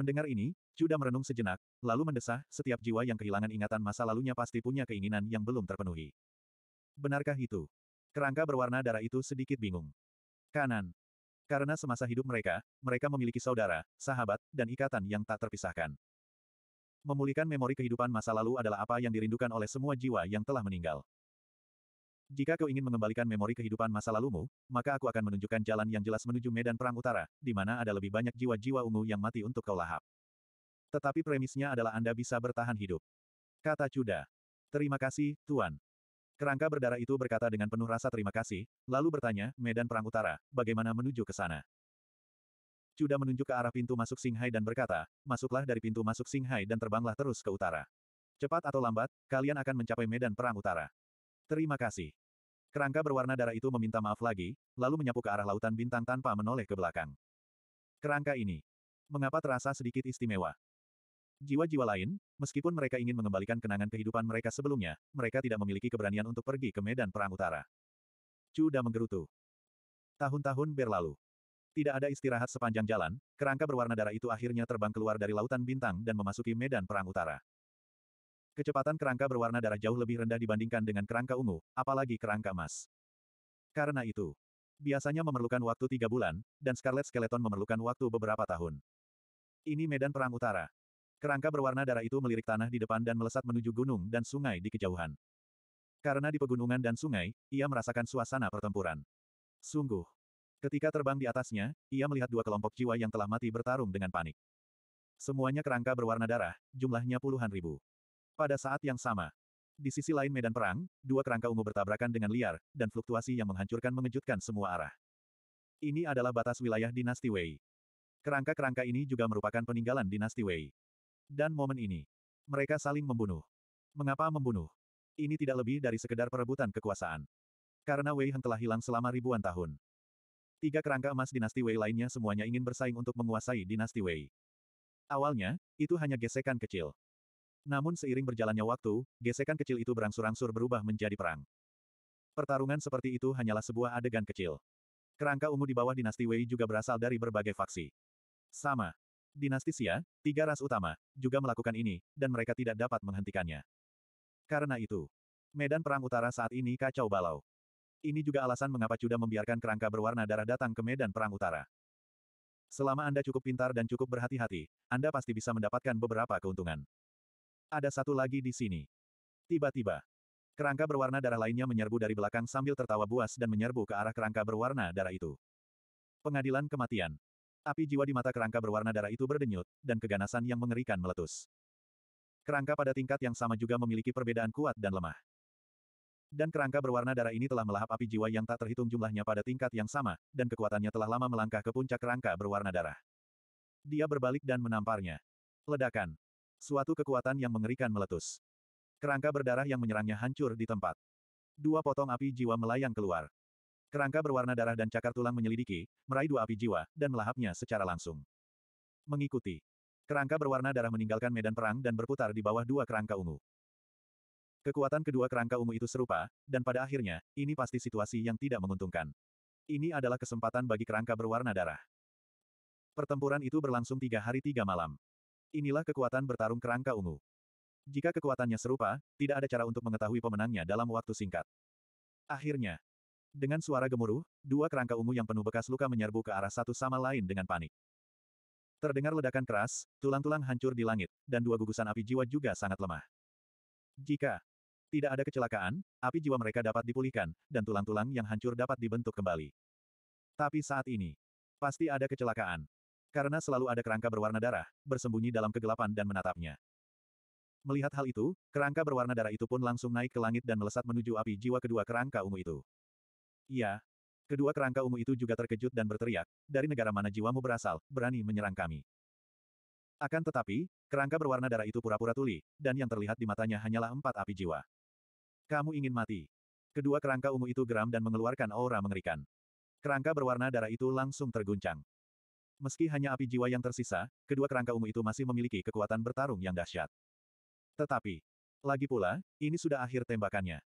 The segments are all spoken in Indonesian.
Mendengar ini, Judah merenung sejenak, lalu mendesah, setiap jiwa yang kehilangan ingatan masa lalunya pasti punya keinginan yang belum terpenuhi. Benarkah itu? Kerangka berwarna darah itu sedikit bingung. Kanan. Karena semasa hidup mereka, mereka memiliki saudara, sahabat, dan ikatan yang tak terpisahkan. Memulihkan memori kehidupan masa lalu adalah apa yang dirindukan oleh semua jiwa yang telah meninggal. Jika kau ingin mengembalikan memori kehidupan masa lalumu, maka aku akan menunjukkan jalan yang jelas menuju medan perang utara, di mana ada lebih banyak jiwa-jiwa ungu yang mati untuk kau lahap. Tetapi premisnya adalah Anda bisa bertahan hidup. Kata Cuda. Terima kasih, Tuan. Kerangka berdarah itu berkata dengan penuh rasa terima kasih, lalu bertanya, medan perang utara, bagaimana menuju ke sana? Cuda menunjuk ke arah pintu masuk Singhai dan berkata, masuklah dari pintu masuk Singhai dan terbanglah terus ke utara. Cepat atau lambat, kalian akan mencapai medan perang utara. Terima kasih. Kerangka berwarna darah itu meminta maaf lagi, lalu menyapu ke arah lautan bintang tanpa menoleh ke belakang. Kerangka ini. Mengapa terasa sedikit istimewa? Jiwa-jiwa lain, meskipun mereka ingin mengembalikan kenangan kehidupan mereka sebelumnya, mereka tidak memiliki keberanian untuk pergi ke medan perang utara. Cuda menggerutu. Tahun-tahun berlalu. Tidak ada istirahat sepanjang jalan, kerangka berwarna darah itu akhirnya terbang keluar dari lautan bintang dan memasuki medan perang utara. Kecepatan kerangka berwarna darah jauh lebih rendah dibandingkan dengan kerangka ungu, apalagi kerangka emas. Karena itu, biasanya memerlukan waktu tiga bulan, dan Scarlet Skeleton memerlukan waktu beberapa tahun. Ini medan perang utara. Kerangka berwarna darah itu melirik tanah di depan dan melesat menuju gunung dan sungai di kejauhan. Karena di pegunungan dan sungai, ia merasakan suasana pertempuran. Sungguh. Ketika terbang di atasnya, ia melihat dua kelompok jiwa yang telah mati bertarung dengan panik. Semuanya kerangka berwarna darah, jumlahnya puluhan ribu. Pada saat yang sama, di sisi lain medan perang, dua kerangka ungu bertabrakan dengan liar, dan fluktuasi yang menghancurkan mengejutkan semua arah. Ini adalah batas wilayah dinasti Wei. Kerangka-kerangka ini juga merupakan peninggalan dinasti Wei. Dan momen ini, mereka saling membunuh. Mengapa membunuh? Ini tidak lebih dari sekedar perebutan kekuasaan. Karena Wei Heng telah hilang selama ribuan tahun. Tiga kerangka emas dinasti Wei lainnya semuanya ingin bersaing untuk menguasai dinasti Wei. Awalnya, itu hanya gesekan kecil. Namun seiring berjalannya waktu, gesekan kecil itu berangsur-angsur berubah menjadi perang. Pertarungan seperti itu hanyalah sebuah adegan kecil. Kerangka ungu di bawah dinasti Wei juga berasal dari berbagai faksi. Sama. Dinasti Xia, tiga ras utama, juga melakukan ini, dan mereka tidak dapat menghentikannya. Karena itu, medan perang utara saat ini kacau balau. Ini juga alasan mengapa Cuda membiarkan kerangka berwarna darah datang ke medan perang utara. Selama Anda cukup pintar dan cukup berhati-hati, Anda pasti bisa mendapatkan beberapa keuntungan. Ada satu lagi di sini. Tiba-tiba, kerangka berwarna darah lainnya menyerbu dari belakang sambil tertawa buas dan menyerbu ke arah kerangka berwarna darah itu. Pengadilan kematian. Api jiwa di mata kerangka berwarna darah itu berdenyut, dan keganasan yang mengerikan meletus. Kerangka pada tingkat yang sama juga memiliki perbedaan kuat dan lemah. Dan kerangka berwarna darah ini telah melahap api jiwa yang tak terhitung jumlahnya pada tingkat yang sama, dan kekuatannya telah lama melangkah ke puncak kerangka berwarna darah. Dia berbalik dan menamparnya. Ledakan. Suatu kekuatan yang mengerikan meletus. Kerangka berdarah yang menyerangnya hancur di tempat. Dua potong api jiwa melayang keluar. Kerangka berwarna darah dan cakar tulang menyelidiki, meraih dua api jiwa, dan melahapnya secara langsung. Mengikuti. Kerangka berwarna darah meninggalkan medan perang dan berputar di bawah dua kerangka ungu. Kekuatan kedua kerangka ungu itu serupa, dan pada akhirnya, ini pasti situasi yang tidak menguntungkan. Ini adalah kesempatan bagi kerangka berwarna darah. Pertempuran itu berlangsung tiga hari tiga malam. Inilah kekuatan bertarung kerangka ungu. Jika kekuatannya serupa, tidak ada cara untuk mengetahui pemenangnya dalam waktu singkat. Akhirnya, dengan suara gemuruh, dua kerangka ungu yang penuh bekas luka menyerbu ke arah satu sama lain dengan panik. Terdengar ledakan keras, tulang-tulang hancur di langit, dan dua gugusan api jiwa juga sangat lemah. Jika tidak ada kecelakaan, api jiwa mereka dapat dipulihkan, dan tulang-tulang yang hancur dapat dibentuk kembali. Tapi saat ini, pasti ada kecelakaan. Karena selalu ada kerangka berwarna darah, bersembunyi dalam kegelapan dan menatapnya. Melihat hal itu, kerangka berwarna darah itu pun langsung naik ke langit dan melesat menuju api jiwa kedua kerangka ungu itu. Iya. Kedua kerangka ungu itu juga terkejut dan berteriak, dari negara mana jiwamu berasal, berani menyerang kami. Akan tetapi, kerangka berwarna darah itu pura-pura tuli, dan yang terlihat di matanya hanyalah empat api jiwa. Kamu ingin mati. Kedua kerangka ungu itu geram dan mengeluarkan aura mengerikan. Kerangka berwarna darah itu langsung terguncang. Meski hanya api jiwa yang tersisa, kedua kerangka ungu itu masih memiliki kekuatan bertarung yang dahsyat. Tetapi, lagi pula, ini sudah akhir tembakannya.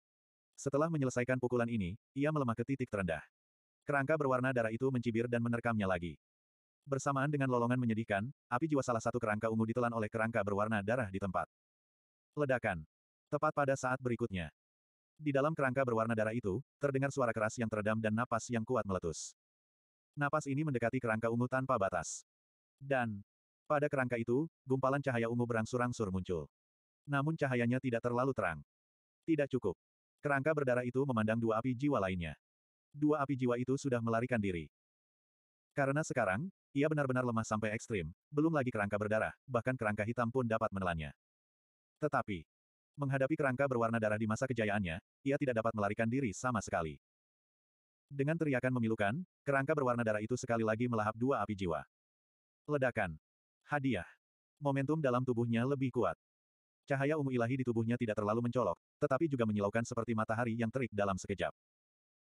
Setelah menyelesaikan pukulan ini, ia melemah ke titik terendah. Kerangka berwarna darah itu mencibir dan menerkamnya lagi. Bersamaan dengan lolongan menyedihkan, api jiwa salah satu kerangka ungu ditelan oleh kerangka berwarna darah di tempat. Ledakan. Tepat pada saat berikutnya. Di dalam kerangka berwarna darah itu, terdengar suara keras yang teredam dan napas yang kuat meletus. Napas ini mendekati kerangka ungu tanpa batas. Dan, pada kerangka itu, gumpalan cahaya ungu berangsur-angsur muncul. Namun cahayanya tidak terlalu terang. Tidak cukup. Kerangka berdarah itu memandang dua api jiwa lainnya. Dua api jiwa itu sudah melarikan diri. Karena sekarang, ia benar-benar lemah sampai ekstrim, belum lagi kerangka berdarah, bahkan kerangka hitam pun dapat menelannya. Tetapi, menghadapi kerangka berwarna darah di masa kejayaannya, ia tidak dapat melarikan diri sama sekali. Dengan teriakan memilukan, kerangka berwarna darah itu sekali lagi melahap dua api jiwa. Ledakan. Hadiah. Momentum dalam tubuhnya lebih kuat. Cahaya ungu ilahi di tubuhnya tidak terlalu mencolok, tetapi juga menyilaukan seperti matahari yang terik dalam sekejap.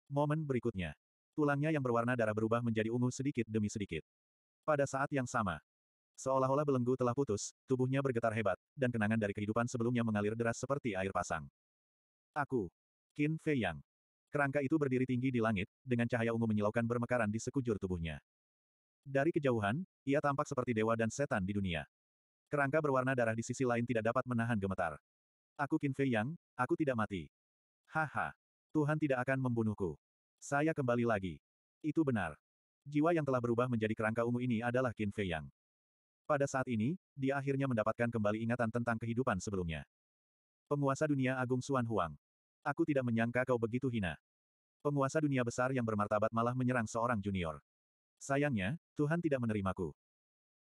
Momen berikutnya. Tulangnya yang berwarna darah berubah menjadi ungu sedikit demi sedikit. Pada saat yang sama, seolah-olah belenggu telah putus, tubuhnya bergetar hebat, dan kenangan dari kehidupan sebelumnya mengalir deras seperti air pasang. Aku, Qin Fei Yang, Kerangka itu berdiri tinggi di langit, dengan cahaya ungu menyilaukan bermekaran di sekujur tubuhnya. Dari kejauhan, ia tampak seperti dewa dan setan di dunia. Kerangka berwarna darah di sisi lain tidak dapat menahan gemetar. Aku Qin Fei Yang, aku tidak mati. Haha. Tuhan tidak akan membunuhku. Saya kembali lagi. Itu benar. Jiwa yang telah berubah menjadi kerangka ungu ini adalah Qin Fei Yang. Pada saat ini, dia akhirnya mendapatkan kembali ingatan tentang kehidupan sebelumnya. Penguasa dunia Agung Suan Huang. Aku tidak menyangka kau begitu hina. Penguasa dunia besar yang bermartabat malah menyerang seorang junior. Sayangnya, Tuhan tidak menerimaku.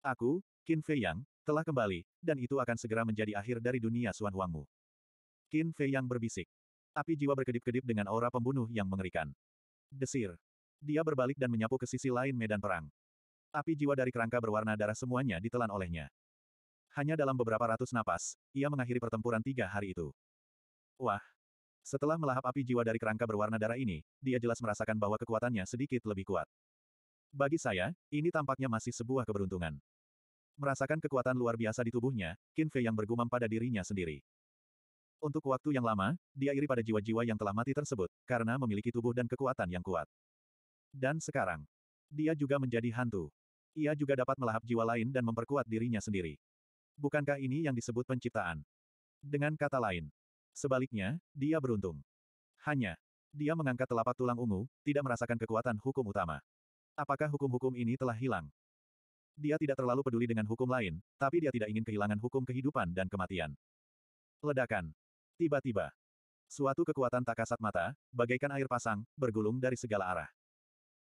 Aku, Qin Fei Yang, telah kembali, dan itu akan segera menjadi akhir dari dunia Suan Huangmu. Qin Fei Yang berbisik. Api jiwa berkedip-kedip dengan aura pembunuh yang mengerikan. Desir. Dia berbalik dan menyapu ke sisi lain medan perang. Api jiwa dari kerangka berwarna darah semuanya ditelan olehnya. Hanya dalam beberapa ratus napas, ia mengakhiri pertempuran tiga hari itu. Wah, setelah melahap api jiwa dari kerangka berwarna darah ini, dia jelas merasakan bahwa kekuatannya sedikit lebih kuat. Bagi saya, ini tampaknya masih sebuah keberuntungan. Merasakan kekuatan luar biasa di tubuhnya, Qin Fei yang bergumam pada dirinya sendiri. Untuk waktu yang lama, dia iri pada jiwa-jiwa yang telah mati tersebut, karena memiliki tubuh dan kekuatan yang kuat. Dan sekarang, dia juga menjadi hantu. Ia juga dapat melahap jiwa lain dan memperkuat dirinya sendiri. Bukankah ini yang disebut penciptaan? Dengan kata lain, Sebaliknya, dia beruntung. Hanya, dia mengangkat telapak tulang ungu, tidak merasakan kekuatan hukum utama. Apakah hukum-hukum ini telah hilang? Dia tidak terlalu peduli dengan hukum lain, tapi dia tidak ingin kehilangan hukum kehidupan dan kematian. Ledakan. Tiba-tiba. Suatu kekuatan tak kasat mata, bagaikan air pasang, bergulung dari segala arah.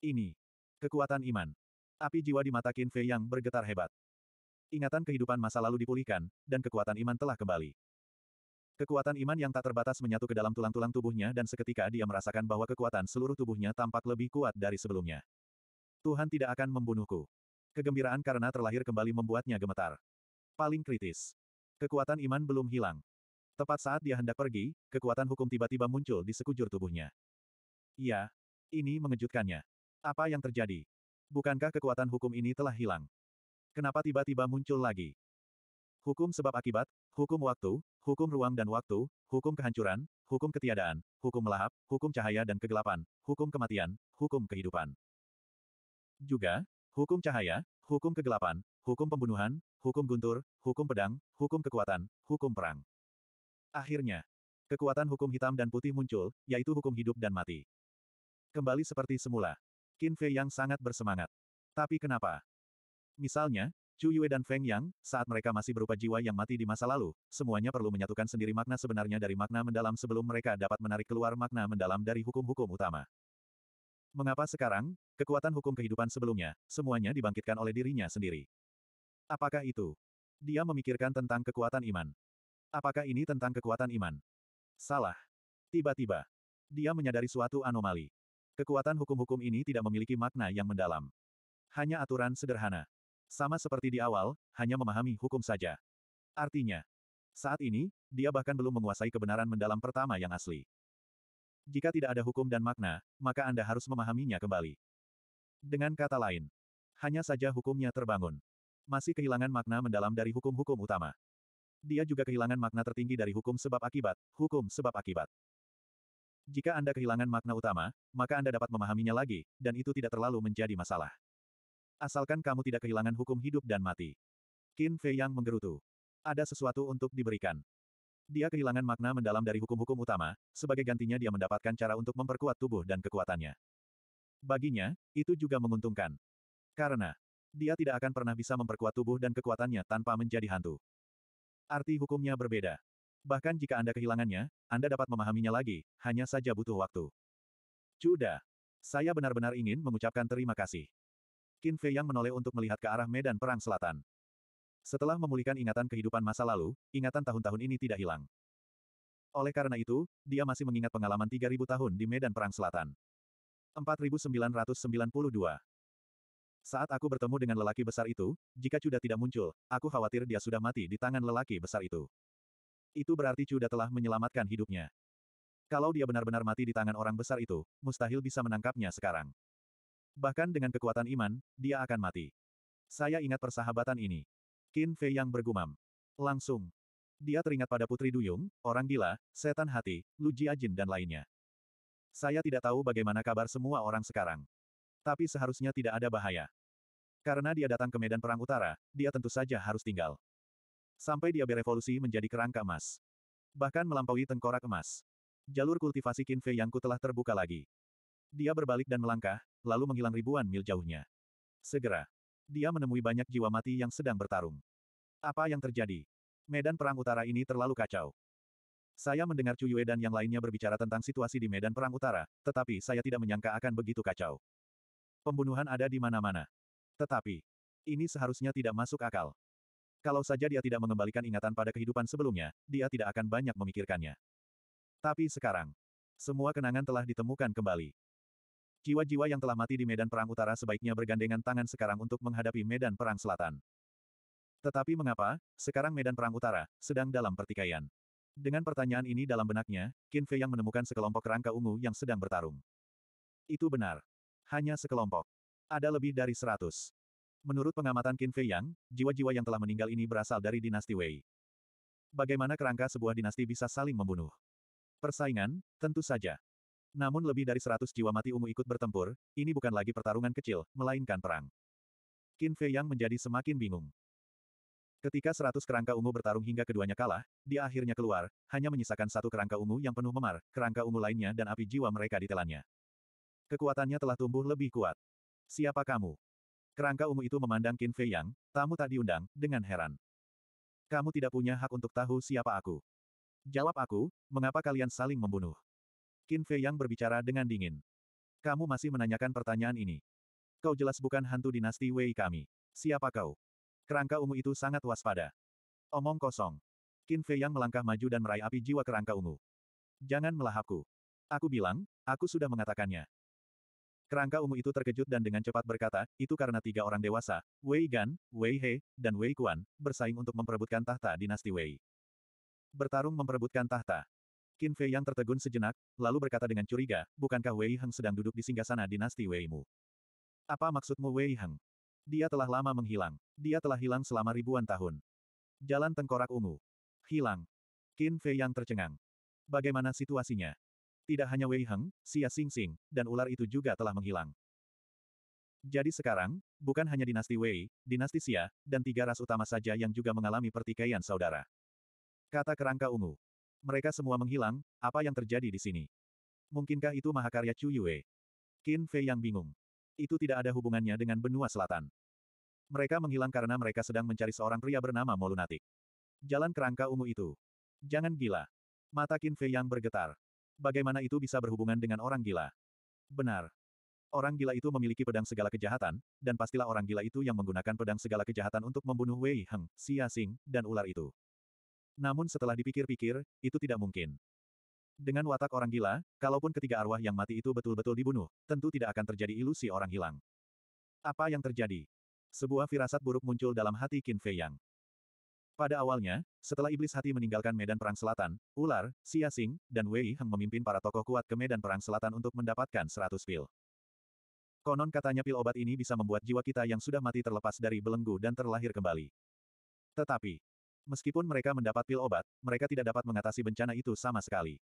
Ini. Kekuatan iman. Api jiwa di mata Qin Fei yang bergetar hebat. Ingatan kehidupan masa lalu dipulihkan, dan kekuatan iman telah kembali. Kekuatan iman yang tak terbatas menyatu ke dalam tulang-tulang tubuhnya dan seketika dia merasakan bahwa kekuatan seluruh tubuhnya tampak lebih kuat dari sebelumnya. Tuhan tidak akan membunuhku. Kegembiraan karena terlahir kembali membuatnya gemetar. Paling kritis. Kekuatan iman belum hilang. Tepat saat dia hendak pergi, kekuatan hukum tiba-tiba muncul di sekujur tubuhnya. Iya. Ini mengejutkannya. Apa yang terjadi? Bukankah kekuatan hukum ini telah hilang? Kenapa tiba-tiba muncul lagi? Hukum sebab akibat, hukum waktu, hukum ruang dan waktu, hukum kehancuran, hukum ketiadaan, hukum melahap, hukum cahaya dan kegelapan, hukum kematian, hukum kehidupan. Juga, hukum cahaya, hukum kegelapan, hukum pembunuhan, hukum guntur, hukum pedang, hukum kekuatan, hukum perang. Akhirnya, kekuatan hukum hitam dan putih muncul, yaitu hukum hidup dan mati. Kembali seperti semula. Qin Fei yang sangat bersemangat. Tapi kenapa? Misalnya, Chu Yue dan Feng Yang, saat mereka masih berupa jiwa yang mati di masa lalu, semuanya perlu menyatukan sendiri makna sebenarnya dari makna mendalam sebelum mereka dapat menarik keluar makna mendalam dari hukum-hukum utama. Mengapa sekarang, kekuatan hukum kehidupan sebelumnya, semuanya dibangkitkan oleh dirinya sendiri? Apakah itu? Dia memikirkan tentang kekuatan iman. Apakah ini tentang kekuatan iman? Salah. Tiba-tiba, dia menyadari suatu anomali. Kekuatan hukum-hukum ini tidak memiliki makna yang mendalam. Hanya aturan sederhana. Sama seperti di awal, hanya memahami hukum saja. Artinya, saat ini, dia bahkan belum menguasai kebenaran mendalam pertama yang asli. Jika tidak ada hukum dan makna, maka Anda harus memahaminya kembali. Dengan kata lain, hanya saja hukumnya terbangun. Masih kehilangan makna mendalam dari hukum-hukum utama. Dia juga kehilangan makna tertinggi dari hukum sebab akibat, hukum sebab akibat. Jika Anda kehilangan makna utama, maka Anda dapat memahaminya lagi, dan itu tidak terlalu menjadi masalah. Asalkan kamu tidak kehilangan hukum hidup dan mati. Qin Fei Yang menggerutu. Ada sesuatu untuk diberikan. Dia kehilangan makna mendalam dari hukum-hukum utama, sebagai gantinya dia mendapatkan cara untuk memperkuat tubuh dan kekuatannya. Baginya, itu juga menguntungkan. Karena, dia tidak akan pernah bisa memperkuat tubuh dan kekuatannya tanpa menjadi hantu. Arti hukumnya berbeda. Bahkan jika Anda kehilangannya, Anda dapat memahaminya lagi, hanya saja butuh waktu. Cuda. Saya benar-benar ingin mengucapkan terima kasih. Qin Fei yang menoleh untuk melihat ke arah medan perang selatan. Setelah memulihkan ingatan kehidupan masa lalu, ingatan tahun-tahun ini tidak hilang. Oleh karena itu, dia masih mengingat pengalaman 3000 tahun di medan perang selatan. 4992 Saat aku bertemu dengan lelaki besar itu, jika Cuda tidak muncul, aku khawatir dia sudah mati di tangan lelaki besar itu. Itu berarti Cuda telah menyelamatkan hidupnya. Kalau dia benar-benar mati di tangan orang besar itu, mustahil bisa menangkapnya sekarang. Bahkan dengan kekuatan iman, dia akan mati. Saya ingat persahabatan ini. Qin Fei yang bergumam. Langsung. Dia teringat pada Putri Duyung, orang gila, setan hati, Lu Jiajin dan lainnya. Saya tidak tahu bagaimana kabar semua orang sekarang. Tapi seharusnya tidak ada bahaya. Karena dia datang ke medan perang utara, dia tentu saja harus tinggal. Sampai dia berevolusi menjadi kerangka emas. Bahkan melampaui tengkorak emas. Jalur kultivasi Qin Fei ku telah terbuka lagi. Dia berbalik dan melangkah, lalu menghilang ribuan mil jauhnya. Segera, dia menemui banyak jiwa mati yang sedang bertarung. Apa yang terjadi? Medan perang utara ini terlalu kacau. Saya mendengar Cuyue dan yang lainnya berbicara tentang situasi di medan perang utara, tetapi saya tidak menyangka akan begitu kacau. Pembunuhan ada di mana-mana. Tetapi, ini seharusnya tidak masuk akal. Kalau saja dia tidak mengembalikan ingatan pada kehidupan sebelumnya, dia tidak akan banyak memikirkannya. Tapi sekarang, semua kenangan telah ditemukan kembali. Jiwa-jiwa yang telah mati di medan perang utara sebaiknya bergandengan tangan sekarang untuk menghadapi medan perang selatan. Tetapi mengapa, sekarang medan perang utara, sedang dalam pertikaian. Dengan pertanyaan ini dalam benaknya, Qin Fei yang menemukan sekelompok kerangka ungu yang sedang bertarung. Itu benar. Hanya sekelompok. Ada lebih dari seratus. Menurut pengamatan Qin Fei Yang, jiwa-jiwa yang telah meninggal ini berasal dari dinasti Wei. Bagaimana kerangka sebuah dinasti bisa saling membunuh? Persaingan, tentu saja. Namun lebih dari seratus jiwa mati ungu ikut bertempur, ini bukan lagi pertarungan kecil, melainkan perang. Qin Fei Yang menjadi semakin bingung. Ketika seratus kerangka ungu bertarung hingga keduanya kalah, dia akhirnya keluar, hanya menyisakan satu kerangka ungu yang penuh memar, kerangka ungu lainnya dan api jiwa mereka di telannya. Kekuatannya telah tumbuh lebih kuat. Siapa kamu? Kerangka ungu itu memandang Qin Fei Yang, tamu tak diundang, dengan heran. Kamu tidak punya hak untuk tahu siapa aku. Jawab aku, mengapa kalian saling membunuh? Qin Fei Yang berbicara dengan dingin. Kamu masih menanyakan pertanyaan ini. Kau jelas bukan hantu dinasti Wei kami. Siapa kau? Kerangka ungu itu sangat waspada. Omong kosong. Qin Fei Yang melangkah maju dan meraih api jiwa kerangka ungu. Jangan melahapku. Aku bilang, aku sudah mengatakannya. Kerangka ungu itu terkejut dan dengan cepat berkata, itu karena tiga orang dewasa, Wei Gan, Wei He, dan Wei Kuan, bersaing untuk memperebutkan tahta dinasti Wei. Bertarung memperebutkan tahta. Qin Fei yang tertegun sejenak, lalu berkata dengan curiga, bukankah Wei Heng sedang duduk di singgasana dinasti Wei Mu? Apa maksudmu Wei Heng? Dia telah lama menghilang. Dia telah hilang selama ribuan tahun. Jalan tengkorak ungu. Hilang. Qin Fei yang tercengang. Bagaimana situasinya? Tidak hanya Wei Heng, Xia Xing Xing, dan ular itu juga telah menghilang. Jadi sekarang, bukan hanya dinasti Wei, dinasti Xia, dan tiga ras utama saja yang juga mengalami pertikaian saudara. Kata kerangka ungu. Mereka semua menghilang, apa yang terjadi di sini? Mungkinkah itu mahakarya Chu Yue? Qin Fei yang bingung. Itu tidak ada hubungannya dengan benua selatan. Mereka menghilang karena mereka sedang mencari seorang pria bernama Molunatik. Jalan kerangka ungu itu. Jangan gila. Mata Qin Fei yang bergetar. Bagaimana itu bisa berhubungan dengan orang gila? Benar. Orang gila itu memiliki pedang segala kejahatan, dan pastilah orang gila itu yang menggunakan pedang segala kejahatan untuk membunuh Wei Heng, Xia Xing, dan ular itu. Namun setelah dipikir-pikir, itu tidak mungkin. Dengan watak orang gila, kalaupun ketiga arwah yang mati itu betul-betul dibunuh, tentu tidak akan terjadi ilusi orang hilang. Apa yang terjadi? Sebuah firasat buruk muncul dalam hati Qin Fei Yang. Pada awalnya, setelah iblis hati meninggalkan medan perang selatan, Ular, Xia Xing, dan Wei Heng memimpin para tokoh kuat ke medan perang selatan untuk mendapatkan 100 pil. Konon katanya pil obat ini bisa membuat jiwa kita yang sudah mati terlepas dari belenggu dan terlahir kembali. Tetapi, Meskipun mereka mendapat pil obat, mereka tidak dapat mengatasi bencana itu sama sekali.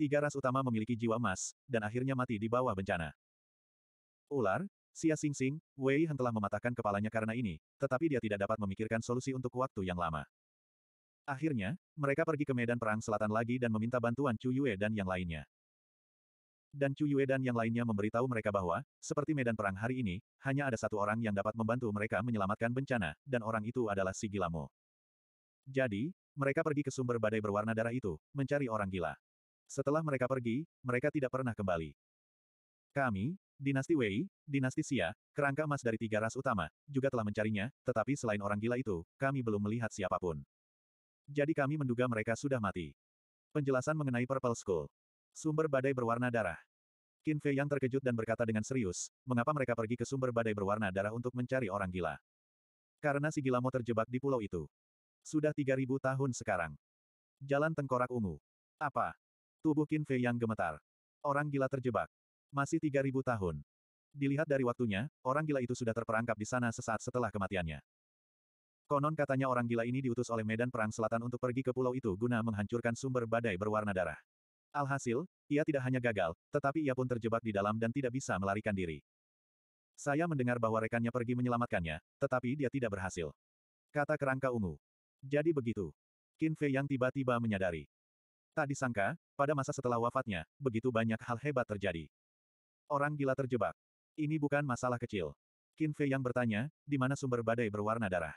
Tiga ras utama memiliki jiwa emas, dan akhirnya mati di bawah bencana. Ular, sia Sing Sing, Wei Han telah mematahkan kepalanya karena ini, tetapi dia tidak dapat memikirkan solusi untuk waktu yang lama. Akhirnya, mereka pergi ke medan perang selatan lagi dan meminta bantuan Chu Yue dan yang lainnya. Dan Chu Yue dan yang lainnya memberitahu mereka bahwa, seperti medan perang hari ini, hanya ada satu orang yang dapat membantu mereka menyelamatkan bencana, dan orang itu adalah si Gilamo. Jadi, mereka pergi ke sumber badai berwarna darah itu, mencari orang gila. Setelah mereka pergi, mereka tidak pernah kembali. Kami, dinasti Wei, dinasti Xia, kerangka emas dari tiga ras utama, juga telah mencarinya, tetapi selain orang gila itu, kami belum melihat siapapun. Jadi kami menduga mereka sudah mati. Penjelasan mengenai Purple Skull. Sumber badai berwarna darah. Qin Fei yang terkejut dan berkata dengan serius, mengapa mereka pergi ke sumber badai berwarna darah untuk mencari orang gila? Karena si gila mau terjebak di pulau itu. Sudah 3000 tahun sekarang. Jalan tengkorak ungu. Apa? Tubuh Qin Fei yang gemetar. Orang gila terjebak. Masih 3000 tahun. Dilihat dari waktunya, orang gila itu sudah terperangkap di sana sesaat setelah kematiannya. Konon katanya orang gila ini diutus oleh medan perang selatan untuk pergi ke pulau itu guna menghancurkan sumber badai berwarna darah. Alhasil, ia tidak hanya gagal, tetapi ia pun terjebak di dalam dan tidak bisa melarikan diri. Saya mendengar bahwa rekannya pergi menyelamatkannya, tetapi dia tidak berhasil. Kata kerangka ungu. Jadi begitu. Qin Fei yang tiba-tiba menyadari. Tak disangka, pada masa setelah wafatnya, begitu banyak hal hebat terjadi. Orang gila terjebak. Ini bukan masalah kecil. Qin Fei yang bertanya, di mana sumber badai berwarna darah?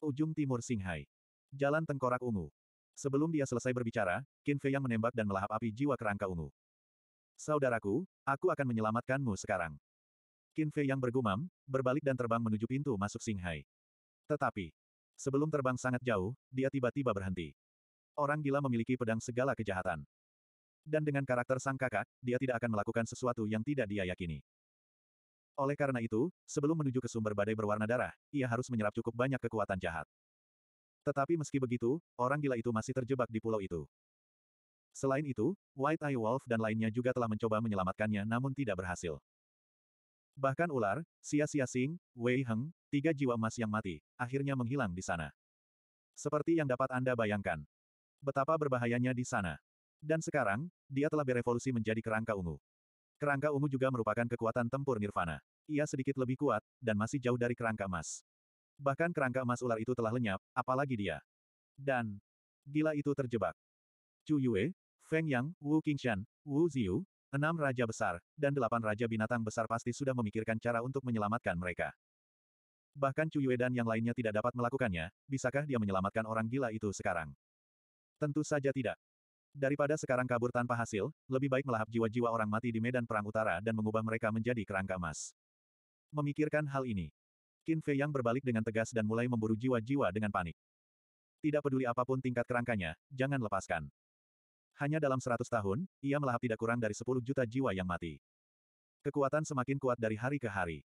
Ujung timur Singhai. Jalan tengkorak ungu. Sebelum dia selesai berbicara, Qin Fei yang menembak dan melahap api jiwa kerangka ungu. Saudaraku, aku akan menyelamatkanmu sekarang. Qin Fei yang bergumam, berbalik dan terbang menuju pintu masuk Singhai. Tetapi, Sebelum terbang sangat jauh, dia tiba-tiba berhenti. Orang gila memiliki pedang segala kejahatan. Dan dengan karakter sang kakak, dia tidak akan melakukan sesuatu yang tidak dia yakini. Oleh karena itu, sebelum menuju ke sumber badai berwarna darah, ia harus menyerap cukup banyak kekuatan jahat. Tetapi meski begitu, orang gila itu masih terjebak di pulau itu. Selain itu, White Eye Wolf dan lainnya juga telah mencoba menyelamatkannya namun tidak berhasil. Bahkan ular, sia-sia Sing, Wei Heng, tiga jiwa emas yang mati, akhirnya menghilang di sana. Seperti yang dapat Anda bayangkan. Betapa berbahayanya di sana. Dan sekarang, dia telah berevolusi menjadi kerangka ungu. Kerangka ungu juga merupakan kekuatan tempur nirvana. Ia sedikit lebih kuat, dan masih jauh dari kerangka emas. Bahkan kerangka emas ular itu telah lenyap, apalagi dia. Dan, gila itu terjebak. Chu Yue, Feng Yang, Wu Qingshan, Wu Ziyu, Enam raja besar, dan delapan raja binatang besar pasti sudah memikirkan cara untuk menyelamatkan mereka. Bahkan Cuyuedan dan yang lainnya tidak dapat melakukannya, bisakah dia menyelamatkan orang gila itu sekarang? Tentu saja tidak. Daripada sekarang kabur tanpa hasil, lebih baik melahap jiwa-jiwa orang mati di medan perang utara dan mengubah mereka menjadi kerangka emas. Memikirkan hal ini, Qin Fei yang berbalik dengan tegas dan mulai memburu jiwa-jiwa dengan panik. Tidak peduli apapun tingkat kerangkanya, jangan lepaskan. Hanya dalam seratus tahun, ia melahap tidak kurang dari sepuluh juta jiwa yang mati. Kekuatan semakin kuat dari hari ke hari.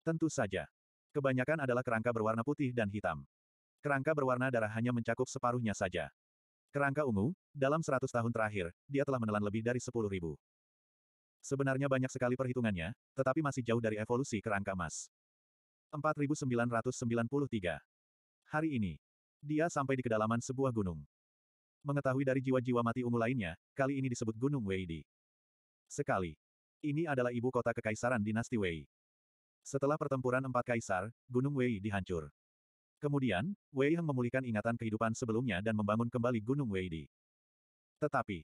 Tentu saja. Kebanyakan adalah kerangka berwarna putih dan hitam. Kerangka berwarna darah hanya mencakup separuhnya saja. Kerangka ungu, dalam seratus tahun terakhir, dia telah menelan lebih dari sepuluh ribu. Sebenarnya banyak sekali perhitungannya, tetapi masih jauh dari evolusi kerangka emas. 4993. Hari ini, dia sampai di kedalaman sebuah gunung. Mengetahui dari jiwa-jiwa mati ungu lainnya, kali ini disebut Gunung Wei Di. Sekali. Ini adalah ibu kota kekaisaran dinasti Wei. Setelah pertempuran empat kaisar, Gunung Wei dihancur. Kemudian, Wei Heng memulihkan ingatan kehidupan sebelumnya dan membangun kembali Gunung Weidi. Tetapi,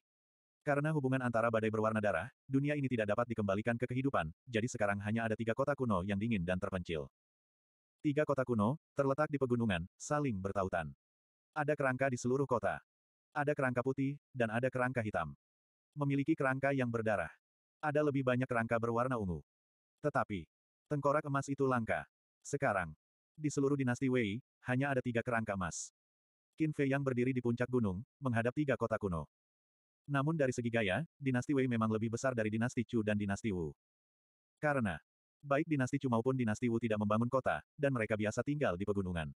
karena hubungan antara badai berwarna darah, dunia ini tidak dapat dikembalikan ke kehidupan, jadi sekarang hanya ada tiga kota kuno yang dingin dan terpencil. Tiga kota kuno, terletak di pegunungan, saling bertautan. Ada kerangka di seluruh kota. Ada kerangka putih, dan ada kerangka hitam. Memiliki kerangka yang berdarah. Ada lebih banyak kerangka berwarna ungu. Tetapi, tengkorak emas itu langka. Sekarang, di seluruh dinasti Wei, hanya ada tiga kerangka emas. Qin Fei yang berdiri di puncak gunung, menghadap tiga kota kuno. Namun dari segi gaya, dinasti Wei memang lebih besar dari dinasti Chu dan dinasti Wu. Karena, baik dinasti Chu maupun dinasti Wu tidak membangun kota, dan mereka biasa tinggal di pegunungan.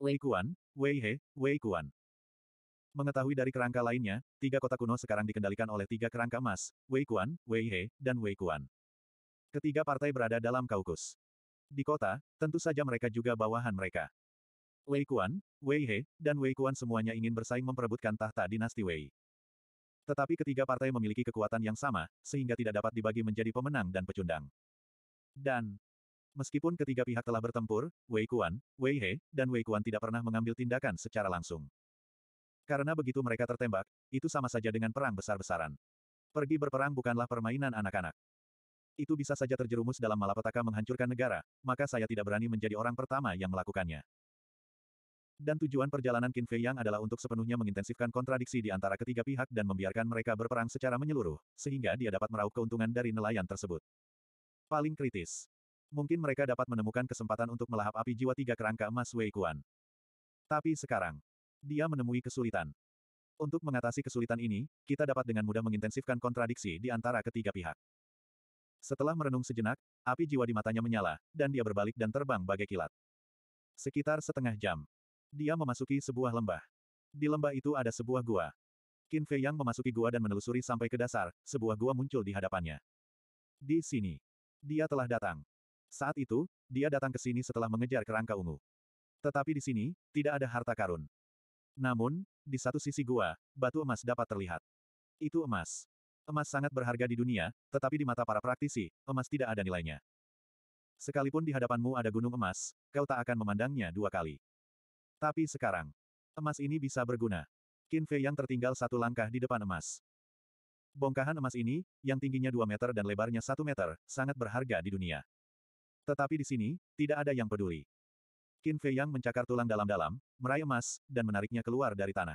Wei Kuan, Wei He, Wei Kuan. Mengetahui dari kerangka lainnya, tiga kota kuno sekarang dikendalikan oleh tiga kerangka emas, Wei Kuan, Wei He, dan Wei Kuan. Ketiga partai berada dalam kaukus. Di kota, tentu saja mereka juga bawahan mereka. Wei Kuan, Wei He, dan Wei Kuan semuanya ingin bersaing memperebutkan tahta dinasti Wei. Tetapi ketiga partai memiliki kekuatan yang sama, sehingga tidak dapat dibagi menjadi pemenang dan pecundang. Dan, meskipun ketiga pihak telah bertempur, Wei Kuan, Wei He, dan Wei Kuan tidak pernah mengambil tindakan secara langsung. Karena begitu mereka tertembak, itu sama saja dengan perang besar-besaran. Pergi berperang bukanlah permainan anak-anak. Itu bisa saja terjerumus dalam malapetaka menghancurkan negara, maka saya tidak berani menjadi orang pertama yang melakukannya. Dan tujuan perjalanan Qin Fei Yang adalah untuk sepenuhnya mengintensifkan kontradiksi di antara ketiga pihak dan membiarkan mereka berperang secara menyeluruh, sehingga dia dapat meraup keuntungan dari nelayan tersebut. Paling kritis. Mungkin mereka dapat menemukan kesempatan untuk melahap api jiwa tiga kerangka emas Wei Kuan. Tapi sekarang, dia menemui kesulitan. Untuk mengatasi kesulitan ini, kita dapat dengan mudah mengintensifkan kontradiksi di antara ketiga pihak. Setelah merenung sejenak, api jiwa di matanya menyala, dan dia berbalik dan terbang bagai kilat. Sekitar setengah jam, dia memasuki sebuah lembah. Di lembah itu ada sebuah gua. Qin Fei Yang memasuki gua dan menelusuri sampai ke dasar, sebuah gua muncul di hadapannya. Di sini. Dia telah datang. Saat itu, dia datang ke sini setelah mengejar kerangka ungu. Tetapi di sini, tidak ada harta karun. Namun, di satu sisi gua, batu emas dapat terlihat. Itu emas. Emas sangat berharga di dunia, tetapi di mata para praktisi, emas tidak ada nilainya. Sekalipun di hadapanmu ada gunung emas, kau tak akan memandangnya dua kali. Tapi sekarang, emas ini bisa berguna. Qin Fei yang tertinggal satu langkah di depan emas. Bongkahan emas ini, yang tingginya 2 meter dan lebarnya 1 meter, sangat berharga di dunia. Tetapi di sini, tidak ada yang peduli. Qin Fei Yang mencakar tulang dalam-dalam, meraih emas, dan menariknya keluar dari tanah.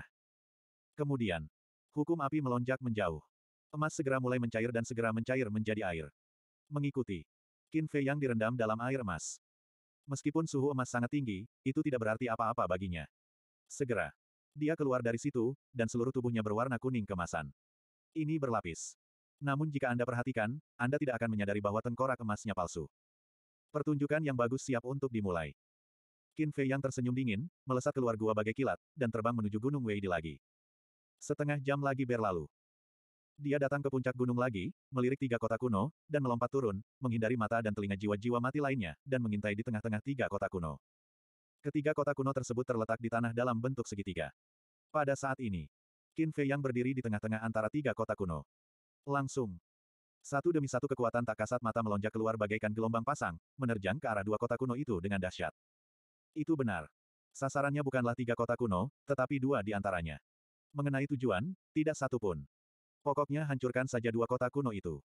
Kemudian, hukum api melonjak menjauh. Emas segera mulai mencair dan segera mencair menjadi air. Mengikuti. Qin Fei Yang direndam dalam air emas. Meskipun suhu emas sangat tinggi, itu tidak berarti apa-apa baginya. Segera. Dia keluar dari situ, dan seluruh tubuhnya berwarna kuning kemasan. Ini berlapis. Namun jika Anda perhatikan, Anda tidak akan menyadari bahwa tengkorak emasnya palsu. Pertunjukan yang bagus siap untuk dimulai. Qin Fei yang tersenyum dingin, melesat keluar gua bagai kilat, dan terbang menuju Gunung Wei Di lagi. Setengah jam lagi berlalu. Dia datang ke puncak gunung lagi, melirik tiga kota kuno, dan melompat turun, menghindari mata dan telinga jiwa-jiwa mati lainnya, dan mengintai di tengah-tengah tiga kota kuno. Ketiga kota kuno tersebut terletak di tanah dalam bentuk segitiga. Pada saat ini, Qin Fei yang berdiri di tengah-tengah antara tiga kota kuno. Langsung, satu demi satu kekuatan tak kasat mata melonjak keluar bagaikan gelombang pasang, menerjang ke arah dua kota kuno itu dengan dahsyat. Itu benar. Sasarannya bukanlah tiga kota kuno, tetapi dua di antaranya. Mengenai tujuan, tidak satu pun. Pokoknya hancurkan saja dua kota kuno itu.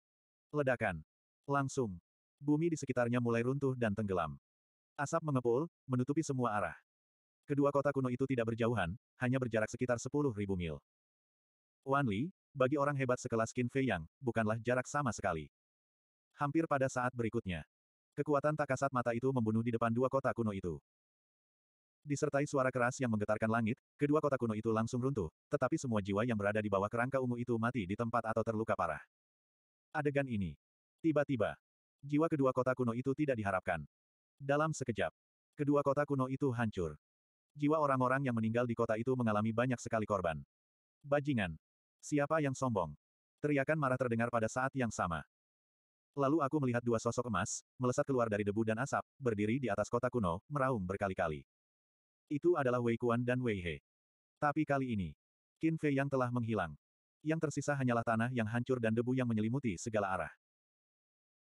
Ledakan. Langsung. Bumi di sekitarnya mulai runtuh dan tenggelam. Asap mengepul, menutupi semua arah. Kedua kota kuno itu tidak berjauhan, hanya berjarak sekitar 10.000 mil. Wanli bagi orang hebat sekelas Qin Fei Yang, bukanlah jarak sama sekali. Hampir pada saat berikutnya. Kekuatan tak kasat mata itu membunuh di depan dua kota kuno itu. Disertai suara keras yang menggetarkan langit, kedua kota kuno itu langsung runtuh, tetapi semua jiwa yang berada di bawah kerangka ungu itu mati di tempat atau terluka parah. Adegan ini. Tiba-tiba, jiwa kedua kota kuno itu tidak diharapkan. Dalam sekejap, kedua kota kuno itu hancur. Jiwa orang-orang yang meninggal di kota itu mengalami banyak sekali korban. Bajingan. Siapa yang sombong? Teriakan marah terdengar pada saat yang sama. Lalu aku melihat dua sosok emas, melesat keluar dari debu dan asap, berdiri di atas kota kuno, meraung berkali-kali. Itu adalah Wei Kuan dan Wei He. Tapi kali ini, Qin Fei yang telah menghilang. Yang tersisa hanyalah tanah yang hancur dan debu yang menyelimuti segala arah.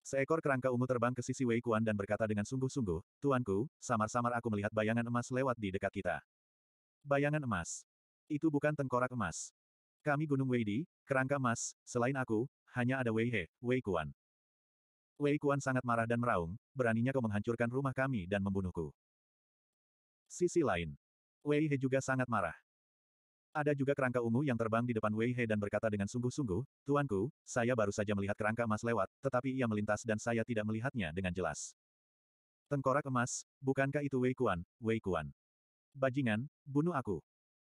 Seekor kerangka ungu terbang ke sisi Wei Kuan dan berkata dengan sungguh-sungguh, Tuanku, samar-samar aku melihat bayangan emas lewat di dekat kita. Bayangan emas. Itu bukan tengkorak emas. Kami Gunung Wei Di, kerangka emas, selain aku, hanya ada Wei He, Wei Kuan. Wei Kuan sangat marah dan meraung, beraninya kau menghancurkan rumah kami dan membunuhku. Sisi lain. Wei He juga sangat marah. Ada juga kerangka ungu yang terbang di depan Wei He dan berkata dengan sungguh-sungguh, Tuanku, saya baru saja melihat kerangka emas lewat, tetapi ia melintas dan saya tidak melihatnya dengan jelas. Tengkorak emas, bukankah itu Wei Kuan, Wei Kuan? Bajingan, bunuh aku.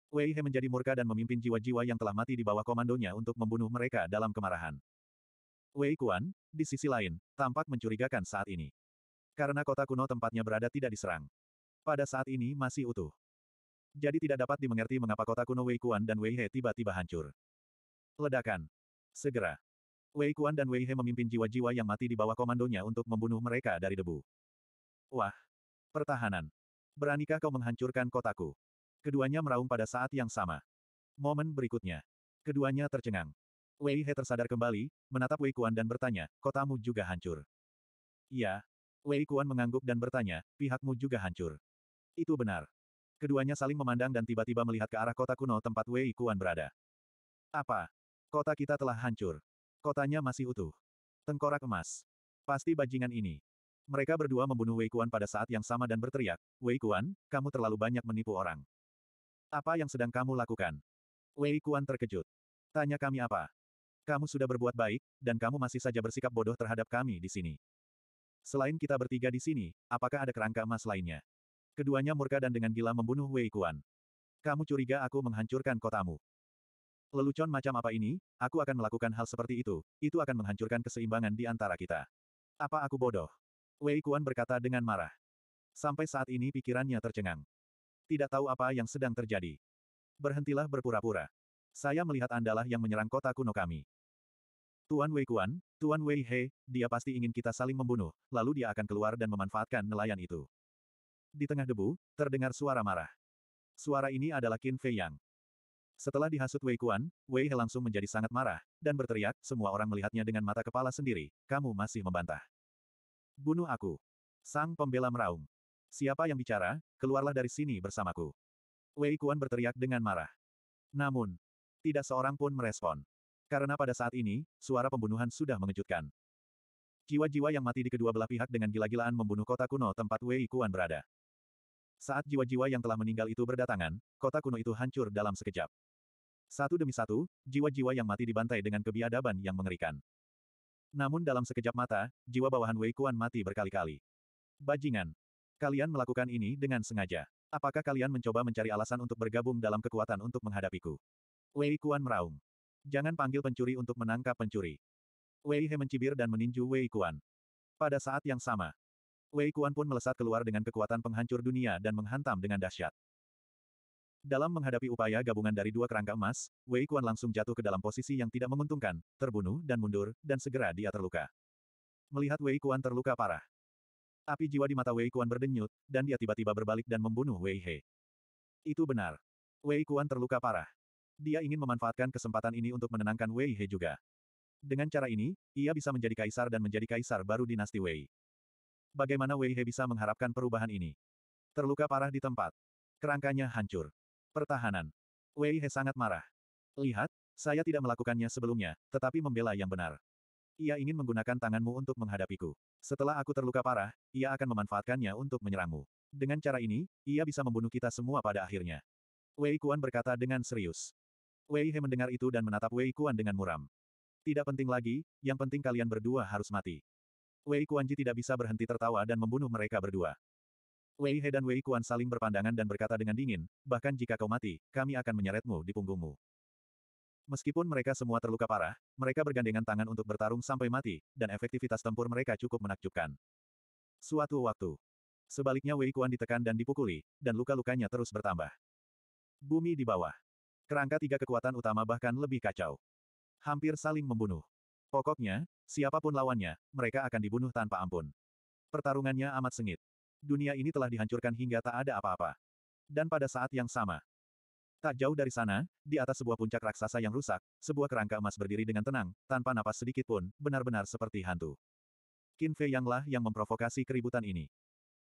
Wei He menjadi murka dan memimpin jiwa-jiwa yang telah mati di bawah komandonya untuk membunuh mereka dalam kemarahan. Wei Kuan, di sisi lain, tampak mencurigakan saat ini. Karena kota kuno tempatnya berada tidak diserang pada saat ini masih utuh. Jadi tidak dapat dimengerti mengapa kota kuno Wei Kuan dan Wei He tiba-tiba hancur. Ledakan. Segera. Wei Kuan dan Wei He memimpin jiwa-jiwa yang mati di bawah komandonya untuk membunuh mereka dari debu. Wah. Pertahanan. Beranikah kau menghancurkan kotaku? Keduanya meraung pada saat yang sama. Momen berikutnya. Keduanya tercengang. Wei He tersadar kembali, menatap Wei Kuan dan bertanya, kotamu juga hancur. Iya. Wei Kuan mengangguk dan bertanya, pihakmu juga hancur. Itu benar. Keduanya saling memandang dan tiba-tiba melihat ke arah kota kuno tempat Wei Kuan berada. Apa? Kota kita telah hancur. Kotanya masih utuh. Tengkorak emas. Pasti bajingan ini. Mereka berdua membunuh Wei Kuan pada saat yang sama dan berteriak, Wei Kuan, kamu terlalu banyak menipu orang. Apa yang sedang kamu lakukan? Wei Kuan terkejut. Tanya kami apa? Kamu sudah berbuat baik, dan kamu masih saja bersikap bodoh terhadap kami di sini. Selain kita bertiga di sini, apakah ada kerangka emas lainnya? Keduanya murka dan dengan gila membunuh Wei Kuan. Kamu curiga aku menghancurkan kotamu. Lelucon macam apa ini, aku akan melakukan hal seperti itu, itu akan menghancurkan keseimbangan di antara kita. Apa aku bodoh? Wei Kuan berkata dengan marah. Sampai saat ini pikirannya tercengang. Tidak tahu apa yang sedang terjadi. Berhentilah berpura-pura. Saya melihat andalah yang menyerang kota kuno kami. Tuan Wei Kuan, Tuan Wei He, dia pasti ingin kita saling membunuh, lalu dia akan keluar dan memanfaatkan nelayan itu. Di tengah debu, terdengar suara marah. Suara ini adalah Qin Fei Yang. Setelah dihasut Wei Kuan, Wei He langsung menjadi sangat marah, dan berteriak, semua orang melihatnya dengan mata kepala sendiri, kamu masih membantah. Bunuh aku. Sang pembela meraung. Siapa yang bicara, keluarlah dari sini bersamaku. Wei Kuan berteriak dengan marah. Namun, tidak seorang pun merespon. Karena pada saat ini, suara pembunuhan sudah mengejutkan. Jiwa-jiwa yang mati di kedua belah pihak dengan gila-gilaan membunuh kota kuno tempat Wei Kuan berada. Saat jiwa-jiwa yang telah meninggal itu berdatangan, kota kuno itu hancur dalam sekejap. Satu demi satu, jiwa-jiwa yang mati dibantai dengan kebiadaban yang mengerikan. Namun dalam sekejap mata, jiwa bawahan Wei Kuan mati berkali-kali. Bajingan. Kalian melakukan ini dengan sengaja. Apakah kalian mencoba mencari alasan untuk bergabung dalam kekuatan untuk menghadapiku? Wei Kuan meraung. Jangan panggil pencuri untuk menangkap pencuri. Wei He mencibir dan meninju Wei Kuan. Pada saat yang sama, Wei Kuan pun melesat keluar dengan kekuatan penghancur dunia dan menghantam dengan dahsyat. Dalam menghadapi upaya gabungan dari dua kerangka emas, Wei Kuan langsung jatuh ke dalam posisi yang tidak menguntungkan, terbunuh dan mundur, dan segera dia terluka. Melihat Wei Kuan terluka parah. Api jiwa di mata Wei Kuan berdenyut, dan dia tiba-tiba berbalik dan membunuh Wei He. Itu benar. Wei Kuan terluka parah. Dia ingin memanfaatkan kesempatan ini untuk menenangkan Wei He juga. Dengan cara ini, ia bisa menjadi kaisar dan menjadi kaisar baru dinasti Wei. Bagaimana Wei He bisa mengharapkan perubahan ini? Terluka parah di tempat. Kerangkanya hancur. Pertahanan. Wei He sangat marah. Lihat, saya tidak melakukannya sebelumnya, tetapi membela yang benar. Ia ingin menggunakan tanganmu untuk menghadapiku. Setelah aku terluka parah, ia akan memanfaatkannya untuk menyerangmu. Dengan cara ini, ia bisa membunuh kita semua pada akhirnya. Wei Kuan berkata dengan serius. Wei He mendengar itu dan menatap Wei Kuan dengan muram. Tidak penting lagi, yang penting kalian berdua harus mati. Wei Kuanji tidak bisa berhenti tertawa dan membunuh mereka berdua. Wei He dan Wei Kuan saling berpandangan dan berkata dengan dingin, bahkan jika kau mati, kami akan menyeretmu di punggungmu. Meskipun mereka semua terluka parah, mereka bergandengan tangan untuk bertarung sampai mati, dan efektivitas tempur mereka cukup menakjubkan. Suatu waktu, sebaliknya Wei Kuan ditekan dan dipukuli, dan luka-lukanya terus bertambah. Bumi di bawah. Kerangka tiga kekuatan utama bahkan lebih kacau. Hampir saling membunuh. Pokoknya, siapapun lawannya, mereka akan dibunuh tanpa ampun. Pertarungannya amat sengit. Dunia ini telah dihancurkan hingga tak ada apa-apa. Dan pada saat yang sama, Tak jauh dari sana, di atas sebuah puncak raksasa yang rusak, sebuah kerangka emas berdiri dengan tenang, tanpa napas sedikit pun, benar-benar seperti hantu. Qin Fei Yanglah yang memprovokasi keributan ini.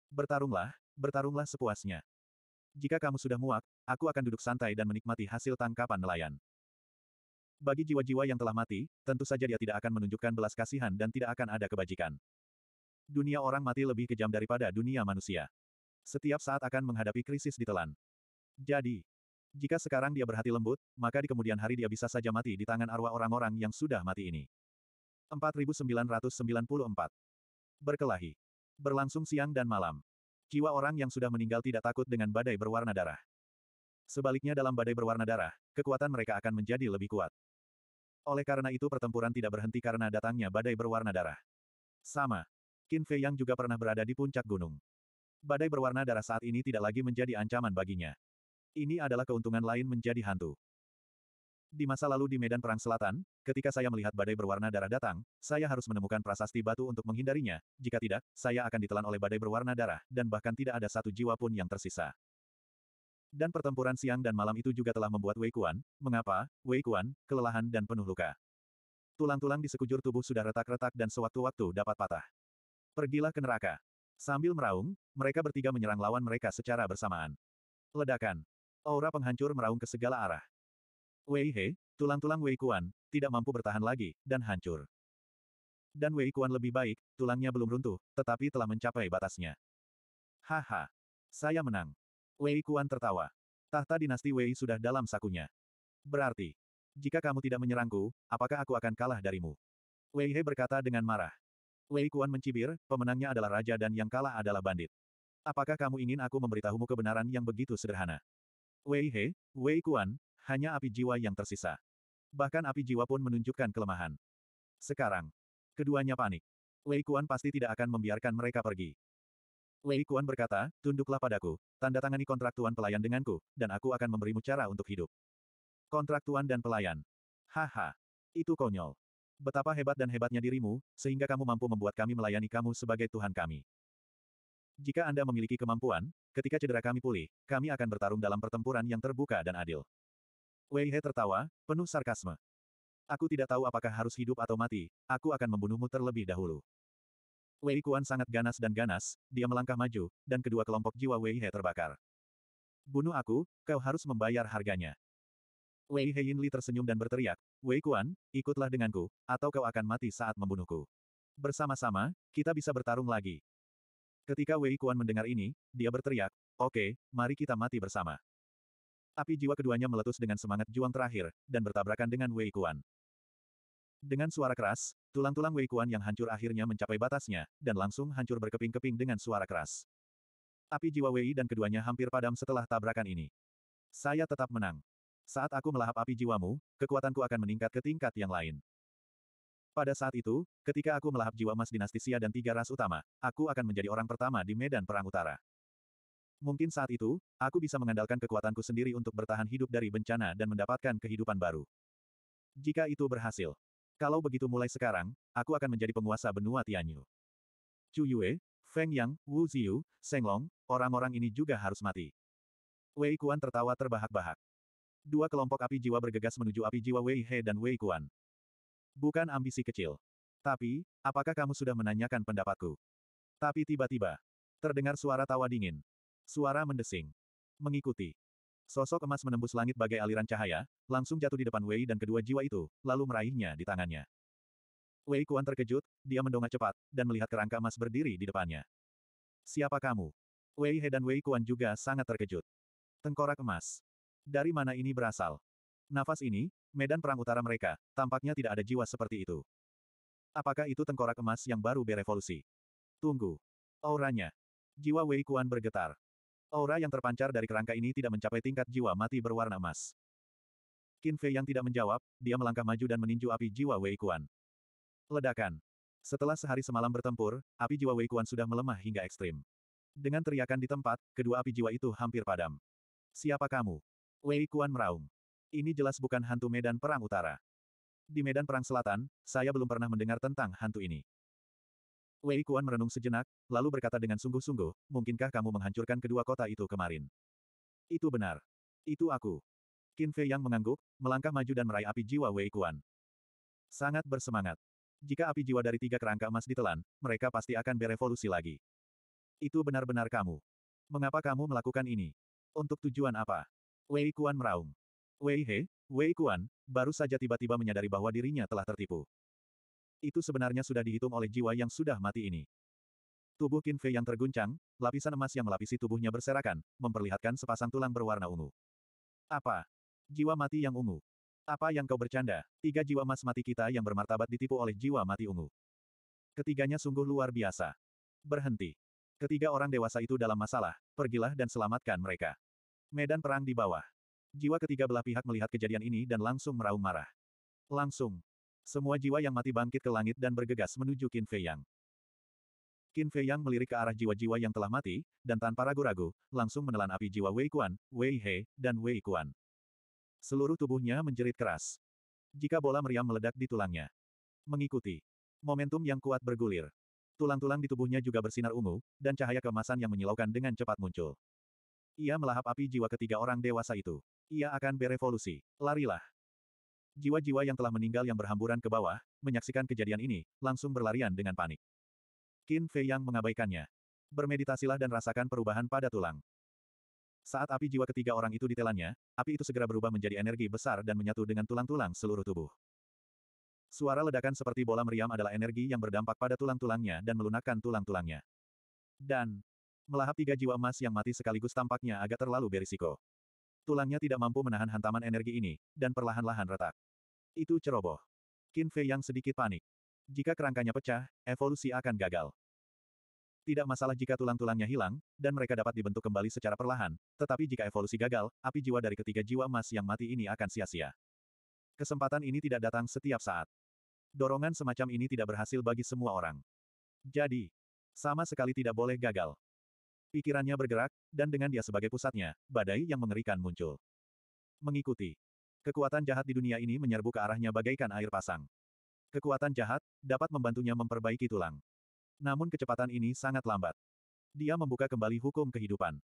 Bertarunglah, bertarunglah sepuasnya. Jika kamu sudah muak, aku akan duduk santai dan menikmati hasil tangkapan nelayan. Bagi jiwa-jiwa yang telah mati, tentu saja dia tidak akan menunjukkan belas kasihan dan tidak akan ada kebajikan. Dunia orang mati lebih kejam daripada dunia manusia. Setiap saat akan menghadapi krisis ditelan. Jadi, jika sekarang dia berhati lembut, maka di kemudian hari dia bisa saja mati di tangan arwah orang-orang yang sudah mati ini. 4994 Berkelahi Berlangsung siang dan malam. Jiwa orang yang sudah meninggal tidak takut dengan badai berwarna darah. Sebaliknya dalam badai berwarna darah, kekuatan mereka akan menjadi lebih kuat. Oleh karena itu pertempuran tidak berhenti karena datangnya badai berwarna darah. Sama. Qin Fei yang juga pernah berada di puncak gunung. Badai berwarna darah saat ini tidak lagi menjadi ancaman baginya. Ini adalah keuntungan lain menjadi hantu. Di masa lalu di Medan Perang Selatan, ketika saya melihat badai berwarna darah datang, saya harus menemukan prasasti batu untuk menghindarinya, jika tidak, saya akan ditelan oleh badai berwarna darah, dan bahkan tidak ada satu jiwa pun yang tersisa. Dan pertempuran siang dan malam itu juga telah membuat Wei Kuan, mengapa, Wei Kuan, kelelahan dan penuh luka. Tulang-tulang di sekujur tubuh sudah retak-retak dan sewaktu-waktu dapat patah. Pergilah ke neraka. Sambil meraung, mereka bertiga menyerang lawan mereka secara bersamaan. Ledakan. Aura penghancur meraung ke segala arah. Wei He, tulang-tulang Wei Kuan, tidak mampu bertahan lagi, dan hancur. Dan Wei Kuan lebih baik, tulangnya belum runtuh, tetapi telah mencapai batasnya. Haha. Saya menang. Wei Kuan tertawa. Tahta dinasti Wei sudah dalam sakunya. Berarti, jika kamu tidak menyerangku, apakah aku akan kalah darimu? Wei He berkata dengan marah. Wei Kuan mencibir, pemenangnya adalah raja dan yang kalah adalah bandit. Apakah kamu ingin aku memberitahumu kebenaran yang begitu sederhana? Wei He, Wei Kuan, hanya api jiwa yang tersisa. Bahkan api jiwa pun menunjukkan kelemahan. Sekarang, keduanya panik. Wei Kuan pasti tidak akan membiarkan mereka pergi. Wei Kuan berkata, tunduklah padaku, tanda tangani kontrak tuan pelayan denganku, dan aku akan memberimu cara untuk hidup. Kontrak tuan dan pelayan. Haha. Itu konyol. Betapa hebat dan hebatnya dirimu, sehingga kamu mampu membuat kami melayani kamu sebagai Tuhan kami. Jika Anda memiliki kemampuan, ketika cedera kami pulih, kami akan bertarung dalam pertempuran yang terbuka dan adil. Wei He tertawa, penuh sarkasme. Aku tidak tahu apakah harus hidup atau mati, aku akan membunuhmu terlebih dahulu. Wei Kuan sangat ganas dan ganas, dia melangkah maju, dan kedua kelompok jiwa Wei He terbakar. Bunuh aku, kau harus membayar harganya. Wei He Yinli tersenyum dan berteriak, Wei Kuan, ikutlah denganku, atau kau akan mati saat membunuhku. Bersama-sama, kita bisa bertarung lagi. Ketika Wei Kuan mendengar ini, dia berteriak, oke, mari kita mati bersama. Api jiwa keduanya meletus dengan semangat juang terakhir, dan bertabrakan dengan Wei Kuan. Dengan suara keras, tulang-tulang Wei Kuan yang hancur akhirnya mencapai batasnya, dan langsung hancur berkeping-keping dengan suara keras. Api jiwa Wei dan keduanya hampir padam setelah tabrakan ini. Saya tetap menang. Saat aku melahap api jiwamu, kekuatanku akan meningkat ke tingkat yang lain. Pada saat itu, ketika aku melahap jiwa emas dinasti Xia dan tiga ras utama, aku akan menjadi orang pertama di medan perang utara. Mungkin saat itu, aku bisa mengandalkan kekuatanku sendiri untuk bertahan hidup dari bencana dan mendapatkan kehidupan baru. Jika itu berhasil, kalau begitu mulai sekarang, aku akan menjadi penguasa benua Tianyu. Chu Yue, Feng Yang, Wu Ziyu, Seng orang-orang ini juga harus mati. Wei Kuan tertawa terbahak-bahak. Dua kelompok api jiwa bergegas menuju api jiwa Wei He dan Wei Kuan. Bukan ambisi kecil. Tapi, apakah kamu sudah menanyakan pendapatku? Tapi tiba-tiba, terdengar suara tawa dingin. Suara mendesing. Mengikuti. Sosok emas menembus langit bagai aliran cahaya, langsung jatuh di depan Wei dan kedua jiwa itu, lalu meraihnya di tangannya. Wei Kuan terkejut, dia mendongak cepat, dan melihat kerangka emas berdiri di depannya. Siapa kamu? Wei He dan Wei Kuan juga sangat terkejut. Tengkorak emas. Dari mana ini berasal? Nafas ini, medan perang utara mereka, tampaknya tidak ada jiwa seperti itu. Apakah itu tengkorak emas yang baru berevolusi? Tunggu. Auranya. Jiwa Wei Kuan bergetar. Aura yang terpancar dari kerangka ini tidak mencapai tingkat jiwa mati berwarna emas. Qin Fei yang tidak menjawab, dia melangkah maju dan meninju api jiwa Wei Kuan. Ledakan. Setelah sehari semalam bertempur, api jiwa Wei Kuan sudah melemah hingga ekstrim. Dengan teriakan di tempat, kedua api jiwa itu hampir padam. Siapa kamu? Wei Kuan meraung. Ini jelas bukan hantu medan perang utara. Di medan perang selatan, saya belum pernah mendengar tentang hantu ini. Wei Kuan merenung sejenak, lalu berkata dengan sungguh-sungguh, mungkinkah kamu menghancurkan kedua kota itu kemarin? Itu benar. Itu aku. Qin Fei yang mengangguk, melangkah maju dan meraih api jiwa Wei Kuan. Sangat bersemangat. Jika api jiwa dari tiga kerangka emas ditelan, mereka pasti akan berevolusi lagi. Itu benar-benar kamu. Mengapa kamu melakukan ini? Untuk tujuan apa? Wei Kuan meraung. Wei He, Wei Kuan, baru saja tiba-tiba menyadari bahwa dirinya telah tertipu. Itu sebenarnya sudah dihitung oleh jiwa yang sudah mati ini. Tubuh Qin Fei yang terguncang, lapisan emas yang melapisi tubuhnya berserakan, memperlihatkan sepasang tulang berwarna ungu. Apa? Jiwa mati yang ungu. Apa yang kau bercanda? Tiga jiwa emas mati kita yang bermartabat ditipu oleh jiwa mati ungu. Ketiganya sungguh luar biasa. Berhenti. Ketiga orang dewasa itu dalam masalah, pergilah dan selamatkan mereka. Medan perang di bawah. Jiwa ketiga belah pihak melihat kejadian ini dan langsung meraung marah. Langsung, semua jiwa yang mati bangkit ke langit dan bergegas menuju Qin Fei Yang. Qin Fei Yang melirik ke arah jiwa-jiwa yang telah mati, dan tanpa ragu-ragu, langsung menelan api jiwa Wei Kuan, Wei He, dan Wei Kuan. Seluruh tubuhnya menjerit keras. Jika bola meriam meledak di tulangnya. Mengikuti. Momentum yang kuat bergulir. Tulang-tulang di tubuhnya juga bersinar ungu, dan cahaya kemasan yang menyilaukan dengan cepat muncul. Ia melahap api jiwa ketiga orang dewasa itu. Ia akan berevolusi. Larilah. Jiwa-jiwa yang telah meninggal yang berhamburan ke bawah, menyaksikan kejadian ini, langsung berlarian dengan panik. Qin Fei yang mengabaikannya. Bermeditasilah dan rasakan perubahan pada tulang. Saat api jiwa ketiga orang itu ditelannya, api itu segera berubah menjadi energi besar dan menyatu dengan tulang-tulang seluruh tubuh. Suara ledakan seperti bola meriam adalah energi yang berdampak pada tulang-tulangnya dan melunakkan tulang-tulangnya. Dan, melahap tiga jiwa emas yang mati sekaligus tampaknya agak terlalu berisiko. Tulangnya tidak mampu menahan hantaman energi ini, dan perlahan-lahan retak. Itu ceroboh. Qin Fei yang sedikit panik. Jika kerangkanya pecah, evolusi akan gagal. Tidak masalah jika tulang-tulangnya hilang, dan mereka dapat dibentuk kembali secara perlahan, tetapi jika evolusi gagal, api jiwa dari ketiga jiwa emas yang mati ini akan sia-sia. Kesempatan ini tidak datang setiap saat. Dorongan semacam ini tidak berhasil bagi semua orang. Jadi, sama sekali tidak boleh gagal. Pikirannya bergerak, dan dengan dia sebagai pusatnya, badai yang mengerikan muncul. Mengikuti. Kekuatan jahat di dunia ini menyerbu ke arahnya bagaikan air pasang. Kekuatan jahat dapat membantunya memperbaiki tulang. Namun kecepatan ini sangat lambat. Dia membuka kembali hukum kehidupan.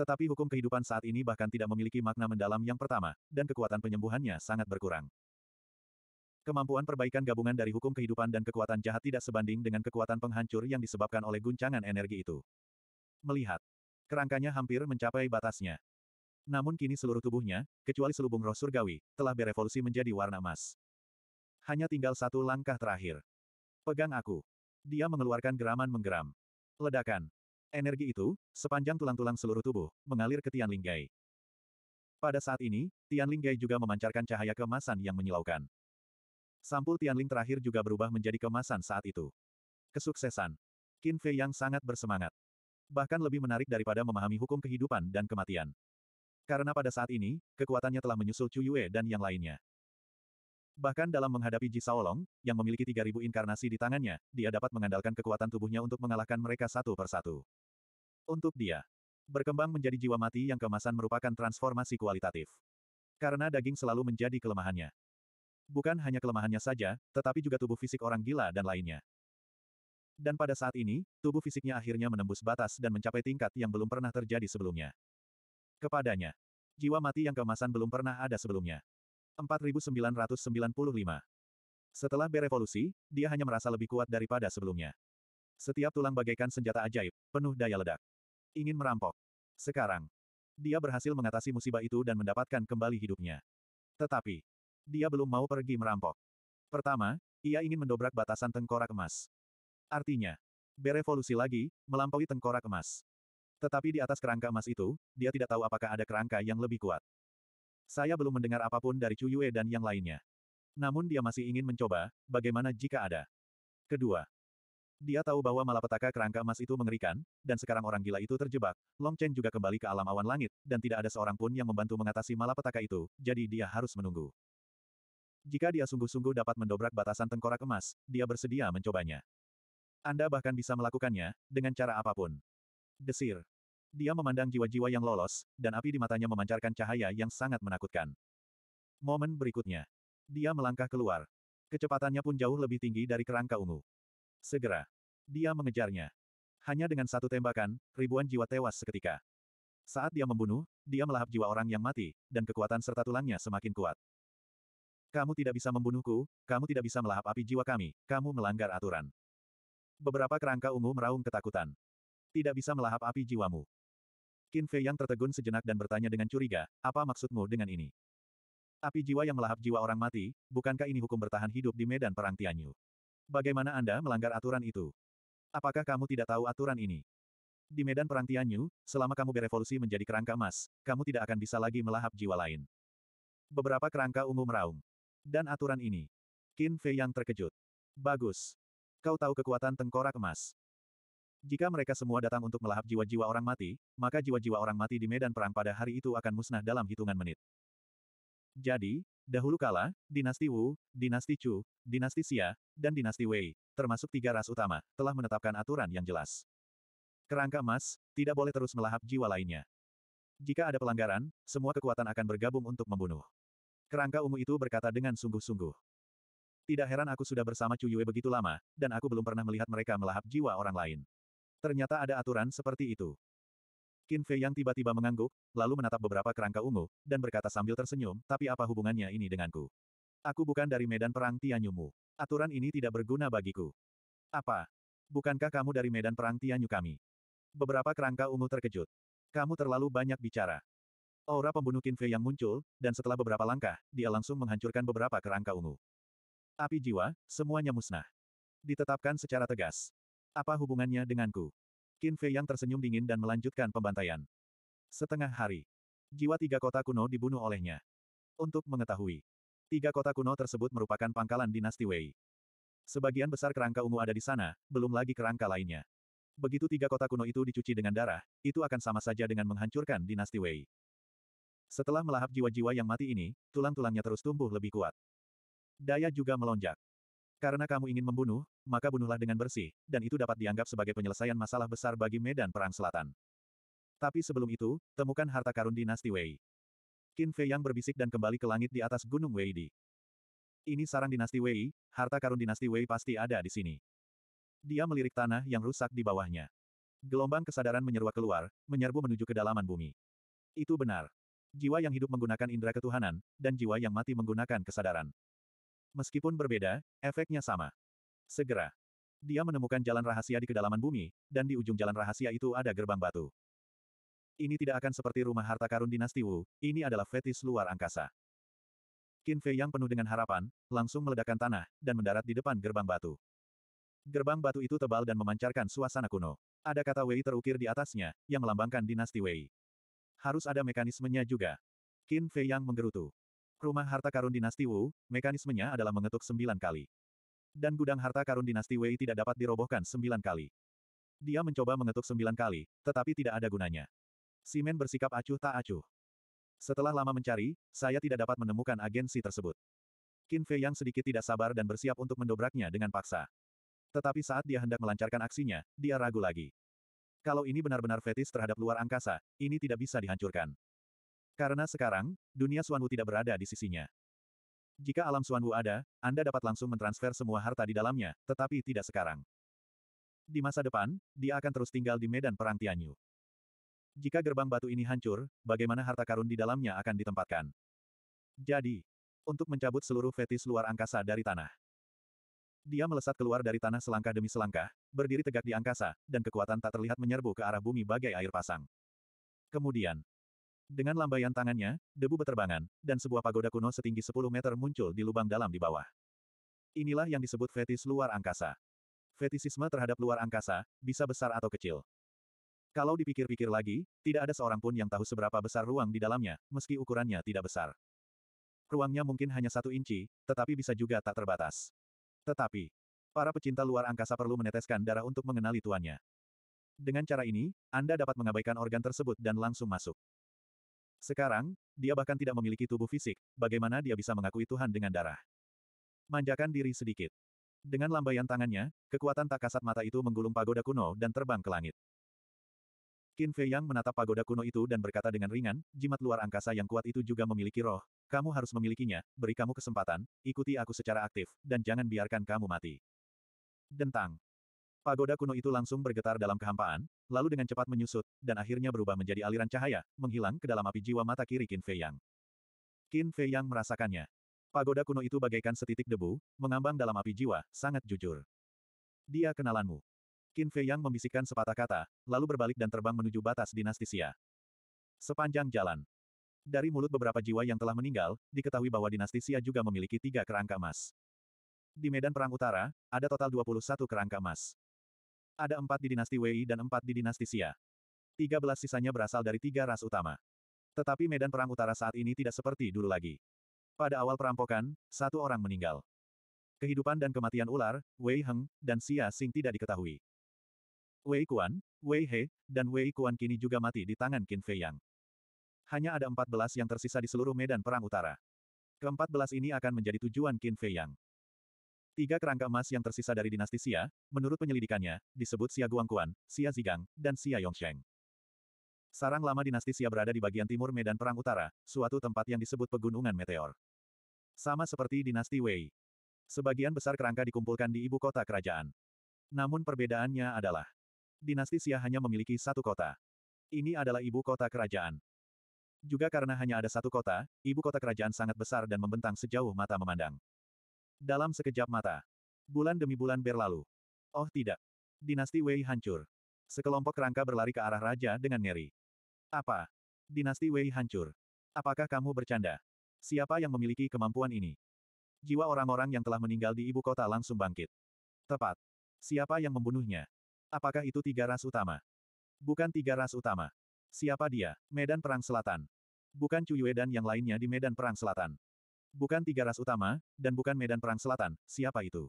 Tetapi hukum kehidupan saat ini bahkan tidak memiliki makna mendalam yang pertama, dan kekuatan penyembuhannya sangat berkurang. Kemampuan perbaikan gabungan dari hukum kehidupan dan kekuatan jahat tidak sebanding dengan kekuatan penghancur yang disebabkan oleh guncangan energi itu. Melihat. Kerangkanya hampir mencapai batasnya. Namun kini seluruh tubuhnya, kecuali selubung roh surgawi, telah berevolusi menjadi warna emas. Hanya tinggal satu langkah terakhir. Pegang aku. Dia mengeluarkan geraman menggeram. Ledakan. Energi itu, sepanjang tulang-tulang seluruh tubuh, mengalir ke Tian Linggai. Pada saat ini, Tian Linggai juga memancarkan cahaya kemasan yang menyilaukan. Sampul Tian Ling terakhir juga berubah menjadi kemasan saat itu. Kesuksesan. Qin Fei yang sangat bersemangat. Bahkan lebih menarik daripada memahami hukum kehidupan dan kematian. Karena pada saat ini, kekuatannya telah menyusul Chu Yue dan yang lainnya. Bahkan dalam menghadapi Ji Saolong, yang memiliki 3000 inkarnasi di tangannya, dia dapat mengandalkan kekuatan tubuhnya untuk mengalahkan mereka satu persatu. Untuk dia, berkembang menjadi jiwa mati yang kemasan merupakan transformasi kualitatif. Karena daging selalu menjadi kelemahannya. Bukan hanya kelemahannya saja, tetapi juga tubuh fisik orang gila dan lainnya. Dan pada saat ini, tubuh fisiknya akhirnya menembus batas dan mencapai tingkat yang belum pernah terjadi sebelumnya kepadanya. Jiwa mati yang kemasan belum pernah ada sebelumnya. 4995. Setelah berevolusi, dia hanya merasa lebih kuat daripada sebelumnya. Setiap tulang bagaikan senjata ajaib, penuh daya ledak. Ingin merampok. Sekarang, dia berhasil mengatasi musibah itu dan mendapatkan kembali hidupnya. Tetapi, dia belum mau pergi merampok. Pertama, ia ingin mendobrak batasan tengkorak emas. Artinya, berevolusi lagi, melampaui tengkorak emas. Tetapi di atas kerangka emas itu, dia tidak tahu apakah ada kerangka yang lebih kuat. Saya belum mendengar apapun dari Chu Yue dan yang lainnya. Namun dia masih ingin mencoba, bagaimana jika ada. Kedua, dia tahu bahwa malapetaka kerangka emas itu mengerikan, dan sekarang orang gila itu terjebak. Long Chen juga kembali ke alam awan langit, dan tidak ada seorang pun yang membantu mengatasi malapetaka itu, jadi dia harus menunggu. Jika dia sungguh-sungguh dapat mendobrak batasan tengkorak emas, dia bersedia mencobanya. Anda bahkan bisa melakukannya, dengan cara apapun. Desir. Dia memandang jiwa-jiwa yang lolos, dan api di matanya memancarkan cahaya yang sangat menakutkan. Momen berikutnya. Dia melangkah keluar. Kecepatannya pun jauh lebih tinggi dari kerangka ungu. Segera. Dia mengejarnya. Hanya dengan satu tembakan, ribuan jiwa tewas seketika. Saat dia membunuh, dia melahap jiwa orang yang mati, dan kekuatan serta tulangnya semakin kuat. Kamu tidak bisa membunuhku, kamu tidak bisa melahap api jiwa kami, kamu melanggar aturan. Beberapa kerangka ungu meraung ketakutan tidak bisa melahap api jiwamu. Qin Fei yang tertegun sejenak dan bertanya dengan curiga, apa maksudmu dengan ini? Api jiwa yang melahap jiwa orang mati, bukankah ini hukum bertahan hidup di medan perang Tianyu? Bagaimana Anda melanggar aturan itu? Apakah kamu tidak tahu aturan ini? Di medan perang Tianyu, selama kamu berevolusi menjadi kerangka emas, kamu tidak akan bisa lagi melahap jiwa lain. Beberapa kerangka ungu meraung. Dan aturan ini. Qin Fei yang terkejut. Bagus. Kau tahu kekuatan tengkorak emas. Jika mereka semua datang untuk melahap jiwa-jiwa orang mati, maka jiwa-jiwa orang mati di medan perang pada hari itu akan musnah dalam hitungan menit. Jadi, dahulu kala, dinasti Wu, dinasti Chu, dinasti Xia, dan dinasti Wei, termasuk tiga ras utama, telah menetapkan aturan yang jelas. Kerangka emas, tidak boleh terus melahap jiwa lainnya. Jika ada pelanggaran, semua kekuatan akan bergabung untuk membunuh. Kerangka ungu itu berkata dengan sungguh-sungguh. Tidak heran aku sudah bersama Chu Yue begitu lama, dan aku belum pernah melihat mereka melahap jiwa orang lain. Ternyata ada aturan seperti itu. Qin Fei yang tiba-tiba mengangguk, lalu menatap beberapa kerangka ungu, dan berkata sambil tersenyum, tapi apa hubungannya ini denganku? Aku bukan dari medan perang Tianyumu. Aturan ini tidak berguna bagiku. Apa? Bukankah kamu dari medan perang Tianyu kami? Beberapa kerangka ungu terkejut. Kamu terlalu banyak bicara. Aura pembunuh Qin Fei yang muncul, dan setelah beberapa langkah, dia langsung menghancurkan beberapa kerangka ungu. Api jiwa, semuanya musnah. Ditetapkan secara tegas. Apa hubungannya denganku? Qin Fei yang tersenyum dingin dan melanjutkan pembantaian. Setengah hari. Jiwa tiga kota kuno dibunuh olehnya. Untuk mengetahui. Tiga kota kuno tersebut merupakan pangkalan dinasti Wei. Sebagian besar kerangka ungu ada di sana, belum lagi kerangka lainnya. Begitu tiga kota kuno itu dicuci dengan darah, itu akan sama saja dengan menghancurkan dinasti Wei. Setelah melahap jiwa-jiwa yang mati ini, tulang-tulangnya terus tumbuh lebih kuat. Daya juga melonjak. Karena kamu ingin membunuh, maka bunuhlah dengan bersih, dan itu dapat dianggap sebagai penyelesaian masalah besar bagi medan perang selatan. Tapi sebelum itu, temukan harta karun dinasti Wei. Qin Fei yang berbisik dan kembali ke langit di atas gunung Wei. Ini sarang dinasti Wei, harta karun dinasti Wei pasti ada di sini. Dia melirik tanah yang rusak di bawahnya. Gelombang kesadaran menyeruak keluar, menyerbu menuju kedalaman bumi. Itu benar. Jiwa yang hidup menggunakan indera ketuhanan, dan jiwa yang mati menggunakan kesadaran. Meskipun berbeda, efeknya sama. Segera. Dia menemukan jalan rahasia di kedalaman bumi, dan di ujung jalan rahasia itu ada gerbang batu. Ini tidak akan seperti rumah harta karun dinasti Wu, ini adalah fetis luar angkasa. Qin Fei yang penuh dengan harapan, langsung meledakkan tanah, dan mendarat di depan gerbang batu. Gerbang batu itu tebal dan memancarkan suasana kuno. Ada kata Wei terukir di atasnya, yang melambangkan dinasti Wei. Harus ada mekanismenya juga. Qin Fei yang menggerutu. Rumah harta karun dinasti Wu, mekanismenya adalah mengetuk sembilan kali. Dan gudang harta karun dinasti Wei tidak dapat dirobohkan sembilan kali. Dia mencoba mengetuk sembilan kali, tetapi tidak ada gunanya. Simen bersikap acuh tak acuh. Setelah lama mencari, saya tidak dapat menemukan agensi tersebut. Qin Fei yang sedikit tidak sabar dan bersiap untuk mendobraknya dengan paksa. Tetapi saat dia hendak melancarkan aksinya, dia ragu lagi. Kalau ini benar-benar fetis terhadap luar angkasa, ini tidak bisa dihancurkan. Karena sekarang, dunia Suanwu tidak berada di sisinya. Jika alam Suanwu ada, Anda dapat langsung mentransfer semua harta di dalamnya, tetapi tidak sekarang. Di masa depan, dia akan terus tinggal di medan perang Tianyu. Jika gerbang batu ini hancur, bagaimana harta karun di dalamnya akan ditempatkan? Jadi, untuk mencabut seluruh fetis luar angkasa dari tanah. Dia melesat keluar dari tanah selangkah demi selangkah, berdiri tegak di angkasa, dan kekuatan tak terlihat menyerbu ke arah bumi bagai air pasang. Kemudian, dengan lambaian tangannya, debu berterbangan, dan sebuah pagoda kuno setinggi 10 meter muncul di lubang dalam di bawah. Inilah yang disebut fetis luar angkasa. Fetisisme terhadap luar angkasa, bisa besar atau kecil. Kalau dipikir-pikir lagi, tidak ada seorang pun yang tahu seberapa besar ruang di dalamnya, meski ukurannya tidak besar. Ruangnya mungkin hanya satu inci, tetapi bisa juga tak terbatas. Tetapi, para pecinta luar angkasa perlu meneteskan darah untuk mengenali tuannya. Dengan cara ini, Anda dapat mengabaikan organ tersebut dan langsung masuk. Sekarang, dia bahkan tidak memiliki tubuh fisik, bagaimana dia bisa mengakui Tuhan dengan darah? Manjakan diri sedikit. Dengan lambaian tangannya, kekuatan tak kasat mata itu menggulung pagoda kuno dan terbang ke langit. Qin Fei Yang menatap pagoda kuno itu dan berkata dengan ringan, jimat luar angkasa yang kuat itu juga memiliki roh, kamu harus memilikinya, beri kamu kesempatan, ikuti aku secara aktif, dan jangan biarkan kamu mati. Dentang. Pagoda kuno itu langsung bergetar dalam kehampaan, lalu dengan cepat menyusut, dan akhirnya berubah menjadi aliran cahaya, menghilang ke dalam api jiwa mata kiri Qin Fei Yang. Qin Fei Yang merasakannya. Pagoda kuno itu bagaikan setitik debu, mengambang dalam api jiwa, sangat jujur. Dia kenalanmu. Qin Fei Yang membisikkan sepatah kata, lalu berbalik dan terbang menuju batas dinastisia. Sepanjang jalan. Dari mulut beberapa jiwa yang telah meninggal, diketahui bahwa dinastisia juga memiliki tiga kerangka emas. Di medan perang utara, ada total 21 kerangka emas. Ada empat di dinasti Wei dan empat di dinasti Xia. Tiga belas sisanya berasal dari tiga ras utama. Tetapi medan perang utara saat ini tidak seperti dulu lagi. Pada awal perampokan, satu orang meninggal. Kehidupan dan kematian ular, Wei Heng, dan Xia Xing tidak diketahui. Wei Kuan, Wei He, dan Wei Kuan kini juga mati di tangan Qin Fei Yang. Hanya ada empat belas yang tersisa di seluruh medan perang utara. Keempat belas ini akan menjadi tujuan Qin Fei Yang. Tiga kerangka emas yang tersisa dari dinasti Xia, menurut penyelidikannya, disebut Xia Guangquan, Xia Zigang, dan Xia Yongsheng. Sarang lama dinasti Xia berada di bagian timur Medan Perang Utara, suatu tempat yang disebut Pegunungan Meteor. Sama seperti dinasti Wei. Sebagian besar kerangka dikumpulkan di ibu kota kerajaan. Namun perbedaannya adalah, dinasti Xia hanya memiliki satu kota. Ini adalah ibu kota kerajaan. Juga karena hanya ada satu kota, ibu kota kerajaan sangat besar dan membentang sejauh mata memandang. Dalam sekejap mata. Bulan demi bulan berlalu. Oh tidak. Dinasti Wei hancur. Sekelompok kerangka berlari ke arah raja dengan ngeri. Apa? Dinasti Wei hancur. Apakah kamu bercanda? Siapa yang memiliki kemampuan ini? Jiwa orang-orang yang telah meninggal di ibu kota langsung bangkit. Tepat. Siapa yang membunuhnya? Apakah itu tiga ras utama? Bukan tiga ras utama. Siapa dia? Medan Perang Selatan. Bukan Cuyue dan yang lainnya di Medan Perang Selatan. Bukan tiga ras utama, dan bukan medan perang selatan, siapa itu?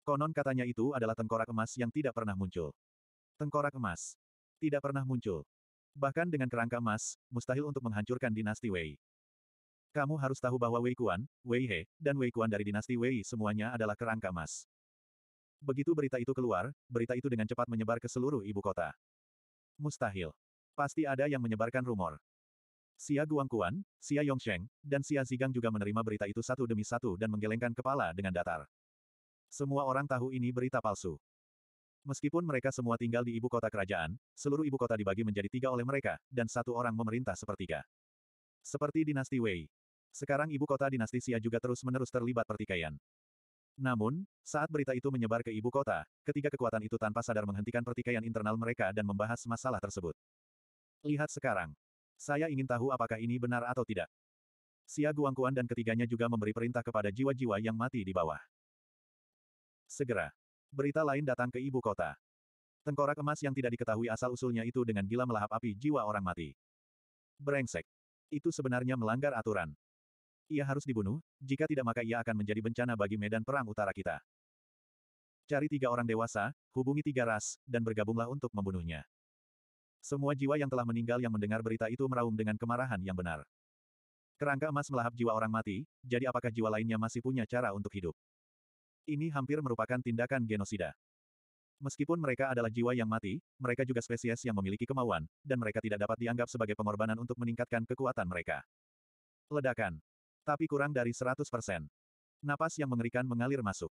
Konon katanya itu adalah tengkorak emas yang tidak pernah muncul. Tengkorak emas. Tidak pernah muncul. Bahkan dengan kerangka emas, mustahil untuk menghancurkan dinasti Wei. Kamu harus tahu bahwa Wei Kuan, Wei He, dan Wei Kuan dari dinasti Wei semuanya adalah kerangka emas. Begitu berita itu keluar, berita itu dengan cepat menyebar ke seluruh ibu kota. Mustahil. Pasti ada yang menyebarkan rumor. Xia Guangkuan, Xia Yongsheng, dan Xia Zigang juga menerima berita itu satu demi satu dan menggelengkan kepala dengan datar. Semua orang tahu ini berita palsu. Meskipun mereka semua tinggal di ibu kota kerajaan, seluruh ibu kota dibagi menjadi tiga oleh mereka, dan satu orang memerintah sepertiga. Seperti dinasti Wei. Sekarang ibu kota dinasti Xia juga terus-menerus terlibat pertikaian. Namun, saat berita itu menyebar ke ibu kota, ketiga kekuatan itu tanpa sadar menghentikan pertikaian internal mereka dan membahas masalah tersebut. Lihat sekarang. Saya ingin tahu apakah ini benar atau tidak. Xia Guangkuan dan ketiganya juga memberi perintah kepada jiwa-jiwa yang mati di bawah. Segera. Berita lain datang ke ibu kota. Tengkorak emas yang tidak diketahui asal-usulnya itu dengan gila melahap api jiwa orang mati. Berengsek. Itu sebenarnya melanggar aturan. Ia harus dibunuh, jika tidak maka ia akan menjadi bencana bagi medan perang utara kita. Cari tiga orang dewasa, hubungi tiga ras, dan bergabunglah untuk membunuhnya. Semua jiwa yang telah meninggal yang mendengar berita itu meraung dengan kemarahan yang benar. Kerangka emas melahap jiwa orang mati, jadi apakah jiwa lainnya masih punya cara untuk hidup? Ini hampir merupakan tindakan genosida. Meskipun mereka adalah jiwa yang mati, mereka juga spesies yang memiliki kemauan, dan mereka tidak dapat dianggap sebagai pengorbanan untuk meningkatkan kekuatan mereka. Ledakan. Tapi kurang dari 100%. Napas yang mengerikan mengalir masuk.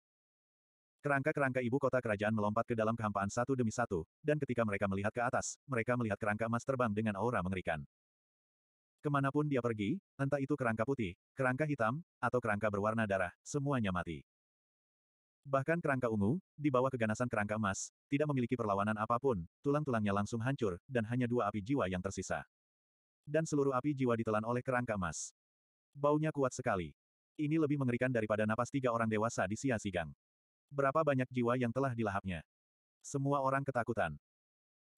Kerangka-kerangka ibu kota kerajaan melompat ke dalam kehampaan satu demi satu, dan ketika mereka melihat ke atas, mereka melihat kerangka emas terbang dengan aura mengerikan. Kemanapun dia pergi, entah itu kerangka putih, kerangka hitam, atau kerangka berwarna darah, semuanya mati. Bahkan kerangka ungu, di bawah keganasan kerangka emas, tidak memiliki perlawanan apapun, tulang-tulangnya langsung hancur, dan hanya dua api jiwa yang tersisa. Dan seluruh api jiwa ditelan oleh kerangka emas. Baunya kuat sekali. Ini lebih mengerikan daripada napas tiga orang dewasa di Sia Sigang. Berapa banyak jiwa yang telah dilahapnya? Semua orang ketakutan.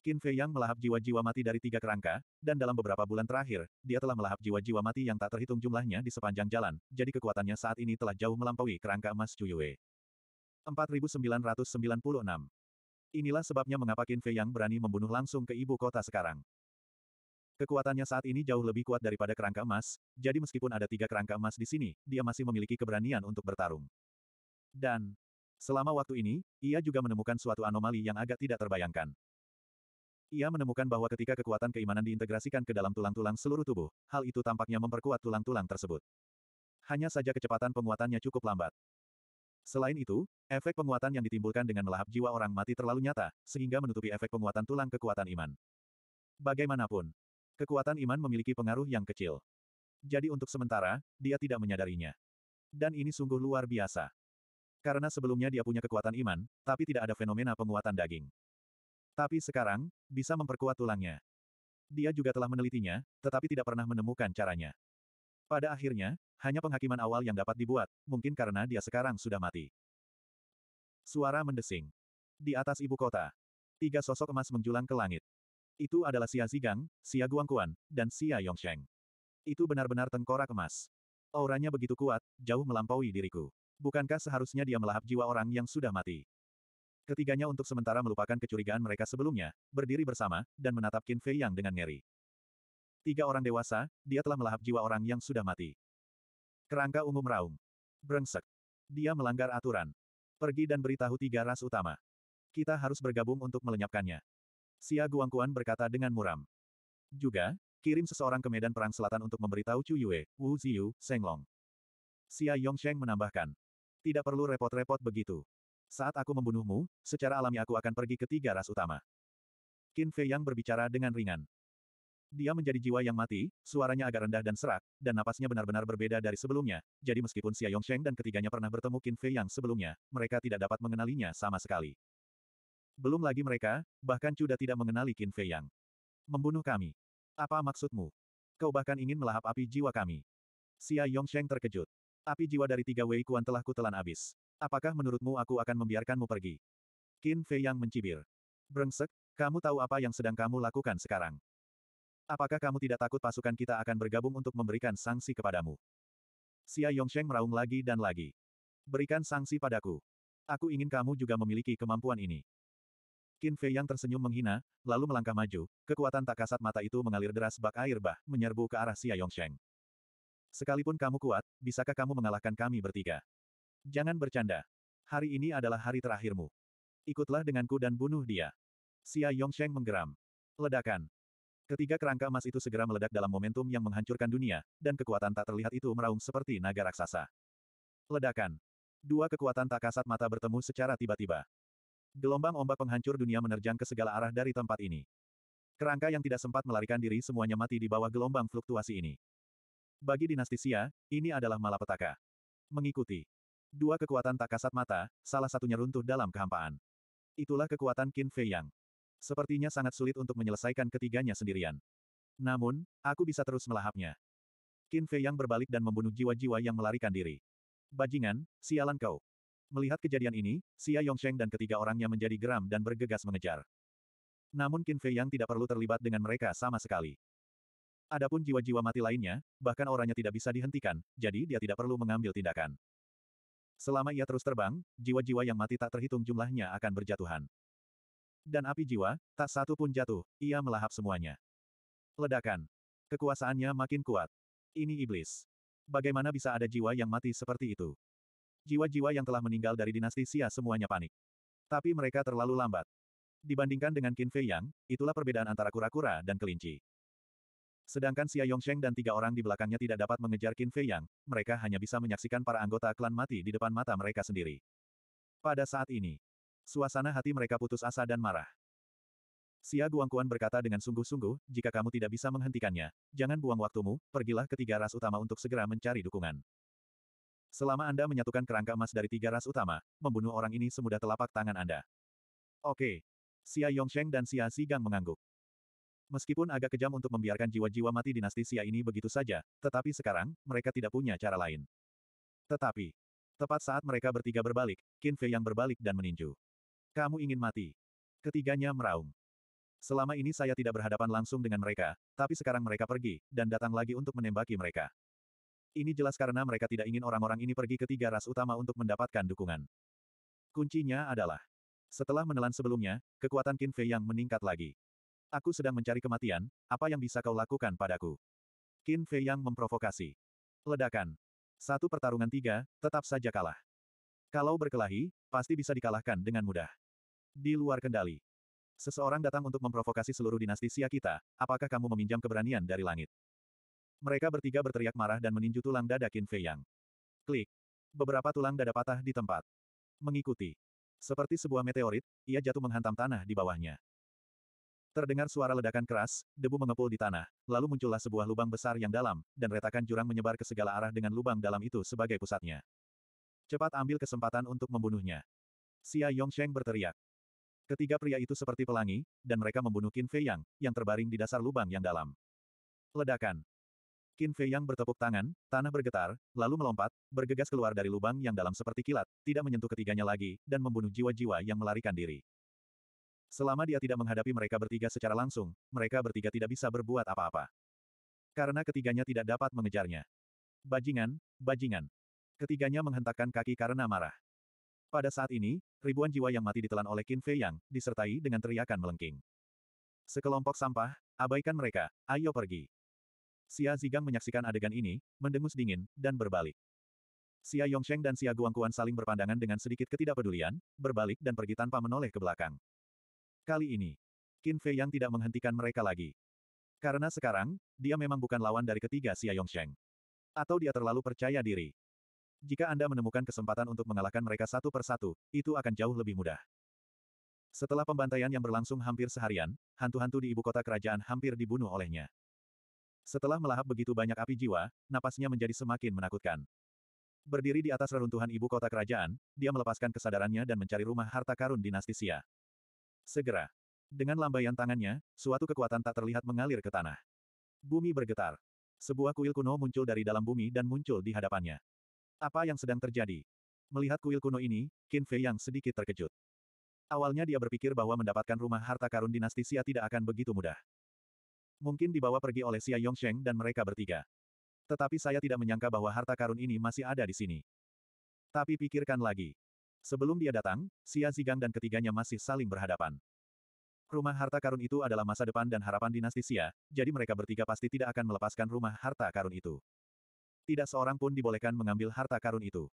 Qin Fei Yang melahap jiwa-jiwa mati dari tiga kerangka, dan dalam beberapa bulan terakhir, dia telah melahap jiwa-jiwa mati yang tak terhitung jumlahnya di sepanjang jalan, jadi kekuatannya saat ini telah jauh melampaui kerangka emas Yue. 4996 Inilah sebabnya mengapa Qin Fei Yang berani membunuh langsung ke ibu kota sekarang. Kekuatannya saat ini jauh lebih kuat daripada kerangka emas, jadi meskipun ada tiga kerangka emas di sini, dia masih memiliki keberanian untuk bertarung. Dan, Selama waktu ini, ia juga menemukan suatu anomali yang agak tidak terbayangkan. Ia menemukan bahwa ketika kekuatan keimanan diintegrasikan ke dalam tulang-tulang seluruh tubuh, hal itu tampaknya memperkuat tulang-tulang tersebut. Hanya saja kecepatan penguatannya cukup lambat. Selain itu, efek penguatan yang ditimbulkan dengan melahap jiwa orang mati terlalu nyata, sehingga menutupi efek penguatan tulang kekuatan iman. Bagaimanapun, kekuatan iman memiliki pengaruh yang kecil. Jadi untuk sementara, dia tidak menyadarinya. Dan ini sungguh luar biasa. Karena sebelumnya dia punya kekuatan iman, tapi tidak ada fenomena penguatan daging. Tapi sekarang, bisa memperkuat tulangnya. Dia juga telah menelitinya, tetapi tidak pernah menemukan caranya. Pada akhirnya, hanya penghakiman awal yang dapat dibuat, mungkin karena dia sekarang sudah mati. Suara mendesing. Di atas ibu kota. Tiga sosok emas menjulang ke langit. Itu adalah Xia Zigang, Xia Guangkuan, dan Xia Yongsheng. Itu benar-benar tengkorak emas. Auranya begitu kuat, jauh melampaui diriku. Bukankah seharusnya dia melahap jiwa orang yang sudah mati? Ketiganya untuk sementara melupakan kecurigaan mereka sebelumnya, berdiri bersama, dan menatap Qin Fei Yang dengan ngeri. Tiga orang dewasa, dia telah melahap jiwa orang yang sudah mati. Kerangka ungu meraung. Brengsek. Dia melanggar aturan. Pergi dan beritahu tiga ras utama. Kita harus bergabung untuk melenyapkannya. Xia Guangkuan berkata dengan muram. Juga, kirim seseorang ke medan perang selatan untuk memberitahu Chu Yue, Wu Ziyu, Seng Long. Xia Yongsheng menambahkan. Tidak perlu repot-repot begitu. Saat aku membunuhmu, secara alami aku akan pergi ke tiga ras utama. Qin Fei Yang berbicara dengan ringan. Dia menjadi jiwa yang mati, suaranya agak rendah dan serak, dan napasnya benar-benar berbeda dari sebelumnya, jadi meskipun Xia Yongsheng dan ketiganya pernah bertemu Qin Fei Yang sebelumnya, mereka tidak dapat mengenalinya sama sekali. Belum lagi mereka, bahkan Cuda tidak mengenali Qin Fei Yang. Membunuh kami. Apa maksudmu? Kau bahkan ingin melahap api jiwa kami. Xia Yongsheng terkejut. Api jiwa dari tiga Wei Kuan telah kutelan abis. Apakah menurutmu aku akan membiarkanmu pergi? Qin Fei yang mencibir. Brengsek, kamu tahu apa yang sedang kamu lakukan sekarang. Apakah kamu tidak takut pasukan kita akan bergabung untuk memberikan sanksi kepadamu? Xia Yongsheng meraung lagi dan lagi. Berikan sanksi padaku. Aku ingin kamu juga memiliki kemampuan ini. Qin Fei yang tersenyum menghina, lalu melangkah maju, kekuatan tak kasat mata itu mengalir deras bak air bah, menyerbu ke arah Xia Yongsheng. Sekalipun kamu kuat, bisakah kamu mengalahkan kami bertiga? Jangan bercanda. Hari ini adalah hari terakhirmu. Ikutlah denganku dan bunuh dia. Xia Yongsheng menggeram. Ledakan. Ketiga kerangka emas itu segera meledak dalam momentum yang menghancurkan dunia, dan kekuatan tak terlihat itu meraung seperti naga raksasa. Ledakan. Dua kekuatan tak kasat mata bertemu secara tiba-tiba. Gelombang ombak penghancur dunia menerjang ke segala arah dari tempat ini. Kerangka yang tidak sempat melarikan diri semuanya mati di bawah gelombang fluktuasi ini. Bagi dinasti Xia, ini adalah malapetaka. Mengikuti. Dua kekuatan tak kasat mata, salah satunya runtuh dalam kehampaan. Itulah kekuatan Qin Fei Yang. Sepertinya sangat sulit untuk menyelesaikan ketiganya sendirian. Namun, aku bisa terus melahapnya. Qin Fei Yang berbalik dan membunuh jiwa-jiwa yang melarikan diri. Bajingan, sialan kau. Melihat kejadian ini, Xia Yongsheng dan ketiga orangnya menjadi geram dan bergegas mengejar. Namun Qin Fei Yang tidak perlu terlibat dengan mereka sama sekali. Adapun jiwa-jiwa mati lainnya, bahkan orangnya tidak bisa dihentikan, jadi dia tidak perlu mengambil tindakan. Selama ia terus terbang, jiwa-jiwa yang mati tak terhitung jumlahnya akan berjatuhan. Dan api jiwa, tak satu pun jatuh, ia melahap semuanya. Ledakan. Kekuasaannya makin kuat. Ini iblis. Bagaimana bisa ada jiwa yang mati seperti itu? Jiwa-jiwa yang telah meninggal dari dinasti Xia semuanya panik. Tapi mereka terlalu lambat. Dibandingkan dengan Qin Fei Yang, itulah perbedaan antara kura-kura dan kelinci. Sedangkan Xia Yongsheng dan tiga orang di belakangnya tidak dapat mengejar Qin Fei Yang, mereka hanya bisa menyaksikan para anggota klan mati di depan mata mereka sendiri. Pada saat ini, suasana hati mereka putus asa dan marah. Xia Guangquan berkata dengan sungguh-sungguh, jika kamu tidak bisa menghentikannya, jangan buang waktumu, pergilah ke tiga ras utama untuk segera mencari dukungan. Selama Anda menyatukan kerangka emas dari tiga ras utama, membunuh orang ini semudah telapak tangan Anda. Oke. Xia Yongsheng dan Xia Xigang mengangguk. Meskipun agak kejam untuk membiarkan jiwa-jiwa mati dinasti Xia ini begitu saja, tetapi sekarang, mereka tidak punya cara lain. Tetapi, tepat saat mereka bertiga berbalik, Qin Fei yang berbalik dan meninju. Kamu ingin mati. Ketiganya meraung. Selama ini saya tidak berhadapan langsung dengan mereka, tapi sekarang mereka pergi, dan datang lagi untuk menembaki mereka. Ini jelas karena mereka tidak ingin orang-orang ini pergi ke tiga ras utama untuk mendapatkan dukungan. Kuncinya adalah, setelah menelan sebelumnya, kekuatan Qin Fei yang meningkat lagi. Aku sedang mencari kematian, apa yang bisa kau lakukan padaku? Qin Fei Yang memprovokasi. Ledakan. Satu pertarungan tiga, tetap saja kalah. Kalau berkelahi, pasti bisa dikalahkan dengan mudah. Di luar kendali. Seseorang datang untuk memprovokasi seluruh dinasti Xia kita, apakah kamu meminjam keberanian dari langit? Mereka bertiga berteriak marah dan meninju tulang dada Qin Fei Yang. Klik. Beberapa tulang dada patah di tempat. Mengikuti. Seperti sebuah meteorit, ia jatuh menghantam tanah di bawahnya. Terdengar suara ledakan keras, debu mengepul di tanah, lalu muncullah sebuah lubang besar yang dalam, dan retakan jurang menyebar ke segala arah dengan lubang dalam itu sebagai pusatnya. Cepat ambil kesempatan untuk membunuhnya. Xia Yongsheng berteriak. Ketiga pria itu seperti pelangi, dan mereka membunuh Qin Fei Yang, yang terbaring di dasar lubang yang dalam. Ledakan. Qin Fei Yang bertepuk tangan, tanah bergetar, lalu melompat, bergegas keluar dari lubang yang dalam seperti kilat, tidak menyentuh ketiganya lagi, dan membunuh jiwa-jiwa yang melarikan diri. Selama dia tidak menghadapi mereka bertiga secara langsung, mereka bertiga tidak bisa berbuat apa-apa. Karena ketiganya tidak dapat mengejarnya. Bajingan, bajingan. Ketiganya menghentakkan kaki karena marah. Pada saat ini, ribuan jiwa yang mati ditelan oleh Qin Fei Yang, disertai dengan teriakan melengking. Sekelompok sampah, abaikan mereka, ayo pergi. Xia Zigang menyaksikan adegan ini, mendengus dingin, dan berbalik. Xia Yongsheng dan Xia Guangkuan saling berpandangan dengan sedikit ketidakpedulian, berbalik dan pergi tanpa menoleh ke belakang. Kali ini, Qin Fei Yang tidak menghentikan mereka lagi. Karena sekarang, dia memang bukan lawan dari ketiga Xia Yongsheng. Atau dia terlalu percaya diri. Jika Anda menemukan kesempatan untuk mengalahkan mereka satu persatu, itu akan jauh lebih mudah. Setelah pembantaian yang berlangsung hampir seharian, hantu-hantu di ibu kota kerajaan hampir dibunuh olehnya. Setelah melahap begitu banyak api jiwa, napasnya menjadi semakin menakutkan. Berdiri di atas reruntuhan ibu kota kerajaan, dia melepaskan kesadarannya dan mencari rumah harta karun dinasti Xia. Segera. Dengan lambaian tangannya, suatu kekuatan tak terlihat mengalir ke tanah. Bumi bergetar. Sebuah kuil kuno muncul dari dalam bumi dan muncul di hadapannya. Apa yang sedang terjadi? Melihat kuil kuno ini, Qin Fei yang sedikit terkejut. Awalnya dia berpikir bahwa mendapatkan rumah harta karun dinasti Xia tidak akan begitu mudah. Mungkin dibawa pergi oleh Xia Yongsheng dan mereka bertiga. Tetapi saya tidak menyangka bahwa harta karun ini masih ada di sini. Tapi pikirkan lagi. Sebelum dia datang, Xia Zigang dan ketiganya masih saling berhadapan. Rumah harta karun itu adalah masa depan dan harapan dinasti Xia, jadi mereka bertiga pasti tidak akan melepaskan rumah harta karun itu. Tidak seorang pun dibolehkan mengambil harta karun itu.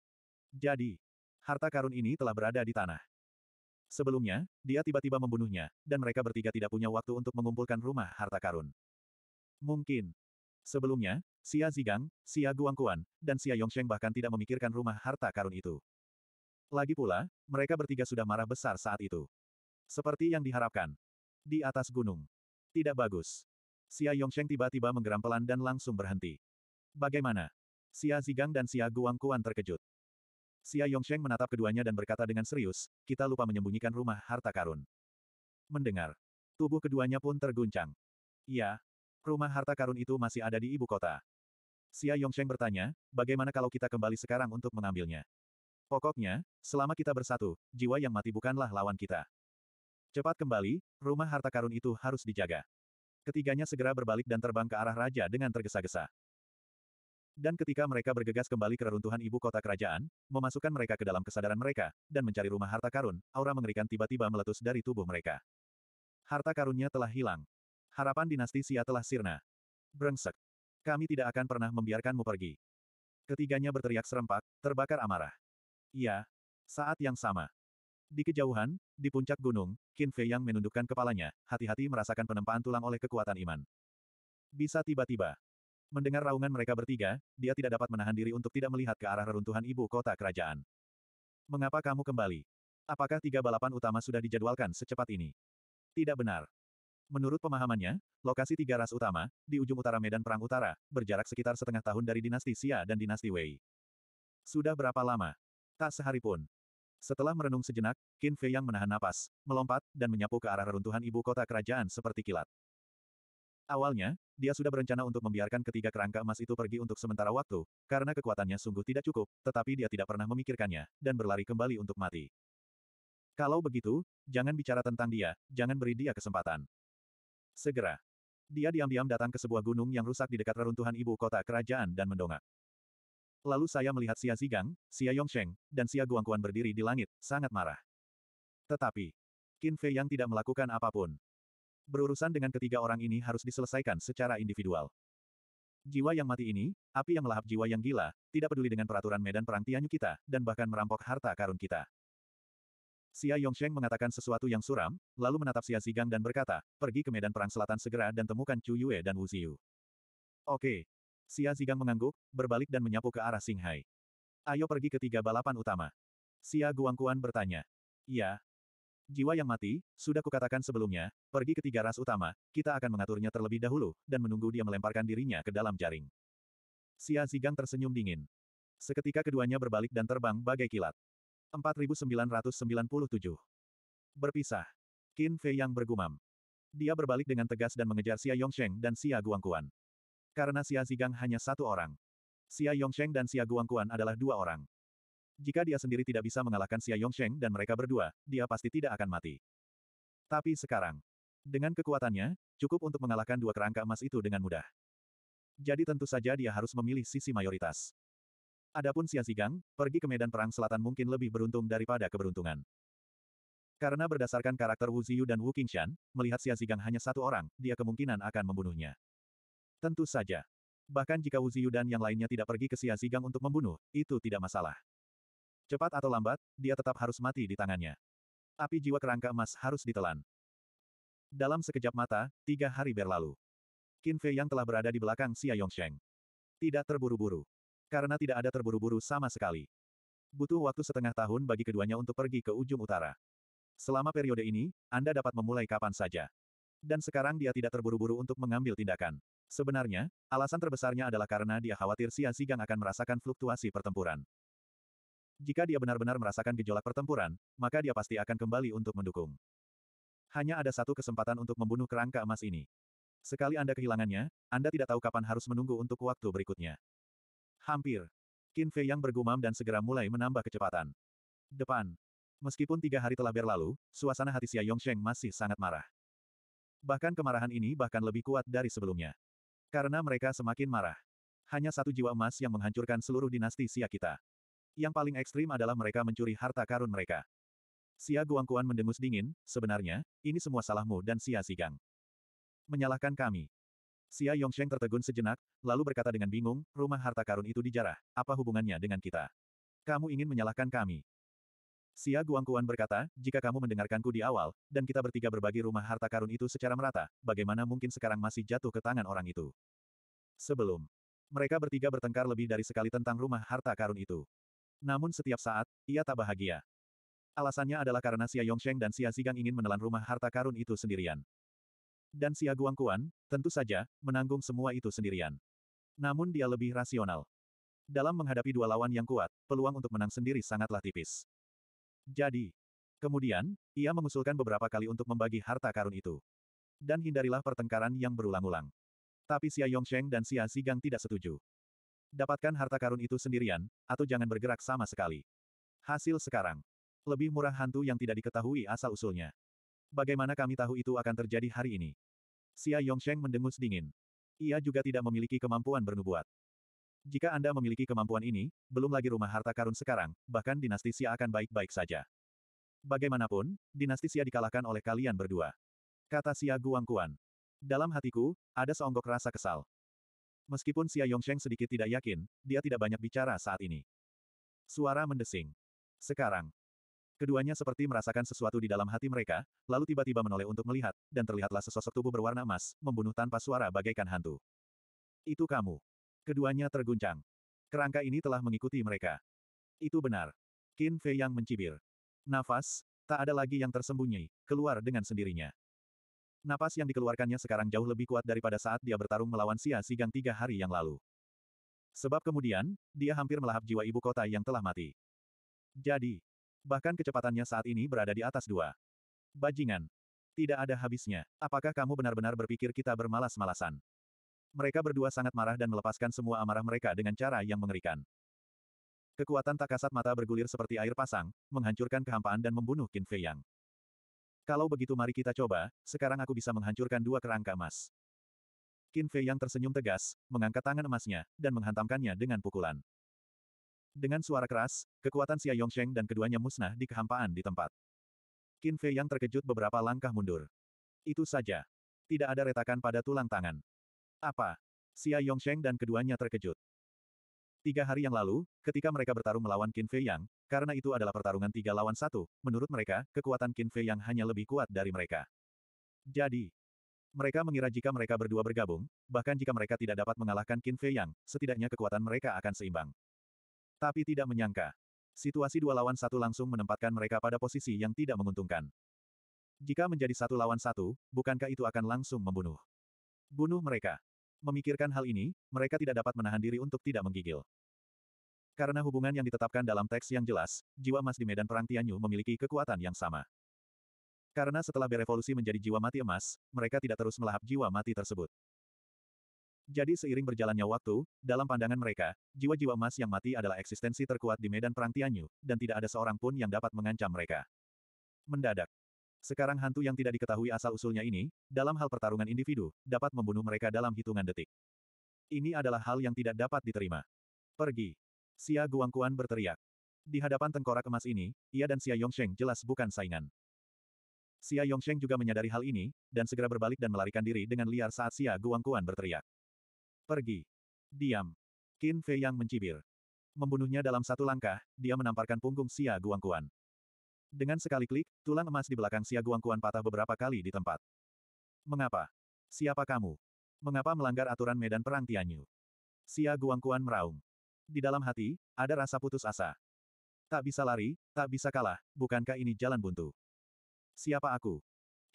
Jadi, harta karun ini telah berada di tanah. Sebelumnya, dia tiba-tiba membunuhnya, dan mereka bertiga tidak punya waktu untuk mengumpulkan rumah harta karun. Mungkin. Sebelumnya, Xia Zigang, Xia Guangkuan, dan Xia Yongsheng bahkan tidak memikirkan rumah harta karun itu. Lagi pula, mereka bertiga sudah marah besar saat itu. Seperti yang diharapkan. Di atas gunung. Tidak bagus. Xia Yongsheng tiba-tiba menggeram pelan dan langsung berhenti. Bagaimana? Xia Zigang dan Xia Guangkuan terkejut. Xia Yongsheng menatap keduanya dan berkata dengan serius, kita lupa menyembunyikan rumah harta karun. Mendengar. Tubuh keduanya pun terguncang. Ya, Rumah harta karun itu masih ada di ibu kota. Xia Yongsheng bertanya, bagaimana kalau kita kembali sekarang untuk mengambilnya? Pokoknya, selama kita bersatu, jiwa yang mati bukanlah lawan kita. Cepat kembali, rumah harta karun itu harus dijaga. Ketiganya segera berbalik dan terbang ke arah raja dengan tergesa-gesa. Dan ketika mereka bergegas kembali ke reruntuhan ibu kota kerajaan, memasukkan mereka ke dalam kesadaran mereka, dan mencari rumah harta karun, aura mengerikan tiba-tiba meletus dari tubuh mereka. Harta karunnya telah hilang. Harapan dinasti Sia telah sirna. Brengsek. Kami tidak akan pernah membiarkanmu pergi. Ketiganya berteriak serempak, terbakar amarah. Iya. Saat yang sama. Di kejauhan, di puncak gunung, Qin Fei Yang menundukkan kepalanya, hati-hati merasakan penempaan tulang oleh kekuatan iman. Bisa tiba-tiba. Mendengar raungan mereka bertiga, dia tidak dapat menahan diri untuk tidak melihat ke arah reruntuhan ibu kota kerajaan. Mengapa kamu kembali? Apakah tiga balapan utama sudah dijadwalkan secepat ini? Tidak benar. Menurut pemahamannya, lokasi tiga ras utama, di ujung utara Medan Perang Utara, berjarak sekitar setengah tahun dari dinasti Xia dan dinasti Wei. Sudah berapa lama? Tak sehari pun. Setelah merenung sejenak, Qin Fei yang menahan napas, melompat, dan menyapu ke arah reruntuhan ibu kota kerajaan seperti kilat. Awalnya, dia sudah berencana untuk membiarkan ketiga kerangka emas itu pergi untuk sementara waktu, karena kekuatannya sungguh tidak cukup, tetapi dia tidak pernah memikirkannya, dan berlari kembali untuk mati. Kalau begitu, jangan bicara tentang dia, jangan beri dia kesempatan. Segera. Dia diam-diam datang ke sebuah gunung yang rusak di dekat reruntuhan ibu kota kerajaan dan mendongak. Lalu saya melihat Xia Zigang, Xia Yongsheng, dan Xia Guangguan berdiri di langit, sangat marah. Tetapi, Qin Fei yang tidak melakukan apapun. Berurusan dengan ketiga orang ini harus diselesaikan secara individual. Jiwa yang mati ini, api yang melahap jiwa yang gila, tidak peduli dengan peraturan medan perang Tianyu kita, dan bahkan merampok harta karun kita. Xia Yongsheng mengatakan sesuatu yang suram, lalu menatap Xia Zigang dan berkata, pergi ke medan perang selatan segera dan temukan Chu Yue dan Wu Ziyu. Oke, Xia Zigang mengangguk, berbalik dan menyapu ke arah Singhai. Ayo pergi ke tiga balapan utama. Xia Guangkuan bertanya. Iya. Jiwa yang mati, sudah kukatakan sebelumnya, pergi ke tiga ras utama, kita akan mengaturnya terlebih dahulu, dan menunggu dia melemparkan dirinya ke dalam jaring. Xia Zigang tersenyum dingin. Seketika keduanya berbalik dan terbang bagai kilat. 4997. Berpisah. Qin Fei yang bergumam. Dia berbalik dengan tegas dan mengejar Xia Yongsheng dan Xia Guangkuan. Karena Xia Zigang hanya satu orang. Xia Yongsheng dan Xia Guangkuan adalah dua orang. Jika dia sendiri tidak bisa mengalahkan Xia Yongsheng dan mereka berdua, dia pasti tidak akan mati. Tapi sekarang, dengan kekuatannya, cukup untuk mengalahkan dua kerangka emas itu dengan mudah. Jadi tentu saja dia harus memilih sisi mayoritas. Adapun Xia Zigang, pergi ke medan perang selatan mungkin lebih beruntung daripada keberuntungan. Karena berdasarkan karakter Wu Ziyu dan Wu Qingshan, melihat Xia Zigang hanya satu orang, dia kemungkinan akan membunuhnya. Tentu saja. Bahkan jika Wu Ziyu dan yang lainnya tidak pergi ke Sia Zigang untuk membunuh, itu tidak masalah. Cepat atau lambat, dia tetap harus mati di tangannya. Api jiwa kerangka emas harus ditelan. Dalam sekejap mata, tiga hari berlalu. Qin Fei yang telah berada di belakang Xia Yongsheng. Tidak terburu-buru. Karena tidak ada terburu-buru sama sekali. Butuh waktu setengah tahun bagi keduanya untuk pergi ke ujung utara. Selama periode ini, Anda dapat memulai kapan saja. Dan sekarang dia tidak terburu-buru untuk mengambil tindakan. Sebenarnya, alasan terbesarnya adalah karena dia khawatir Xia Zigang akan merasakan fluktuasi pertempuran. Jika dia benar-benar merasakan gejolak pertempuran, maka dia pasti akan kembali untuk mendukung. Hanya ada satu kesempatan untuk membunuh kerangka emas ini. Sekali Anda kehilangannya, Anda tidak tahu kapan harus menunggu untuk waktu berikutnya. Hampir. Qin Fei yang bergumam dan segera mulai menambah kecepatan. Depan. Meskipun tiga hari telah berlalu, suasana hati Xia Yongsheng masih sangat marah. Bahkan kemarahan ini bahkan lebih kuat dari sebelumnya. Karena mereka semakin marah. Hanya satu jiwa emas yang menghancurkan seluruh dinasti Sia kita. Yang paling ekstrim adalah mereka mencuri harta karun mereka. Sia Guangkuan mendengus dingin, sebenarnya, ini semua salahmu dan Sia Sigang. Menyalahkan kami. Sia Yongsheng tertegun sejenak, lalu berkata dengan bingung, rumah harta karun itu dijarah, apa hubungannya dengan kita? Kamu ingin menyalahkan kami? Xia Guangkuan berkata, jika kamu mendengarkanku di awal, dan kita bertiga berbagi rumah harta karun itu secara merata, bagaimana mungkin sekarang masih jatuh ke tangan orang itu? Sebelum, mereka bertiga bertengkar lebih dari sekali tentang rumah harta karun itu. Namun setiap saat, ia tak bahagia. Alasannya adalah karena Xia Yongsheng dan Xia Zigang ingin menelan rumah harta karun itu sendirian. Dan Xia Guangkuan, tentu saja, menanggung semua itu sendirian. Namun dia lebih rasional. Dalam menghadapi dua lawan yang kuat, peluang untuk menang sendiri sangatlah tipis. Jadi, kemudian, ia mengusulkan beberapa kali untuk membagi harta karun itu. Dan hindarilah pertengkaran yang berulang-ulang. Tapi Xia Yongsheng dan Xia Zigang tidak setuju. Dapatkan harta karun itu sendirian, atau jangan bergerak sama sekali. Hasil sekarang. Lebih murah hantu yang tidak diketahui asal-usulnya. Bagaimana kami tahu itu akan terjadi hari ini? Xia Yongsheng mendengus dingin. Ia juga tidak memiliki kemampuan bernubuat. Jika Anda memiliki kemampuan ini, belum lagi rumah harta karun sekarang, bahkan dinasti Xia akan baik-baik saja. Bagaimanapun, dinasti Xia dikalahkan oleh kalian berdua. Kata Xia Guangkuan. Dalam hatiku, ada seonggok rasa kesal. Meskipun Xia Yongsheng sedikit tidak yakin, dia tidak banyak bicara saat ini. Suara mendesing. Sekarang. Keduanya seperti merasakan sesuatu di dalam hati mereka, lalu tiba-tiba menoleh untuk melihat, dan terlihatlah sesosok tubuh berwarna emas, membunuh tanpa suara bagaikan hantu. Itu kamu. Keduanya terguncang. Kerangka ini telah mengikuti mereka. Itu benar. Qin Fei yang mencibir. Nafas, tak ada lagi yang tersembunyi, keluar dengan sendirinya. Napas yang dikeluarkannya sekarang jauh lebih kuat daripada saat dia bertarung melawan Xia Sigang tiga hari yang lalu. Sebab kemudian, dia hampir melahap jiwa ibu kota yang telah mati. Jadi, bahkan kecepatannya saat ini berada di atas dua. Bajingan. Tidak ada habisnya. Apakah kamu benar-benar berpikir kita bermalas-malasan? Mereka berdua sangat marah dan melepaskan semua amarah mereka dengan cara yang mengerikan. Kekuatan tak kasat mata bergulir seperti air pasang, menghancurkan kehampaan dan membunuh Qin Fei Yang. Kalau begitu mari kita coba, sekarang aku bisa menghancurkan dua kerangka emas. Qin Fei Yang tersenyum tegas, mengangkat tangan emasnya, dan menghantamkannya dengan pukulan. Dengan suara keras, kekuatan Xia Yongsheng dan keduanya musnah di kehampaan di tempat. Qin Fei Yang terkejut beberapa langkah mundur. Itu saja. Tidak ada retakan pada tulang tangan. Apa? Xia Yongsheng dan keduanya terkejut. Tiga hari yang lalu, ketika mereka bertarung melawan Qin Fei Yang, karena itu adalah pertarungan tiga lawan satu, menurut mereka, kekuatan Qin Fei Yang hanya lebih kuat dari mereka. Jadi, mereka mengira jika mereka berdua bergabung, bahkan jika mereka tidak dapat mengalahkan Qin Fei Yang, setidaknya kekuatan mereka akan seimbang. Tapi tidak menyangka, situasi dua lawan satu langsung menempatkan mereka pada posisi yang tidak menguntungkan. Jika menjadi satu lawan satu, bukankah itu akan langsung membunuh? Bunuh mereka. Memikirkan hal ini, mereka tidak dapat menahan diri untuk tidak menggigil. Karena hubungan yang ditetapkan dalam teks yang jelas, jiwa emas di medan perang Tianyu memiliki kekuatan yang sama. Karena setelah berevolusi menjadi jiwa mati emas, mereka tidak terus melahap jiwa mati tersebut. Jadi seiring berjalannya waktu, dalam pandangan mereka, jiwa-jiwa emas yang mati adalah eksistensi terkuat di medan perang Tianyu, dan tidak ada seorang pun yang dapat mengancam mereka. Mendadak, sekarang hantu yang tidak diketahui asal-usulnya ini, dalam hal pertarungan individu, dapat membunuh mereka dalam hitungan detik. Ini adalah hal yang tidak dapat diterima. Pergi. Xia Guangkuan berteriak. Di hadapan tengkorak emas ini, ia dan Xia Yongsheng jelas bukan saingan. Xia Yongsheng juga menyadari hal ini, dan segera berbalik dan melarikan diri dengan liar saat Xia Guangkuan berteriak. Pergi. Diam. Qin Fei yang mencibir. Membunuhnya dalam satu langkah, dia menamparkan punggung Xia Guangkuan. Dengan sekali klik, tulang emas di belakang Xia Guangkuan patah beberapa kali di tempat. Mengapa? Siapa kamu? Mengapa melanggar aturan medan perang Tianyu? Xia Guangkuan meraung. Di dalam hati, ada rasa putus asa. Tak bisa lari, tak bisa kalah, bukankah ini jalan buntu? Siapa aku?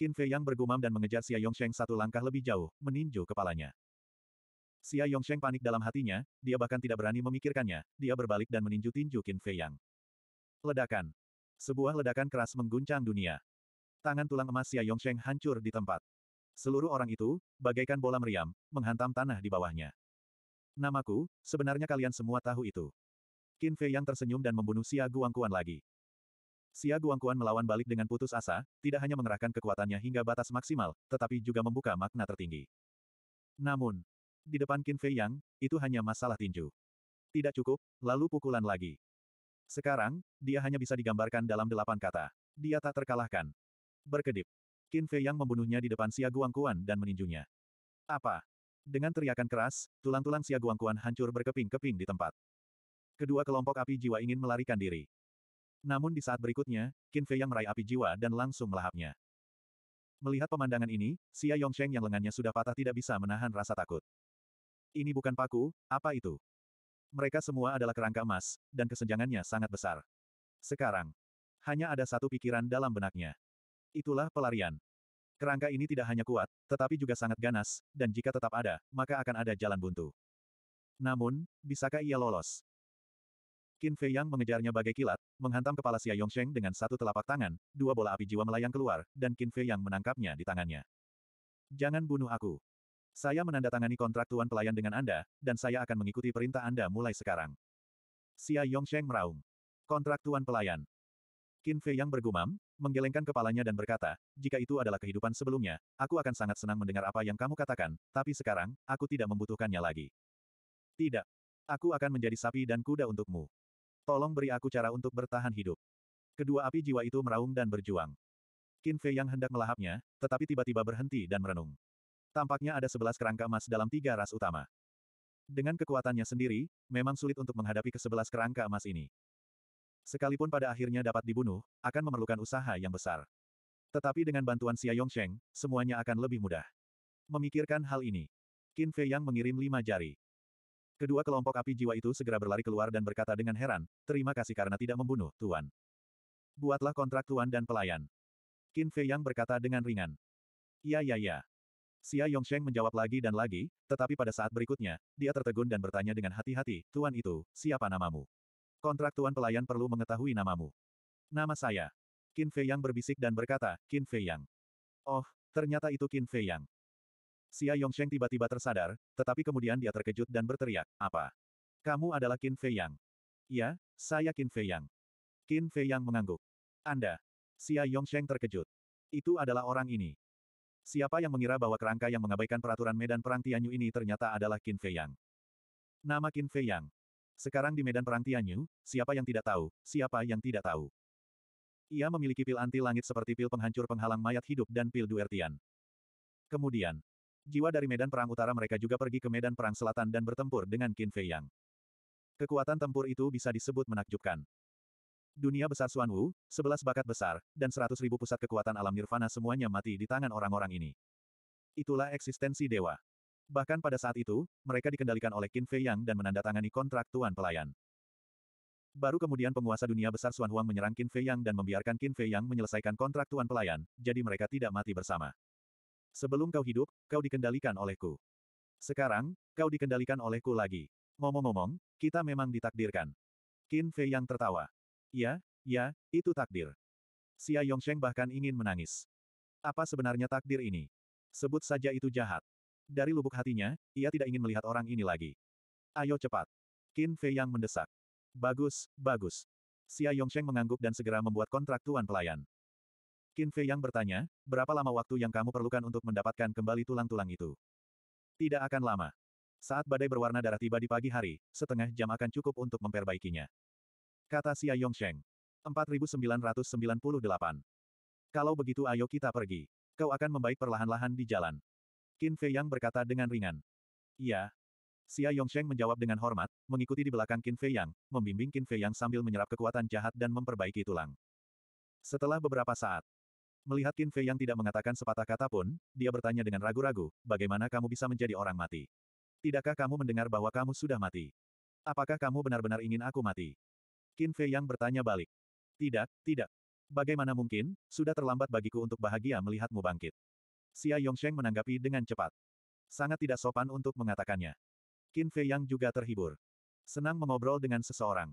Qin Fei Yang bergumam dan mengejar Xia Yongsheng satu langkah lebih jauh, meninju kepalanya. Xia Yongsheng panik dalam hatinya, dia bahkan tidak berani memikirkannya, dia berbalik dan meninju tinju Qin Fei Yang. Ledakan. Sebuah ledakan keras mengguncang dunia. Tangan tulang emas Xia Yongsheng hancur di tempat. Seluruh orang itu, bagaikan bola meriam, menghantam tanah di bawahnya. Namaku, sebenarnya kalian semua tahu itu. Qin Fei yang tersenyum dan membunuh Xia Guangkuan lagi. Xia Guangkuan melawan balik dengan putus asa, tidak hanya mengerahkan kekuatannya hingga batas maksimal, tetapi juga membuka makna tertinggi. Namun, di depan Qin Fei Yang, itu hanya masalah tinju. Tidak cukup, lalu pukulan lagi. Sekarang, dia hanya bisa digambarkan dalam delapan kata. Dia tak terkalahkan. Berkedip. Qin Fei yang membunuhnya di depan Xia Guangkuan dan meninjunya. Apa? Dengan teriakan keras, tulang-tulang Xia Guangkuan hancur berkeping-keping di tempat. Kedua kelompok api jiwa ingin melarikan diri. Namun di saat berikutnya, Qin Fei yang meraih api jiwa dan langsung melahapnya. Melihat pemandangan ini, Xia Yongsheng yang lengannya sudah patah tidak bisa menahan rasa takut. Ini bukan paku, apa itu? Mereka semua adalah kerangka emas, dan kesenjangannya sangat besar. Sekarang, hanya ada satu pikiran dalam benaknya. Itulah pelarian. Kerangka ini tidak hanya kuat, tetapi juga sangat ganas, dan jika tetap ada, maka akan ada jalan buntu. Namun, bisakah ia lolos? Qin Fei Yang mengejarnya bagai kilat, menghantam kepala Xia Yongsheng dengan satu telapak tangan, dua bola api jiwa melayang keluar, dan Qin Fei Yang menangkapnya di tangannya. Jangan bunuh aku. Saya menandatangani kontrak tuan pelayan dengan Anda, dan saya akan mengikuti perintah Anda mulai sekarang. Xia Yongsheng meraung. Kontrak tuan pelayan. Qin Fei yang bergumam, menggelengkan kepalanya dan berkata, jika itu adalah kehidupan sebelumnya, aku akan sangat senang mendengar apa yang kamu katakan, tapi sekarang, aku tidak membutuhkannya lagi. Tidak. Aku akan menjadi sapi dan kuda untukmu. Tolong beri aku cara untuk bertahan hidup. Kedua api jiwa itu meraung dan berjuang. Qin Fei yang hendak melahapnya, tetapi tiba-tiba berhenti dan merenung. Tampaknya ada sebelas kerangka emas dalam tiga ras utama. Dengan kekuatannya sendiri, memang sulit untuk menghadapi sebelas kerangka emas ini. Sekalipun pada akhirnya dapat dibunuh, akan memerlukan usaha yang besar. Tetapi dengan bantuan Xia Yongsheng, semuanya akan lebih mudah. Memikirkan hal ini, Qin Fei Yang mengirim lima jari. Kedua kelompok api jiwa itu segera berlari keluar dan berkata dengan heran, terima kasih karena tidak membunuh, Tuan. Buatlah kontrak Tuan dan pelayan. Qin Fei Yang berkata dengan ringan. Ya ya ya. Xia Yongsheng menjawab lagi dan lagi, tetapi pada saat berikutnya, dia tertegun dan bertanya dengan hati-hati, Tuan itu, siapa namamu? Kontrak Tuan pelayan perlu mengetahui namamu. Nama saya. Qin Fei Yang berbisik dan berkata, Qin Fei Yang. Oh, ternyata itu Qin Fei Yang. Xia Yongsheng tiba-tiba tersadar, tetapi kemudian dia terkejut dan berteriak, apa? Kamu adalah Qin Fei Yang. Ya, saya Qin Fei Yang. Qin Fei Yang mengangguk. Anda. Xia Yongsheng terkejut. Itu adalah orang ini. Siapa yang mengira bahwa kerangka yang mengabaikan peraturan medan perang Tianyu ini ternyata adalah Qin Fei Yang? Nama Qin Fei Yang. Sekarang di medan perang Tianyu, siapa yang tidak tahu, siapa yang tidak tahu. Ia memiliki pil anti langit seperti pil penghancur penghalang mayat hidup dan pil duertian. Kemudian, jiwa dari medan perang utara mereka juga pergi ke medan perang selatan dan bertempur dengan Qin Fei Yang. Kekuatan tempur itu bisa disebut menakjubkan dunia besar Xuan Wu, sebelas bakat besar, dan seratus ribu pusat kekuatan alam nirvana semuanya mati di tangan orang-orang ini. Itulah eksistensi dewa. Bahkan pada saat itu, mereka dikendalikan oleh Qin Fei Yang dan menandatangani kontrak Tuan Pelayan. Baru kemudian penguasa dunia besar Xuan Huang menyerang Qin Fei Yang dan membiarkan Qin Fei Yang menyelesaikan kontrak Tuan Pelayan, jadi mereka tidak mati bersama. Sebelum kau hidup, kau dikendalikan olehku. Sekarang, kau dikendalikan olehku lagi. Ngomong-ngomong, kita memang ditakdirkan. Qin Fei Yang tertawa. Ya, ya, itu takdir. Xia Yongsheng bahkan ingin menangis. Apa sebenarnya takdir ini? Sebut saja itu jahat. Dari lubuk hatinya, ia tidak ingin melihat orang ini lagi. Ayo cepat. Qin Fei yang mendesak. Bagus, bagus. Xia Yongsheng mengangguk dan segera membuat kontrak tuan pelayan. Qin Fei yang bertanya, berapa lama waktu yang kamu perlukan untuk mendapatkan kembali tulang-tulang itu? Tidak akan lama. Saat badai berwarna darah tiba di pagi hari, setengah jam akan cukup untuk memperbaikinya. Kata Xia Yongsheng. 4998. Kalau begitu ayo kita pergi. Kau akan membaik perlahan-lahan di jalan. Qin Fei Yang berkata dengan ringan. Iya. Xia Yongsheng menjawab dengan hormat, mengikuti di belakang Qin Fei Yang, membimbing Qin Fei Yang sambil menyerap kekuatan jahat dan memperbaiki tulang. Setelah beberapa saat, Melihat Qin Fei yang tidak mengatakan sepatah kata pun, dia bertanya dengan ragu-ragu, bagaimana kamu bisa menjadi orang mati? Tidakkah kamu mendengar bahwa kamu sudah mati? Apakah kamu benar-benar ingin aku mati? Qin Fei yang bertanya balik. Tidak, tidak. Bagaimana mungkin, sudah terlambat bagiku untuk bahagia melihatmu bangkit. Xia Yongsheng menanggapi dengan cepat. Sangat tidak sopan untuk mengatakannya. Qin Fei yang juga terhibur. Senang mengobrol dengan seseorang.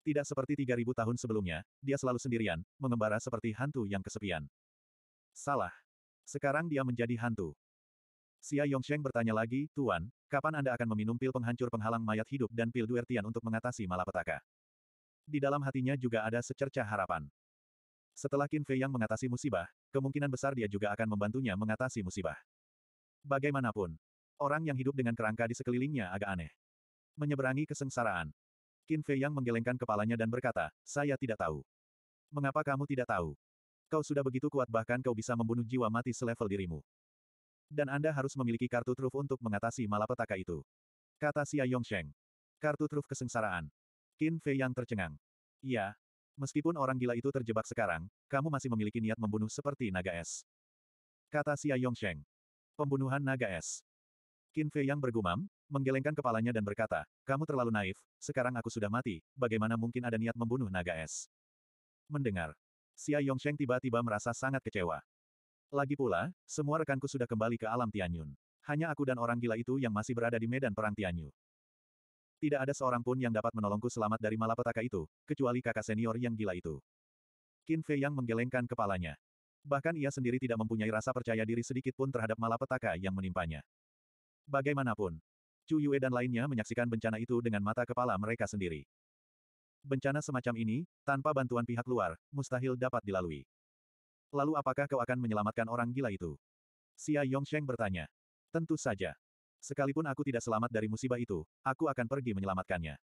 Tidak seperti 3000 tahun sebelumnya, dia selalu sendirian, mengembara seperti hantu yang kesepian. Salah. Sekarang dia menjadi hantu. Xia Yongsheng bertanya lagi, Tuan, kapan Anda akan meminum pil penghancur penghalang mayat hidup dan pil duertian untuk mengatasi malapetaka? di dalam hatinya juga ada secercah harapan. Setelah Qin Fei yang mengatasi musibah, kemungkinan besar dia juga akan membantunya mengatasi musibah. Bagaimanapun, orang yang hidup dengan kerangka di sekelilingnya agak aneh. Menyeberangi kesengsaraan. Qin Fei yang menggelengkan kepalanya dan berkata, saya tidak tahu. Mengapa kamu tidak tahu? Kau sudah begitu kuat bahkan kau bisa membunuh jiwa mati selevel dirimu. Dan Anda harus memiliki kartu truf untuk mengatasi malapetaka itu. Kata Xia Yongsheng. Kartu truf kesengsaraan. Qin Fei yang tercengang. Iya. Meskipun orang gila itu terjebak sekarang, kamu masih memiliki niat membunuh seperti naga es. Kata Xia Yongsheng. Pembunuhan naga es. Qin Fei yang bergumam, menggelengkan kepalanya dan berkata, kamu terlalu naif, sekarang aku sudah mati, bagaimana mungkin ada niat membunuh naga es. Mendengar. Xia Yongsheng tiba-tiba merasa sangat kecewa. Lagi pula, semua rekanku sudah kembali ke alam Tianyun. Hanya aku dan orang gila itu yang masih berada di medan perang Tianyu. Tidak ada seorang pun yang dapat menolongku selamat dari malapetaka itu, kecuali kakak senior yang gila itu. Qin Fei yang menggelengkan kepalanya. Bahkan ia sendiri tidak mempunyai rasa percaya diri sedikit pun terhadap malapetaka yang menimpanya. Bagaimanapun, Chu Yue dan lainnya menyaksikan bencana itu dengan mata kepala mereka sendiri. Bencana semacam ini, tanpa bantuan pihak luar, mustahil dapat dilalui. Lalu apakah kau akan menyelamatkan orang gila itu? Xia Yongsheng bertanya. Tentu saja. Sekalipun aku tidak selamat dari musibah itu, aku akan pergi menyelamatkannya.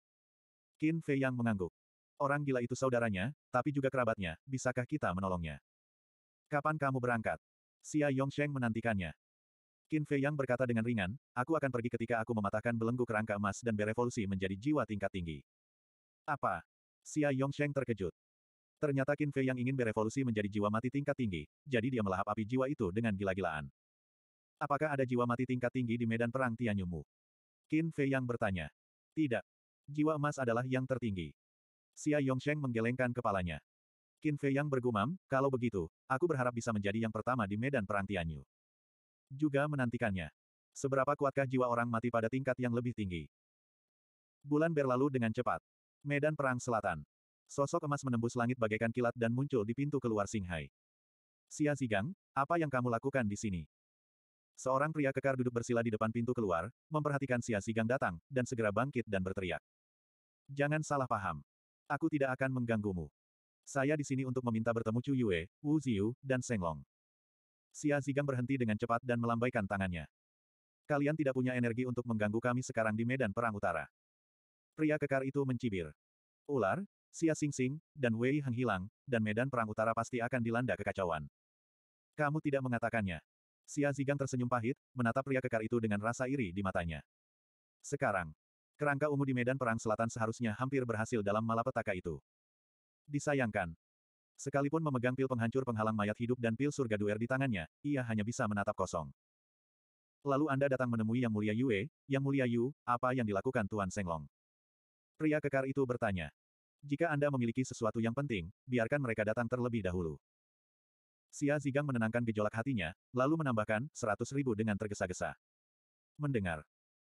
Qin Fei yang mengangguk. Orang gila itu saudaranya, tapi juga kerabatnya, bisakah kita menolongnya? Kapan kamu berangkat? Xia Yongsheng menantikannya. Qin Fei yang berkata dengan ringan, aku akan pergi ketika aku mematahkan belenggu kerangka emas dan berevolusi menjadi jiwa tingkat tinggi. Apa? Xia Yongsheng terkejut. Ternyata Qin Fei yang ingin berevolusi menjadi jiwa mati tingkat tinggi, jadi dia melahap api jiwa itu dengan gila-gilaan. Apakah ada jiwa mati tingkat tinggi di medan perang Tianyumu? Qin Fei yang bertanya. Tidak. Jiwa emas adalah yang tertinggi. Xia Yongsheng menggelengkan kepalanya. Qin Fei yang bergumam, kalau begitu, aku berharap bisa menjadi yang pertama di medan perang Tianyu. Juga menantikannya. Seberapa kuatkah jiwa orang mati pada tingkat yang lebih tinggi? Bulan berlalu dengan cepat. Medan Perang Selatan. Sosok emas menembus langit bagaikan kilat dan muncul di pintu keluar Singhai. Xia Zigang, apa yang kamu lakukan di sini? Seorang pria kekar duduk bersila di depan pintu keluar, memperhatikan Xia Sigang datang, dan segera bangkit dan berteriak. Jangan salah paham. Aku tidak akan mengganggumu. Saya di sini untuk meminta bertemu Chu Yue, Wu Ziyu, dan Seng Long. Xia Zigang berhenti dengan cepat dan melambaikan tangannya. Kalian tidak punya energi untuk mengganggu kami sekarang di medan perang utara. Pria kekar itu mencibir. Ular, Xia Sing Sing, dan Wei Heng hilang, dan medan perang utara pasti akan dilanda kekacauan. Kamu tidak mengatakannya. Xia Zigang tersenyum pahit, menatap pria kekar itu dengan rasa iri di matanya. Sekarang, kerangka ungu di medan perang selatan seharusnya hampir berhasil dalam malapetaka itu. Disayangkan. Sekalipun memegang pil penghancur penghalang mayat hidup dan pil surga duer di tangannya, ia hanya bisa menatap kosong. Lalu Anda datang menemui Yang Mulia Yue, Yang Mulia Yu, apa yang dilakukan Tuan Senglong? Pria kekar itu bertanya. Jika Anda memiliki sesuatu yang penting, biarkan mereka datang terlebih dahulu. Xia Zigang menenangkan gejolak hatinya, lalu menambahkan, seratus ribu dengan tergesa-gesa. Mendengar.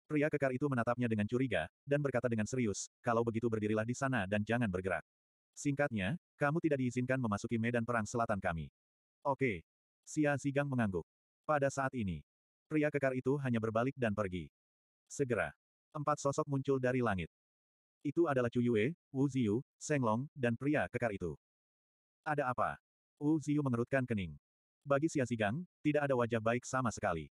Pria kekar itu menatapnya dengan curiga, dan berkata dengan serius, kalau begitu berdirilah di sana dan jangan bergerak. Singkatnya, kamu tidak diizinkan memasuki medan perang selatan kami. Oke. Xia Zigang mengangguk. Pada saat ini, pria kekar itu hanya berbalik dan pergi. Segera, empat sosok muncul dari langit. Itu adalah Chu Yue, Wu Ziyu, Seng Long, dan pria kekar itu. Ada apa? Wu Ziyu mengerutkan kening. Bagi Xia Zigang, tidak ada wajah baik sama sekali.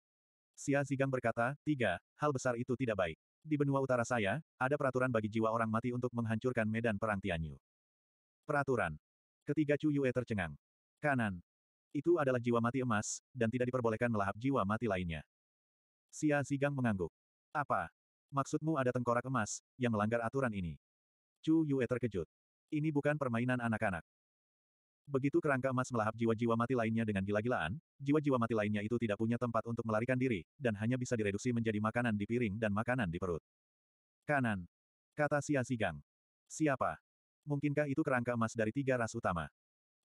Xia Zigang berkata, tiga, hal besar itu tidak baik. Di benua utara saya, ada peraturan bagi jiwa orang mati untuk menghancurkan medan perang Tianyu. Peraturan. Ketiga Chu Yue tercengang. Kanan. Itu adalah jiwa mati emas, dan tidak diperbolehkan melahap jiwa mati lainnya. Xia Zigang mengangguk. Apa? Maksudmu ada tengkorak emas, yang melanggar aturan ini? Chu Yue terkejut. Ini bukan permainan anak-anak. Begitu kerangka emas melahap jiwa-jiwa mati lainnya dengan gila-gilaan, jiwa-jiwa mati lainnya itu tidak punya tempat untuk melarikan diri, dan hanya bisa direduksi menjadi makanan di piring dan makanan di perut. Kanan. Kata Sia Zigang. Siapa? Mungkinkah itu kerangka emas dari tiga ras utama?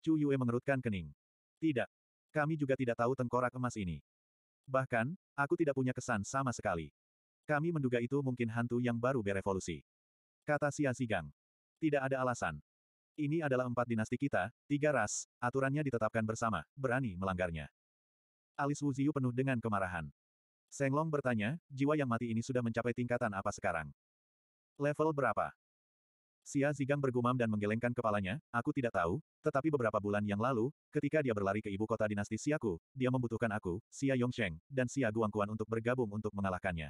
Chu Yue mengerutkan kening. Tidak. Kami juga tidak tahu tengkorak emas ini. Bahkan, aku tidak punya kesan sama sekali. Kami menduga itu mungkin hantu yang baru berevolusi. Kata Sia Zigang. Tidak ada alasan. Ini adalah empat dinasti kita, tiga ras, aturannya ditetapkan bersama, berani melanggarnya. Alis Wu Ziyu penuh dengan kemarahan. Seng bertanya, jiwa yang mati ini sudah mencapai tingkatan apa sekarang? Level berapa? Xia Zigang bergumam dan menggelengkan kepalanya, aku tidak tahu, tetapi beberapa bulan yang lalu, ketika dia berlari ke ibu kota dinasti Xiaku, dia membutuhkan aku, Xia Yongsheng, dan Xia Guangkuan untuk bergabung untuk mengalahkannya.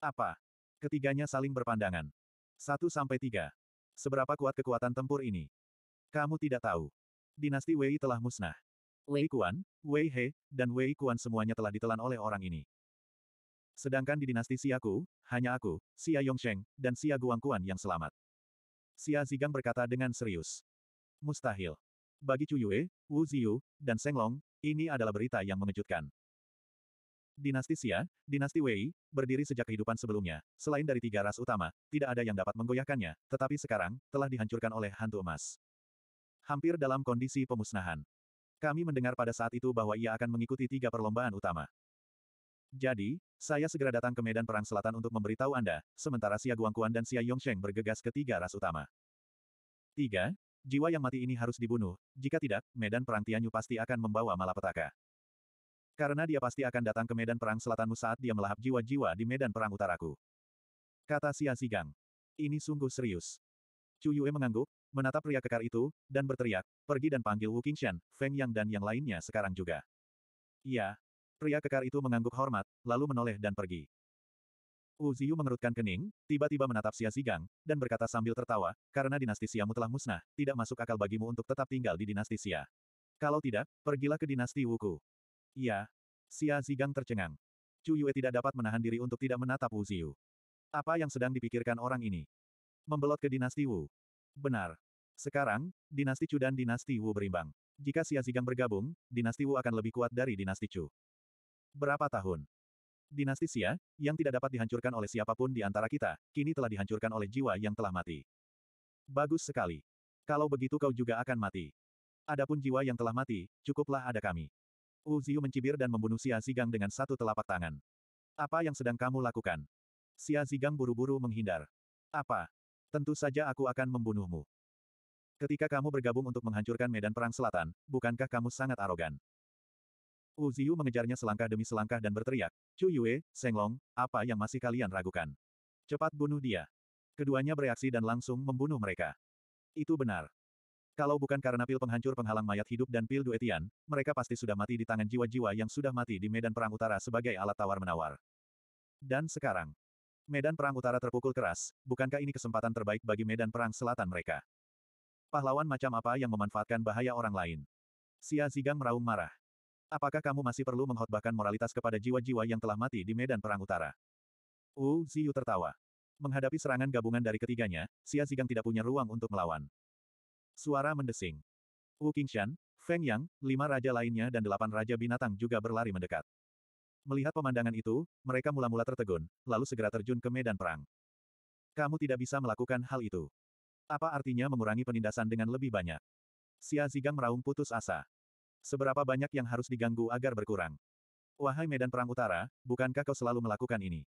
Apa? Ketiganya saling berpandangan. Satu sampai tiga. Seberapa kuat kekuatan tempur ini? Kamu tidak tahu. Dinasti Wei telah musnah. Wei Kuan, Wei He, dan Wei Kuan semuanya telah ditelan oleh orang ini. Sedangkan di dinasti Siaku, hanya aku, Xia Yongsheng, dan Xia Guangkuan yang selamat. Xia Zigang berkata dengan serius. Mustahil. Bagi Chu Yue, Wu Ziyu, dan Seng Long, ini adalah berita yang mengejutkan. Dinasti Xia, Dinasti Wei, berdiri sejak kehidupan sebelumnya. Selain dari tiga ras utama, tidak ada yang dapat menggoyahkannya, tetapi sekarang, telah dihancurkan oleh hantu emas. Hampir dalam kondisi pemusnahan. Kami mendengar pada saat itu bahwa ia akan mengikuti tiga perlombaan utama. Jadi, saya segera datang ke medan perang selatan untuk memberitahu Anda, sementara Xia Guangkuan dan Xia Yongsheng bergegas ke tiga ras utama. Tiga, Jiwa yang mati ini harus dibunuh, jika tidak, medan perang Tianyu pasti akan membawa malapetaka. Karena dia pasti akan datang ke medan perang selatanmu saat dia melahap jiwa-jiwa di medan perang utaraku. Kata Xia Zigang. Ini sungguh serius. Chu Yue mengangguk, menatap pria kekar itu, dan berteriak, pergi dan panggil Wu Qingshan, Feng Yang dan yang lainnya sekarang juga. Iya. Pria kekar itu mengangguk hormat, lalu menoleh dan pergi. Wu Ziyu mengerutkan kening, tiba-tiba menatap Xia Zigang, dan berkata sambil tertawa, karena dinasti Xiamu telah musnah, tidak masuk akal bagimu untuk tetap tinggal di dinasti Xia. Kalau tidak, pergilah ke dinasti Wuku. Iya. Xia Zigang tercengang. Chu Yue tidak dapat menahan diri untuk tidak menatap Wu Ziyu. Apa yang sedang dipikirkan orang ini? Membelot ke dinasti Wu. Benar. Sekarang, dinasti Chu dan dinasti Wu berimbang. Jika Xia Zigang bergabung, dinasti Wu akan lebih kuat dari dinasti Chu. Berapa tahun? Dinasti Xia, yang tidak dapat dihancurkan oleh siapapun di antara kita, kini telah dihancurkan oleh jiwa yang telah mati. Bagus sekali. Kalau begitu kau juga akan mati. Adapun jiwa yang telah mati, cukuplah ada kami. Wu Ziyu mencibir dan membunuh Xia Zigang dengan satu telapak tangan. Apa yang sedang kamu lakukan? Xia Zigang buru-buru menghindar. Apa? Tentu saja aku akan membunuhmu. Ketika kamu bergabung untuk menghancurkan medan perang selatan, bukankah kamu sangat arogan? Wu Ziyu mengejarnya selangkah demi selangkah dan berteriak, Chu Yue, Seng apa yang masih kalian ragukan? Cepat bunuh dia. Keduanya bereaksi dan langsung membunuh mereka. Itu benar. Kalau bukan karena pil penghancur penghalang mayat hidup dan pil duetian, mereka pasti sudah mati di tangan jiwa-jiwa yang sudah mati di Medan Perang Utara sebagai alat tawar-menawar. Dan sekarang, Medan Perang Utara terpukul keras, bukankah ini kesempatan terbaik bagi Medan Perang Selatan mereka? Pahlawan macam apa yang memanfaatkan bahaya orang lain? Xia Zigang meraung marah. Apakah kamu masih perlu menghotbahkan moralitas kepada jiwa-jiwa yang telah mati di Medan Perang Utara? Wu Ziyu tertawa. Menghadapi serangan gabungan dari ketiganya, Xia Zigang tidak punya ruang untuk melawan. Suara mendesing. Wu Qingshan, Feng Yang, lima raja lainnya dan delapan raja binatang juga berlari mendekat. Melihat pemandangan itu, mereka mula-mula tertegun, lalu segera terjun ke medan perang. Kamu tidak bisa melakukan hal itu. Apa artinya mengurangi penindasan dengan lebih banyak? Xia Zigang meraung putus asa. Seberapa banyak yang harus diganggu agar berkurang? Wahai medan perang utara, bukankah kau selalu melakukan ini?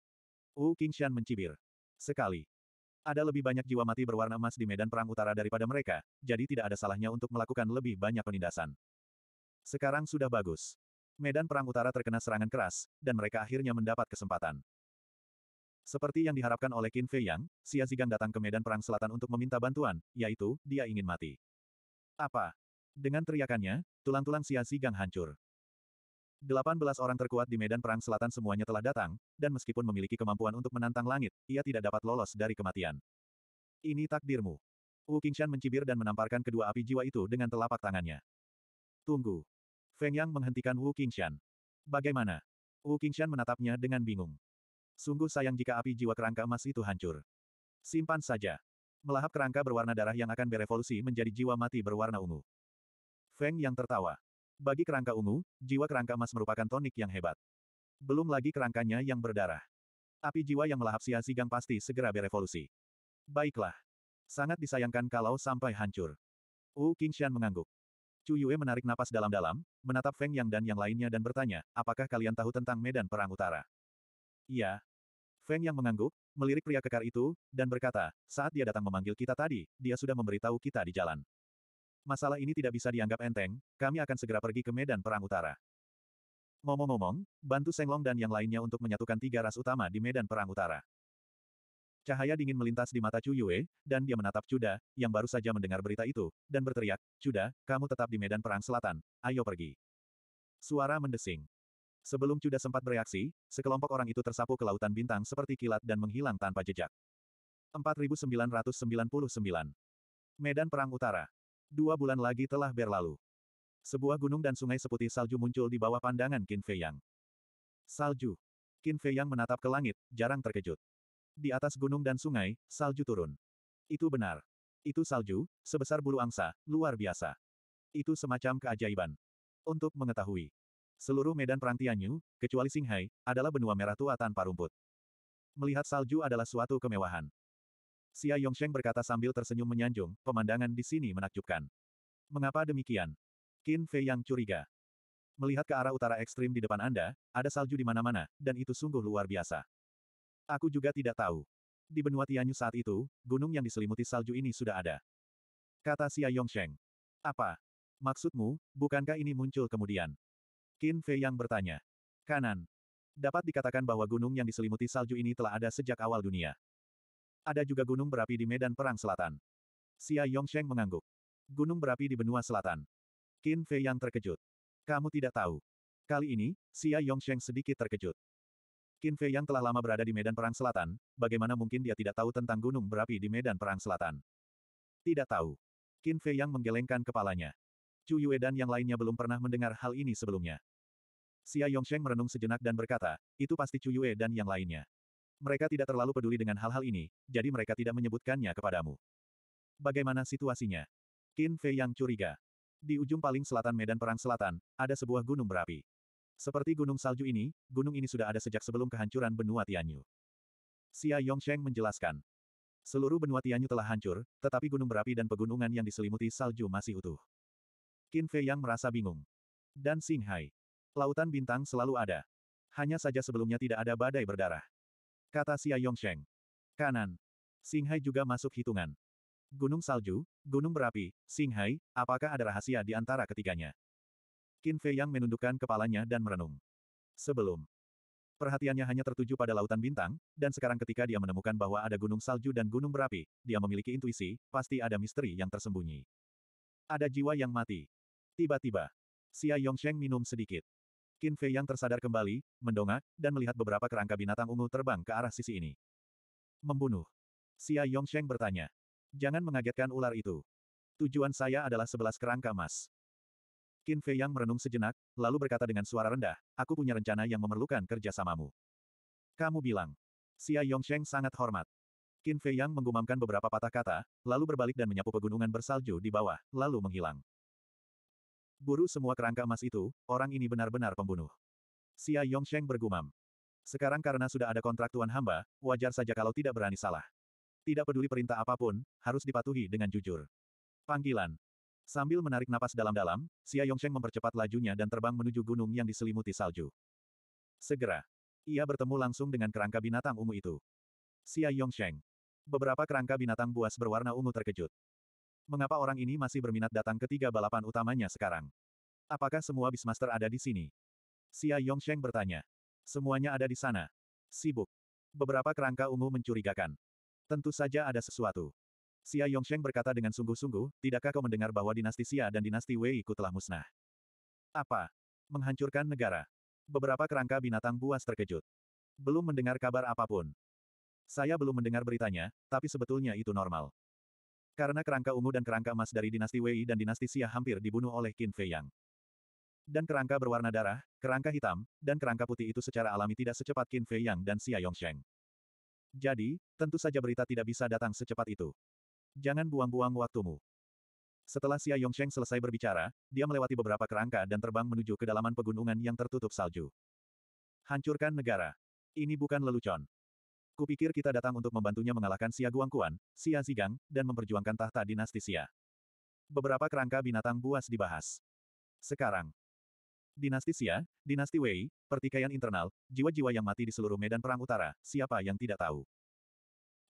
Wu Qingshan mencibir. Sekali. Ada lebih banyak jiwa mati berwarna emas di medan perang utara daripada mereka, jadi tidak ada salahnya untuk melakukan lebih banyak penindasan. Sekarang sudah bagus. Medan perang utara terkena serangan keras, dan mereka akhirnya mendapat kesempatan. Seperti yang diharapkan oleh Qin Fei Yang, Xia Zigang datang ke medan perang selatan untuk meminta bantuan, yaitu, dia ingin mati. Apa? Dengan teriakannya, tulang-tulang Xia Zigang hancur. 18 orang terkuat di medan perang selatan semuanya telah datang, dan meskipun memiliki kemampuan untuk menantang langit, ia tidak dapat lolos dari kematian. Ini takdirmu. Wu Qingshan mencibir dan menamparkan kedua api jiwa itu dengan telapak tangannya. Tunggu. Feng Yang menghentikan Wu Qingshan. Bagaimana? Wu Qingshan menatapnya dengan bingung. Sungguh sayang jika api jiwa kerangka emas itu hancur. Simpan saja. Melahap kerangka berwarna darah yang akan berevolusi menjadi jiwa mati berwarna ungu. Feng Yang tertawa. Bagi kerangka ungu, jiwa kerangka emas merupakan tonik yang hebat. Belum lagi kerangkanya yang berdarah. Api jiwa yang melahap sia sigang pasti segera berevolusi. Baiklah. Sangat disayangkan kalau sampai hancur. Wu Qingshan mengangguk. Chu Yue menarik napas dalam-dalam, menatap Feng Yang dan yang lainnya dan bertanya, apakah kalian tahu tentang Medan Perang Utara? Iya. Feng Yang mengangguk, melirik pria kekar itu, dan berkata, saat dia datang memanggil kita tadi, dia sudah memberitahu kita di jalan. Masalah ini tidak bisa dianggap enteng, kami akan segera pergi ke medan perang utara. Ngomong-ngomong, bantu Senglong dan yang lainnya untuk menyatukan tiga ras utama di medan perang utara. Cahaya dingin melintas di mata Chu Yue, dan dia menatap Chuda, yang baru saja mendengar berita itu, dan berteriak, Chuda, kamu tetap di medan perang selatan, ayo pergi. Suara mendesing. Sebelum Chuda sempat bereaksi, sekelompok orang itu tersapu ke lautan bintang seperti kilat dan menghilang tanpa jejak. 4999 Medan Perang Utara Dua bulan lagi telah berlalu. Sebuah gunung dan sungai seputih salju muncul di bawah pandangan Qin Fei Yang. Salju. Qin Fei Yang menatap ke langit, jarang terkejut. Di atas gunung dan sungai, salju turun. Itu benar. Itu salju, sebesar bulu angsa, luar biasa. Itu semacam keajaiban. Untuk mengetahui. Seluruh medan perang Tianyu, kecuali Singhai, adalah benua merah tua tanpa rumput. Melihat salju adalah suatu kemewahan. Xia Yongsheng berkata sambil tersenyum menyanjung, pemandangan di sini menakjubkan. Mengapa demikian? Qin Fei yang curiga. Melihat ke arah utara ekstrim di depan Anda, ada salju di mana-mana, dan itu sungguh luar biasa. Aku juga tidak tahu. Di benua Tianyu saat itu, gunung yang diselimuti salju ini sudah ada. Kata Xia Yongsheng. Apa? Maksudmu, bukankah ini muncul kemudian? Qin Fei yang bertanya. Kanan. Dapat dikatakan bahwa gunung yang diselimuti salju ini telah ada sejak awal dunia. Ada juga gunung berapi di medan perang selatan. Xia Yongsheng mengangguk. Gunung berapi di benua selatan. Qin Fei yang terkejut. Kamu tidak tahu. Kali ini, Xia Yongsheng sedikit terkejut. Qin Fei yang telah lama berada di medan perang selatan, bagaimana mungkin dia tidak tahu tentang gunung berapi di medan perang selatan? Tidak tahu. Qin Fei yang menggelengkan kepalanya. Chu Yue dan yang lainnya belum pernah mendengar hal ini sebelumnya. Xia Yongsheng merenung sejenak dan berkata, itu pasti Chu Yue dan yang lainnya. Mereka tidak terlalu peduli dengan hal-hal ini, jadi mereka tidak menyebutkannya kepadamu. Bagaimana situasinya? Qin Fei yang curiga. Di ujung paling selatan medan perang selatan, ada sebuah gunung berapi. Seperti gunung salju ini, gunung ini sudah ada sejak sebelum kehancuran benua Tianyu. Xia Yongsheng menjelaskan. Seluruh benua Tianyu telah hancur, tetapi gunung berapi dan pegunungan yang diselimuti salju masih utuh. Qin Fei yang merasa bingung. Dan Xinghai. Lautan bintang selalu ada. Hanya saja sebelumnya tidak ada badai berdarah. Kata Xia Yongsheng. Kanan. Singhai juga masuk hitungan. Gunung salju, gunung berapi, Singhai, apakah ada rahasia di antara ketiganya? Qin Fei Yang menundukkan kepalanya dan merenung. Sebelum. Perhatiannya hanya tertuju pada lautan bintang, dan sekarang ketika dia menemukan bahwa ada gunung salju dan gunung berapi, dia memiliki intuisi, pasti ada misteri yang tersembunyi. Ada jiwa yang mati. Tiba-tiba, Xia Yongsheng minum sedikit. Qin Fei yang tersadar kembali, mendongak, dan melihat beberapa kerangka binatang ungu terbang ke arah sisi ini. Membunuh. Xia Yongsheng bertanya. Jangan mengagetkan ular itu. Tujuan saya adalah sebelas kerangka emas. Qin Fei yang merenung sejenak, lalu berkata dengan suara rendah, aku punya rencana yang memerlukan kerjasamamu. Kamu bilang. Xia Yongsheng sangat hormat. Qin Fei yang menggumamkan beberapa patah kata, lalu berbalik dan menyapu pegunungan bersalju di bawah, lalu menghilang. Buru semua kerangka emas itu, orang ini benar-benar pembunuh. Xia Yongsheng bergumam. Sekarang karena sudah ada kontrak tuan hamba, wajar saja kalau tidak berani salah. Tidak peduli perintah apapun, harus dipatuhi dengan jujur. Panggilan. Sambil menarik napas dalam-dalam, Xia Yongsheng mempercepat lajunya dan terbang menuju gunung yang diselimuti salju. Segera. Ia bertemu langsung dengan kerangka binatang ungu itu. Xia Yongsheng. Beberapa kerangka binatang buas berwarna ungu terkejut. Mengapa orang ini masih berminat datang ke tiga balapan utamanya sekarang? Apakah semua Bismaster ada di sini? Xia Yongsheng bertanya. Semuanya ada di sana. Sibuk. Beberapa kerangka ungu mencurigakan. Tentu saja ada sesuatu. Xia Yongsheng berkata dengan sungguh-sungguh, tidakkah kau mendengar bahwa dinasti Xia dan dinasti Wei Ku telah musnah? Apa? Menghancurkan negara. Beberapa kerangka binatang buas terkejut. Belum mendengar kabar apapun. Saya belum mendengar beritanya, tapi sebetulnya itu normal. Karena kerangka ungu dan kerangka emas dari dinasti Wei dan dinasti Xia hampir dibunuh oleh Qin Fei Yang. Dan kerangka berwarna darah, kerangka hitam, dan kerangka putih itu secara alami tidak secepat Qin Fei Yang dan Xia Yongsheng. Jadi, tentu saja berita tidak bisa datang secepat itu. Jangan buang-buang waktumu. Setelah Xia Yongsheng selesai berbicara, dia melewati beberapa kerangka dan terbang menuju kedalaman pegunungan yang tertutup salju. Hancurkan negara. Ini bukan lelucon. Kupikir kita datang untuk membantunya mengalahkan Xia Guangkuan, Xia Zigang, dan memperjuangkan tahta dinasti Xia. Beberapa kerangka binatang buas dibahas. Sekarang. Dinasti Xia, Dinasti Wei, pertikaian internal, jiwa-jiwa yang mati di seluruh medan perang utara, siapa yang tidak tahu.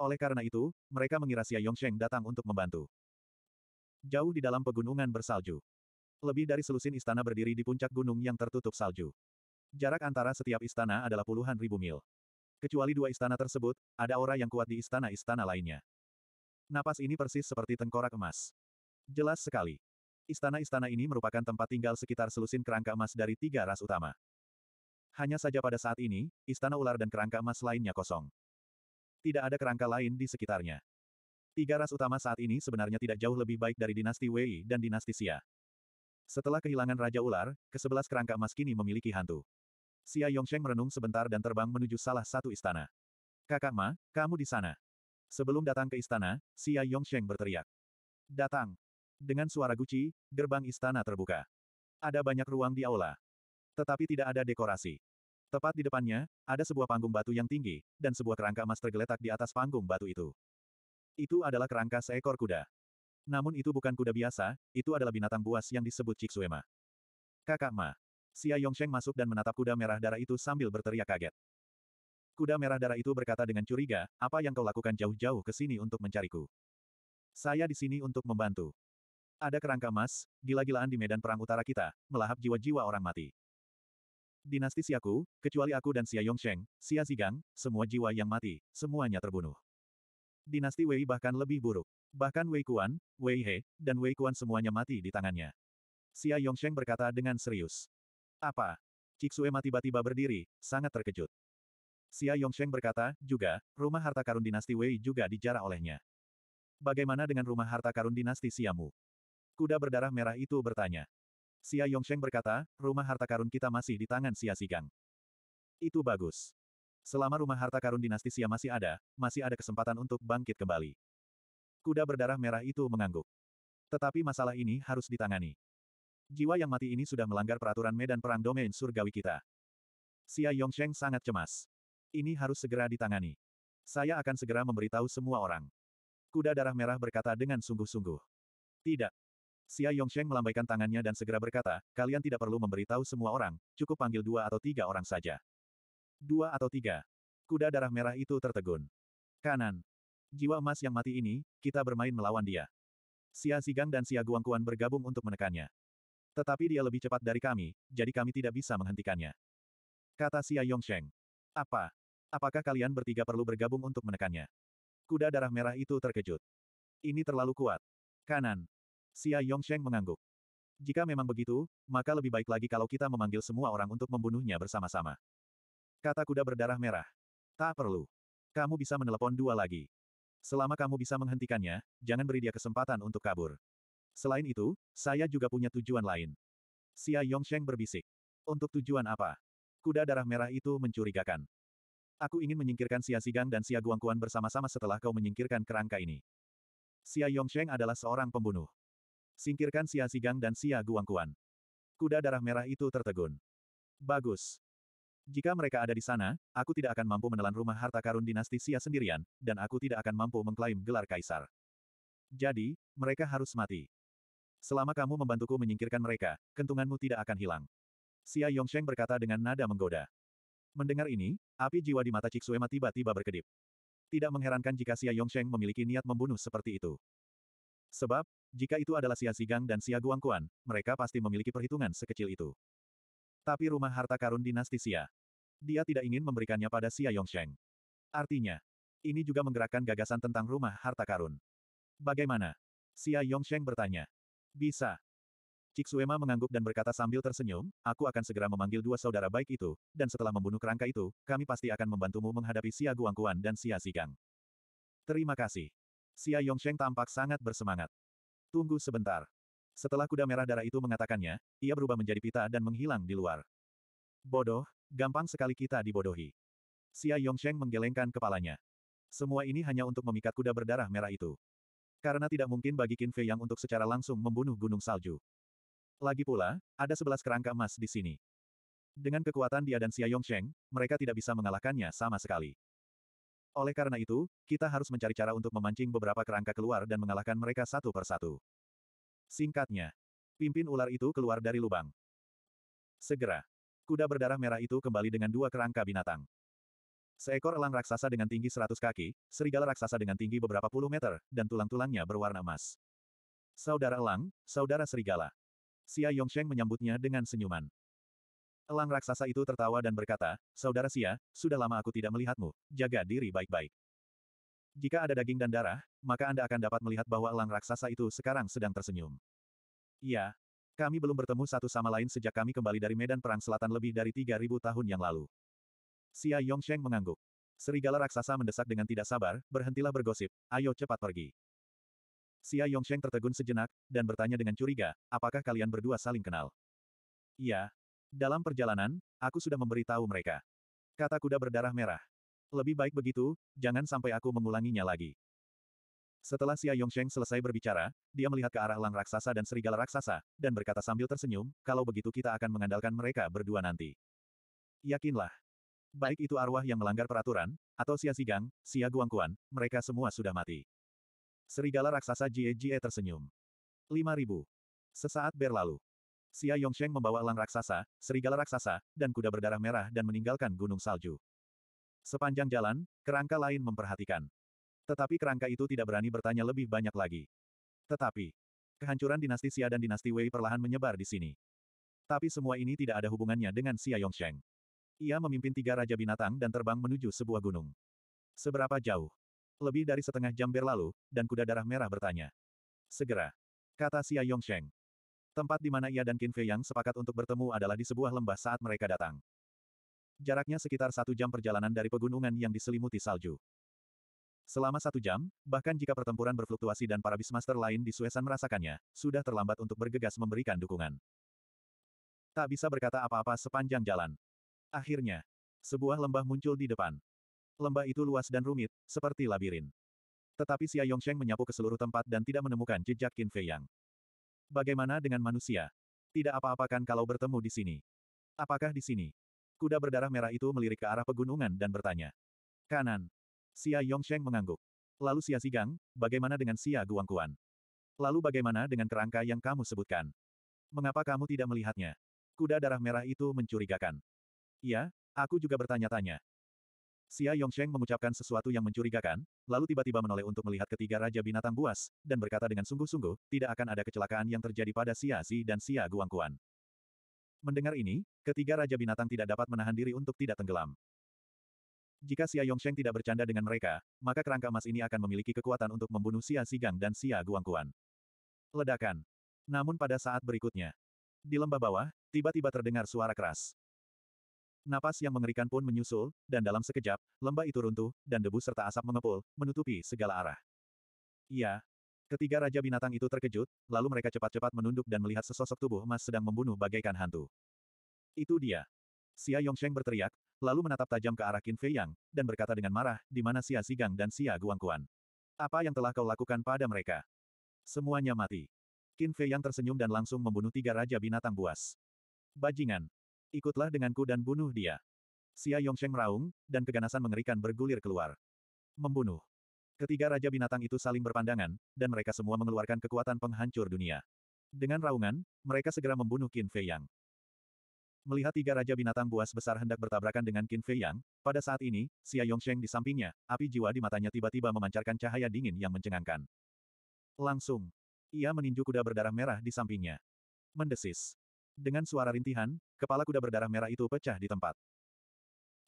Oleh karena itu, mereka mengira Xia Yongsheng datang untuk membantu. Jauh di dalam pegunungan bersalju. Lebih dari selusin istana berdiri di puncak gunung yang tertutup salju. Jarak antara setiap istana adalah puluhan ribu mil. Kecuali dua istana tersebut, ada aura yang kuat di istana-istana lainnya. Napas ini persis seperti tengkorak emas. Jelas sekali. Istana-istana ini merupakan tempat tinggal sekitar selusin kerangka emas dari tiga ras utama. Hanya saja pada saat ini, istana ular dan kerangka emas lainnya kosong. Tidak ada kerangka lain di sekitarnya. Tiga ras utama saat ini sebenarnya tidak jauh lebih baik dari dinasti Wei dan dinasti Xia. Setelah kehilangan Raja Ular, kesebelas kerangka emas kini memiliki hantu. Xia Yongsheng merenung sebentar dan terbang menuju salah satu istana. Kakak Ma, kamu di sana. Sebelum datang ke istana, Xia Yongsheng berteriak. Datang. Dengan suara guci, gerbang istana terbuka. Ada banyak ruang di aula. Tetapi tidak ada dekorasi. Tepat di depannya, ada sebuah panggung batu yang tinggi, dan sebuah kerangka emas tergeletak di atas panggung batu itu. Itu adalah kerangka seekor kuda. Namun itu bukan kuda biasa, itu adalah binatang buas yang disebut Ciksuema. Kakak Ma. Xia Yongsheng masuk dan menatap kuda merah darah itu sambil berteriak kaget. Kuda merah darah itu berkata dengan curiga, apa yang kau lakukan jauh-jauh ke sini untuk mencariku? Saya di sini untuk membantu. Ada kerangka emas, gila-gilaan di medan perang utara kita, melahap jiwa-jiwa orang mati. Dinasti Siaku, kecuali aku dan Xia Yongsheng, Xia Zigang, semua jiwa yang mati, semuanya terbunuh. Dinasti Wei bahkan lebih buruk. Bahkan Wei Kuan, Wei He, dan Wei Kuan semuanya mati di tangannya. Xia Yongsheng berkata dengan serius. Apa? Cixuema tiba-tiba berdiri, sangat terkejut. Xia Yongsheng berkata, juga, rumah harta karun dinasti Wei juga dijarah olehnya. Bagaimana dengan rumah harta karun dinasti Xiamu? Kuda berdarah merah itu bertanya. Xia Yongsheng berkata, rumah harta karun kita masih di tangan Xia Sigang. Itu bagus. Selama rumah harta karun dinasti Xia masih ada, masih ada kesempatan untuk bangkit kembali. Kuda berdarah merah itu mengangguk. Tetapi masalah ini harus ditangani. Jiwa yang mati ini sudah melanggar peraturan medan perang domain surgawi kita. Xia Yongsheng sangat cemas. Ini harus segera ditangani. Saya akan segera memberitahu semua orang. Kuda darah merah berkata dengan sungguh-sungguh. Tidak. Xia Yongsheng melambaikan tangannya dan segera berkata, kalian tidak perlu memberitahu semua orang, cukup panggil dua atau tiga orang saja. Dua atau tiga. Kuda darah merah itu tertegun. Kanan. Jiwa emas yang mati ini, kita bermain melawan dia. Xia Zigang dan Xia Guangkuan bergabung untuk menekannya. Tetapi dia lebih cepat dari kami, jadi kami tidak bisa menghentikannya. Kata Xia Yongsheng. Apa? Apakah kalian bertiga perlu bergabung untuk menekannya? Kuda darah merah itu terkejut. Ini terlalu kuat. Kanan. Xia Yongsheng mengangguk. Jika memang begitu, maka lebih baik lagi kalau kita memanggil semua orang untuk membunuhnya bersama-sama. Kata kuda berdarah merah. Tak perlu. Kamu bisa menelepon dua lagi. Selama kamu bisa menghentikannya, jangan beri dia kesempatan untuk kabur. Selain itu, saya juga punya tujuan lain. Xia Yongsheng berbisik. Untuk tujuan apa? Kuda darah merah itu mencurigakan. Aku ingin menyingkirkan Xia Sigang dan Xia Guangkuan bersama-sama setelah kau menyingkirkan kerangka ini. Xia Yongsheng adalah seorang pembunuh. Singkirkan Xia Sigang dan Xia Guangkuan. Kuda darah merah itu tertegun. Bagus. Jika mereka ada di sana, aku tidak akan mampu menelan rumah harta karun dinasti Xia sendirian, dan aku tidak akan mampu mengklaim gelar kaisar. Jadi, mereka harus mati. Selama kamu membantuku menyingkirkan mereka, kentunganmu tidak akan hilang. Xia Yongsheng berkata dengan nada menggoda. Mendengar ini, api jiwa di mata Ma tiba-tiba berkedip. Tidak mengherankan jika Xia Yongsheng memiliki niat membunuh seperti itu. Sebab, jika itu adalah Xia Zigang dan Xia Guangkuan, mereka pasti memiliki perhitungan sekecil itu. Tapi rumah harta karun dinasti Xia. Dia tidak ingin memberikannya pada Xia Yongsheng. Artinya, ini juga menggerakkan gagasan tentang rumah harta karun. Bagaimana? Xia Yongsheng bertanya. Bisa. Ciksuema mengangguk dan berkata sambil tersenyum, aku akan segera memanggil dua saudara baik itu, dan setelah membunuh kerangka itu, kami pasti akan membantumu menghadapi Xia Guangkuan dan Xia Zigang. Terima kasih. Xia Yongsheng tampak sangat bersemangat. Tunggu sebentar. Setelah kuda merah darah itu mengatakannya, ia berubah menjadi pita dan menghilang di luar. Bodoh, gampang sekali kita dibodohi. Xia Yongsheng menggelengkan kepalanya. Semua ini hanya untuk memikat kuda berdarah merah itu. Karena tidak mungkin bagi Qin Fei Yang untuk secara langsung membunuh gunung salju. Lagi pula, ada sebelas kerangka emas di sini. Dengan kekuatan dia dan Xia Yongsheng, mereka tidak bisa mengalahkannya sama sekali. Oleh karena itu, kita harus mencari cara untuk memancing beberapa kerangka keluar dan mengalahkan mereka satu persatu. Singkatnya, pimpin ular itu keluar dari lubang. Segera, kuda berdarah merah itu kembali dengan dua kerangka binatang. Seekor elang raksasa dengan tinggi 100 kaki, serigala raksasa dengan tinggi beberapa puluh meter, dan tulang-tulangnya berwarna emas. Saudara elang, saudara serigala. Xia Yongsheng menyambutnya dengan senyuman. Elang raksasa itu tertawa dan berkata, Saudara Xia, sudah lama aku tidak melihatmu, jaga diri baik-baik. Jika ada daging dan darah, maka Anda akan dapat melihat bahwa elang raksasa itu sekarang sedang tersenyum. Iya. Kami belum bertemu satu sama lain sejak kami kembali dari medan perang selatan lebih dari 3.000 tahun yang lalu. Xia Yongsheng mengangguk. Serigala raksasa mendesak dengan tidak sabar, berhentilah bergosip, ayo cepat pergi. Xia Yongsheng tertegun sejenak, dan bertanya dengan curiga, apakah kalian berdua saling kenal? Iya. Dalam perjalanan, aku sudah memberitahu mereka. Kata kuda berdarah merah. Lebih baik begitu, jangan sampai aku mengulanginya lagi. Setelah Xia Yongsheng selesai berbicara, dia melihat ke arah lang raksasa dan serigala raksasa, dan berkata sambil tersenyum, kalau begitu kita akan mengandalkan mereka berdua nanti. Yakinlah. Baik itu arwah yang melanggar peraturan, atau Xia sia Xia Guangkuan, mereka semua sudah mati. Serigala raksasa Jie Jie tersenyum. 5000. Sesaat berlalu. Xia Yongsheng membawa elang raksasa, serigala raksasa, dan kuda berdarah merah dan meninggalkan gunung salju. Sepanjang jalan, kerangka lain memperhatikan. Tetapi kerangka itu tidak berani bertanya lebih banyak lagi. Tetapi, kehancuran dinasti Xia dan dinasti Wei perlahan menyebar di sini. Tapi semua ini tidak ada hubungannya dengan Xia Yongsheng. Ia memimpin tiga raja binatang dan terbang menuju sebuah gunung. Seberapa jauh? Lebih dari setengah jam berlalu, dan kuda darah merah bertanya. Segera. Kata Xia Yongsheng. Tempat di mana ia dan Qin Fei yang sepakat untuk bertemu adalah di sebuah lembah saat mereka datang. Jaraknya sekitar satu jam perjalanan dari pegunungan yang diselimuti salju. Selama satu jam, bahkan jika pertempuran berfluktuasi dan para bismaster lain di Suesan merasakannya, sudah terlambat untuk bergegas memberikan dukungan. Tak bisa berkata apa-apa sepanjang jalan. Akhirnya, sebuah lembah muncul di depan. Lembah itu luas dan rumit, seperti labirin. Tetapi Xia Yongsheng menyapu ke seluruh tempat dan tidak menemukan jejak Qin Fei Yang. Bagaimana dengan manusia? Tidak apa-apakan kalau bertemu di sini. Apakah di sini? Kuda berdarah merah itu melirik ke arah pegunungan dan bertanya. Kanan. Xia Yongsheng mengangguk. Lalu Xia Zigang, bagaimana dengan Xia Guangkuan? Lalu bagaimana dengan kerangka yang kamu sebutkan? Mengapa kamu tidak melihatnya? Kuda darah merah itu mencurigakan. Iya, aku juga bertanya-tanya. Xia Yongsheng mengucapkan sesuatu yang mencurigakan, lalu tiba-tiba menoleh untuk melihat ketiga Raja Binatang Buas, dan berkata dengan sungguh-sungguh, tidak akan ada kecelakaan yang terjadi pada Xia Zi dan Xia Guangkuan. Mendengar ini, ketiga Raja Binatang tidak dapat menahan diri untuk tidak tenggelam. Jika Xia Yongsheng tidak bercanda dengan mereka, maka kerangka emas ini akan memiliki kekuatan untuk membunuh Xia Zigang dan Xia Guangkuan. Ledakan. Namun pada saat berikutnya, di lembah bawah, tiba-tiba terdengar suara keras. Napas yang mengerikan pun menyusul, dan dalam sekejap, lembah itu runtuh, dan debu serta asap mengepul, menutupi segala arah. Iya. Ketiga Raja Binatang itu terkejut, lalu mereka cepat-cepat menunduk dan melihat sesosok tubuh emas sedang membunuh bagaikan hantu. Itu dia. Xia Yongsheng berteriak, lalu menatap tajam ke arah Qin Fei Yang, dan berkata dengan marah, di mana Xia Zigang dan Xia Guangkuan. Apa yang telah kau lakukan pada mereka? Semuanya mati. Qin Fei Yang tersenyum dan langsung membunuh tiga Raja Binatang buas. Bajingan ikutlah denganku dan bunuh dia. Xia Yongsheng meraung, dan keganasan mengerikan bergulir keluar. Membunuh. Ketiga Raja Binatang itu saling berpandangan, dan mereka semua mengeluarkan kekuatan penghancur dunia. Dengan raungan, mereka segera membunuh Qin Fei Yang. Melihat tiga Raja Binatang buas besar hendak bertabrakan dengan Qin Fei Yang, pada saat ini, Xia Yongsheng di sampingnya, api jiwa di matanya tiba-tiba memancarkan cahaya dingin yang mencengangkan. Langsung, ia meninju kuda berdarah merah di sampingnya. Mendesis. Dengan suara rintihan, kepala kuda berdarah merah itu pecah di tempat.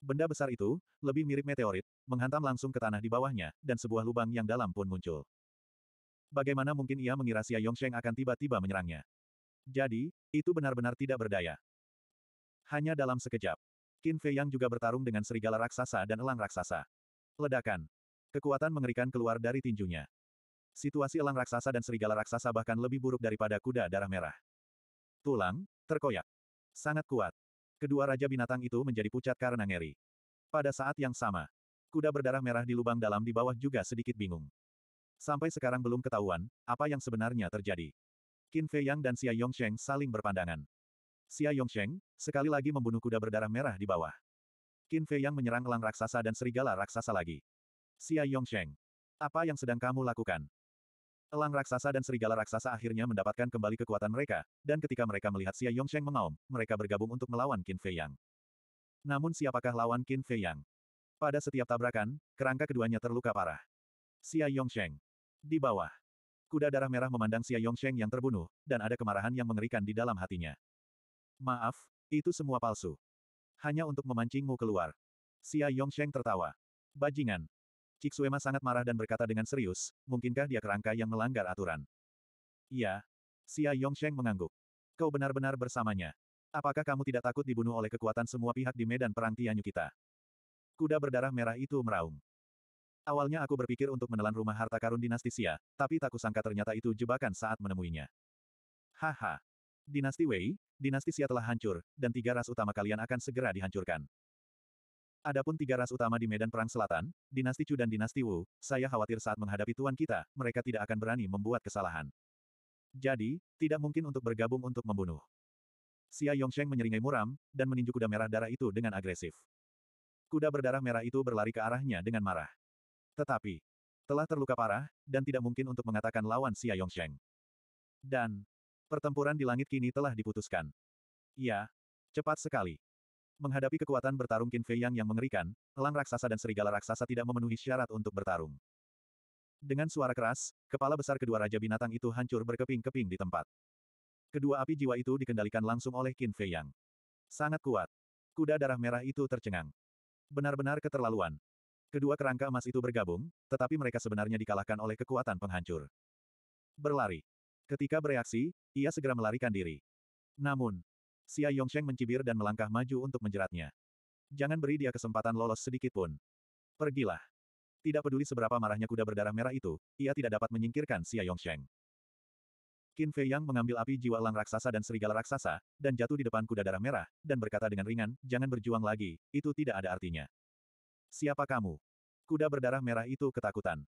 Benda besar itu, lebih mirip meteorit, menghantam langsung ke tanah di bawahnya, dan sebuah lubang yang dalam pun muncul. Bagaimana mungkin ia mengira Xia Yongsheng akan tiba-tiba menyerangnya? Jadi, itu benar-benar tidak berdaya. Hanya dalam sekejap, Qin Fei Yang juga bertarung dengan serigala raksasa dan elang raksasa. Ledakan. Kekuatan mengerikan keluar dari tinjunya. Situasi elang raksasa dan serigala raksasa bahkan lebih buruk daripada kuda darah merah. Tulang, terkoyak. Sangat kuat. Kedua raja binatang itu menjadi pucat karena ngeri. Pada saat yang sama, kuda berdarah merah di lubang dalam di bawah juga sedikit bingung. Sampai sekarang belum ketahuan, apa yang sebenarnya terjadi. Qin Fei Yang dan Xia Yongsheng saling berpandangan. Xia Yongsheng, sekali lagi membunuh kuda berdarah merah di bawah. Qin Fei Yang menyerang elang raksasa dan serigala raksasa lagi. Xia Yongsheng, apa yang sedang kamu lakukan? Elang raksasa dan serigala raksasa akhirnya mendapatkan kembali kekuatan mereka, dan ketika mereka melihat Xia Yongsheng mengaum, mereka bergabung untuk melawan Qin Fei Yang. Namun siapakah lawan Qin Fei Yang? Pada setiap tabrakan, kerangka keduanya terluka parah. Xia Yongsheng. Di bawah. Kuda darah merah memandang Xia Yongsheng yang terbunuh, dan ada kemarahan yang mengerikan di dalam hatinya. Maaf, itu semua palsu. Hanya untuk memancingmu keluar. Xia Yongsheng tertawa. Bajingan. Kiksuema sangat marah dan berkata dengan serius, mungkinkah dia kerangka yang melanggar aturan? Iya. Xia Yongsheng mengangguk. Kau benar-benar bersamanya. Apakah kamu tidak takut dibunuh oleh kekuatan semua pihak di medan perang Tianyu kita? Kuda berdarah merah itu meraung. Awalnya aku berpikir untuk menelan rumah harta karun dinasti Xia, tapi tak kusangka ternyata itu jebakan saat menemuinya. Haha. Dinasti Wei, dinasti Xia telah hancur, dan tiga ras utama kalian akan segera dihancurkan. Adapun tiga ras utama di medan perang selatan, dinasti Chu dan dinasti Wu, saya khawatir saat menghadapi tuan kita, mereka tidak akan berani membuat kesalahan. Jadi, tidak mungkin untuk bergabung untuk membunuh. Xia Yongsheng menyeringai muram, dan meninju kuda merah darah itu dengan agresif. Kuda berdarah merah itu berlari ke arahnya dengan marah. Tetapi, telah terluka parah, dan tidak mungkin untuk mengatakan lawan Xia Yongsheng. Dan, pertempuran di langit kini telah diputuskan. Ya, cepat sekali. Menghadapi kekuatan bertarung Qin Fei Yang yang mengerikan, elang raksasa dan serigala raksasa tidak memenuhi syarat untuk bertarung. Dengan suara keras, kepala besar kedua raja binatang itu hancur berkeping-keping di tempat. Kedua api jiwa itu dikendalikan langsung oleh Qin Fei Yang. Sangat kuat. Kuda darah merah itu tercengang. Benar-benar keterlaluan. Kedua kerangka emas itu bergabung, tetapi mereka sebenarnya dikalahkan oleh kekuatan penghancur. Berlari. Ketika bereaksi, ia segera melarikan diri. Namun, Xia Yongsheng mencibir dan melangkah maju untuk menjeratnya. Jangan beri dia kesempatan lolos sedikit pun. Pergilah. Tidak peduli seberapa marahnya kuda berdarah merah itu, ia tidak dapat menyingkirkan Xia Yongsheng. Qin Fei Yang mengambil api jiwa Lang raksasa dan serigala raksasa, dan jatuh di depan kuda darah merah, dan berkata dengan ringan, jangan berjuang lagi, itu tidak ada artinya. Siapa kamu? Kuda berdarah merah itu ketakutan.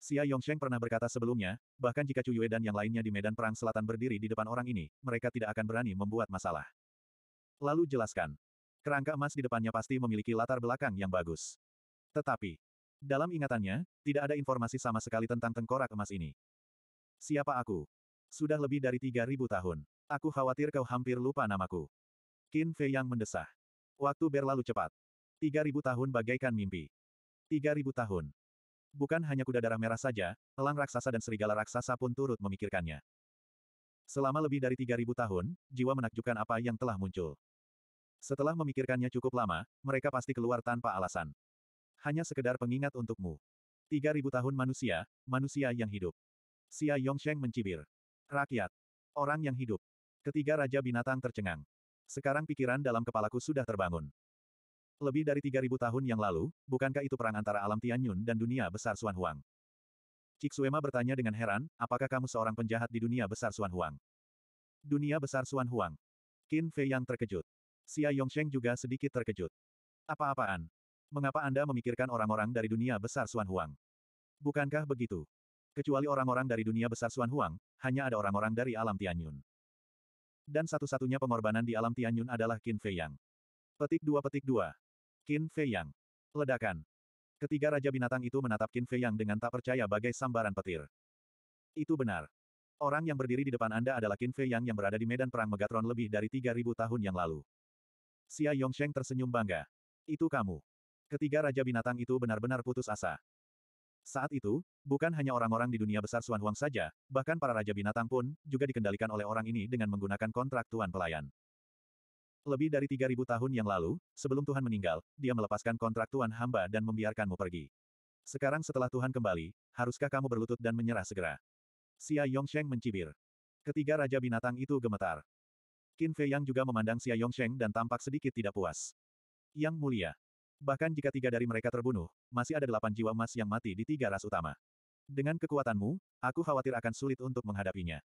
Xia Yongsheng pernah berkata sebelumnya, bahkan jika Chu Yue dan yang lainnya di medan perang selatan berdiri di depan orang ini, mereka tidak akan berani membuat masalah. Lalu jelaskan. Kerangka emas di depannya pasti memiliki latar belakang yang bagus. Tetapi, dalam ingatannya, tidak ada informasi sama sekali tentang tengkorak emas ini. Siapa aku? Sudah lebih dari 3.000 tahun. Aku khawatir kau hampir lupa namaku. Qin Fei yang mendesah. Waktu berlalu cepat. 3.000 tahun bagaikan mimpi. 3.000 tahun. Bukan hanya kuda darah merah saja, elang raksasa dan serigala raksasa pun turut memikirkannya. Selama lebih dari 3.000 tahun, jiwa menakjubkan apa yang telah muncul. Setelah memikirkannya cukup lama, mereka pasti keluar tanpa alasan. Hanya sekedar pengingat untukmu. 3.000 tahun manusia, manusia yang hidup. Xia Yongsheng mencibir. Rakyat. Orang yang hidup. Ketiga raja binatang tercengang. Sekarang pikiran dalam kepalaku sudah terbangun. Lebih dari 3.000 tahun yang lalu, bukankah itu perang antara alam Tianyun dan dunia besar Xuan Huang? Ma bertanya dengan heran, apakah kamu seorang penjahat di dunia besar Xuan Huang? Dunia besar Xuan Huang. Qin Fei yang terkejut. Xia Yongsheng juga sedikit terkejut. Apa-apaan? Mengapa Anda memikirkan orang-orang dari dunia besar Xuan Huang? Bukankah begitu? Kecuali orang-orang dari dunia besar Xuan Huang, hanya ada orang-orang dari alam Tianyun. Dan satu-satunya pengorbanan di alam Tianyun adalah Qin Fei Yang. Petik 2 Petik 2 Qin Fei Yang. Ledakan. Ketiga Raja Binatang itu menatap Qin Fei Yang dengan tak percaya bagai sambaran petir. Itu benar. Orang yang berdiri di depan Anda adalah Qin Fei Yang yang berada di medan perang Megatron lebih dari 3.000 tahun yang lalu. Xia Yongsheng tersenyum bangga. Itu kamu. Ketiga Raja Binatang itu benar-benar putus asa. Saat itu, bukan hanya orang-orang di dunia besar Xuan Huang saja, bahkan para Raja Binatang pun, juga dikendalikan oleh orang ini dengan menggunakan kontrak Tuan Pelayan. Lebih dari 3.000 tahun yang lalu, sebelum Tuhan meninggal, dia melepaskan kontrak Tuhan hamba dan membiarkanmu pergi. Sekarang setelah Tuhan kembali, haruskah kamu berlutut dan menyerah segera? Xia Yongsheng mencibir. Ketiga raja binatang itu gemetar. Qin Fei Yang juga memandang Xia Yongsheng dan tampak sedikit tidak puas. Yang mulia. Bahkan jika tiga dari mereka terbunuh, masih ada delapan jiwa emas yang mati di tiga ras utama. Dengan kekuatanmu, aku khawatir akan sulit untuk menghadapinya.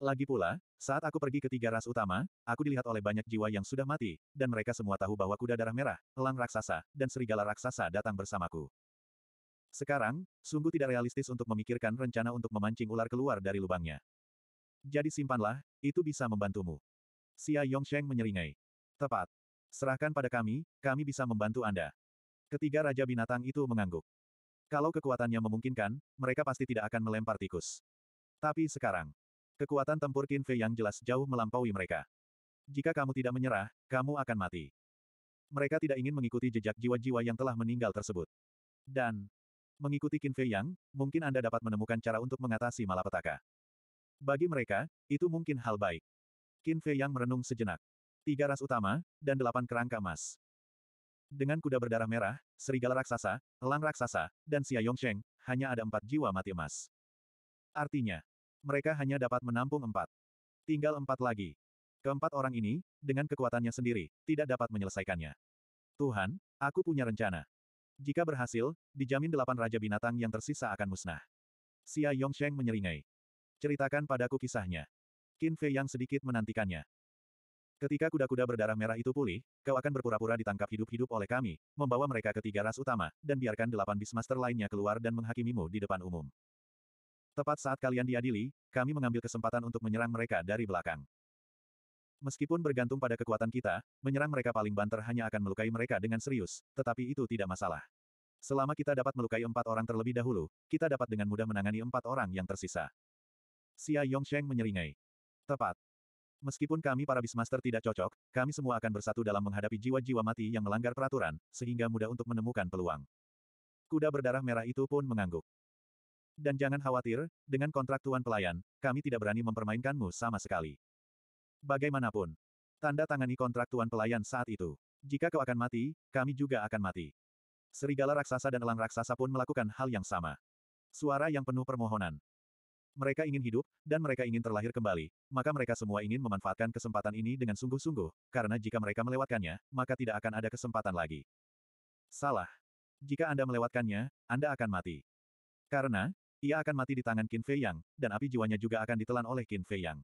Lagi pula, saat aku pergi ke tiga ras utama, aku dilihat oleh banyak jiwa yang sudah mati, dan mereka semua tahu bahwa kuda darah merah, elang raksasa, dan serigala raksasa datang bersamaku. Sekarang, sungguh tidak realistis untuk memikirkan rencana untuk memancing ular keluar dari lubangnya. Jadi simpanlah, itu bisa membantumu. Xia Yongsheng menyeringai. Tepat. Serahkan pada kami, kami bisa membantu Anda. Ketiga Raja Binatang itu mengangguk. Kalau kekuatannya memungkinkan, mereka pasti tidak akan melempar tikus. Tapi sekarang, Kekuatan tempur Qin Fei yang jelas jauh melampaui mereka. Jika kamu tidak menyerah, kamu akan mati. Mereka tidak ingin mengikuti jejak jiwa-jiwa yang telah meninggal tersebut. Dan, mengikuti Qin Fei Yang, mungkin Anda dapat menemukan cara untuk mengatasi malapetaka. Bagi mereka, itu mungkin hal baik. Qin Fei Yang merenung sejenak. Tiga ras utama, dan delapan kerangka emas. Dengan kuda berdarah merah, serigala raksasa, elang raksasa, dan Xia Yongsheng, hanya ada empat jiwa mati emas. Artinya, mereka hanya dapat menampung empat. Tinggal empat lagi. Keempat orang ini, dengan kekuatannya sendiri, tidak dapat menyelesaikannya. Tuhan, aku punya rencana. Jika berhasil, dijamin delapan raja binatang yang tersisa akan musnah. Xia Yongsheng menyeringai. Ceritakan padaku kisahnya. Qin Fei yang sedikit menantikannya. Ketika kuda-kuda berdarah merah itu pulih, kau akan berpura-pura ditangkap hidup-hidup oleh kami, membawa mereka ke tiga ras utama, dan biarkan delapan bismaster lainnya keluar dan menghakimimu di depan umum. Tepat saat kalian diadili, kami mengambil kesempatan untuk menyerang mereka dari belakang. Meskipun bergantung pada kekuatan kita, menyerang mereka paling banter hanya akan melukai mereka dengan serius, tetapi itu tidak masalah. Selama kita dapat melukai empat orang terlebih dahulu, kita dapat dengan mudah menangani empat orang yang tersisa. Xia Yongsheng menyeringai. Tepat. Meskipun kami para Bismaster tidak cocok, kami semua akan bersatu dalam menghadapi jiwa-jiwa mati yang melanggar peraturan, sehingga mudah untuk menemukan peluang. Kuda berdarah merah itu pun mengangguk. Dan jangan khawatir, dengan kontrak tuan pelayan, kami tidak berani mempermainkanmu sama sekali. Bagaimanapun, tanda tangani kontrak tuan pelayan saat itu. Jika kau akan mati, kami juga akan mati. Serigala raksasa dan elang raksasa pun melakukan hal yang sama. Suara yang penuh permohonan. Mereka ingin hidup, dan mereka ingin terlahir kembali, maka mereka semua ingin memanfaatkan kesempatan ini dengan sungguh-sungguh, karena jika mereka melewatkannya, maka tidak akan ada kesempatan lagi. Salah. Jika Anda melewatkannya, Anda akan mati. Karena, ia akan mati di tangan Qin Fei Yang, dan api jiwanya juga akan ditelan oleh Qin Fei Yang.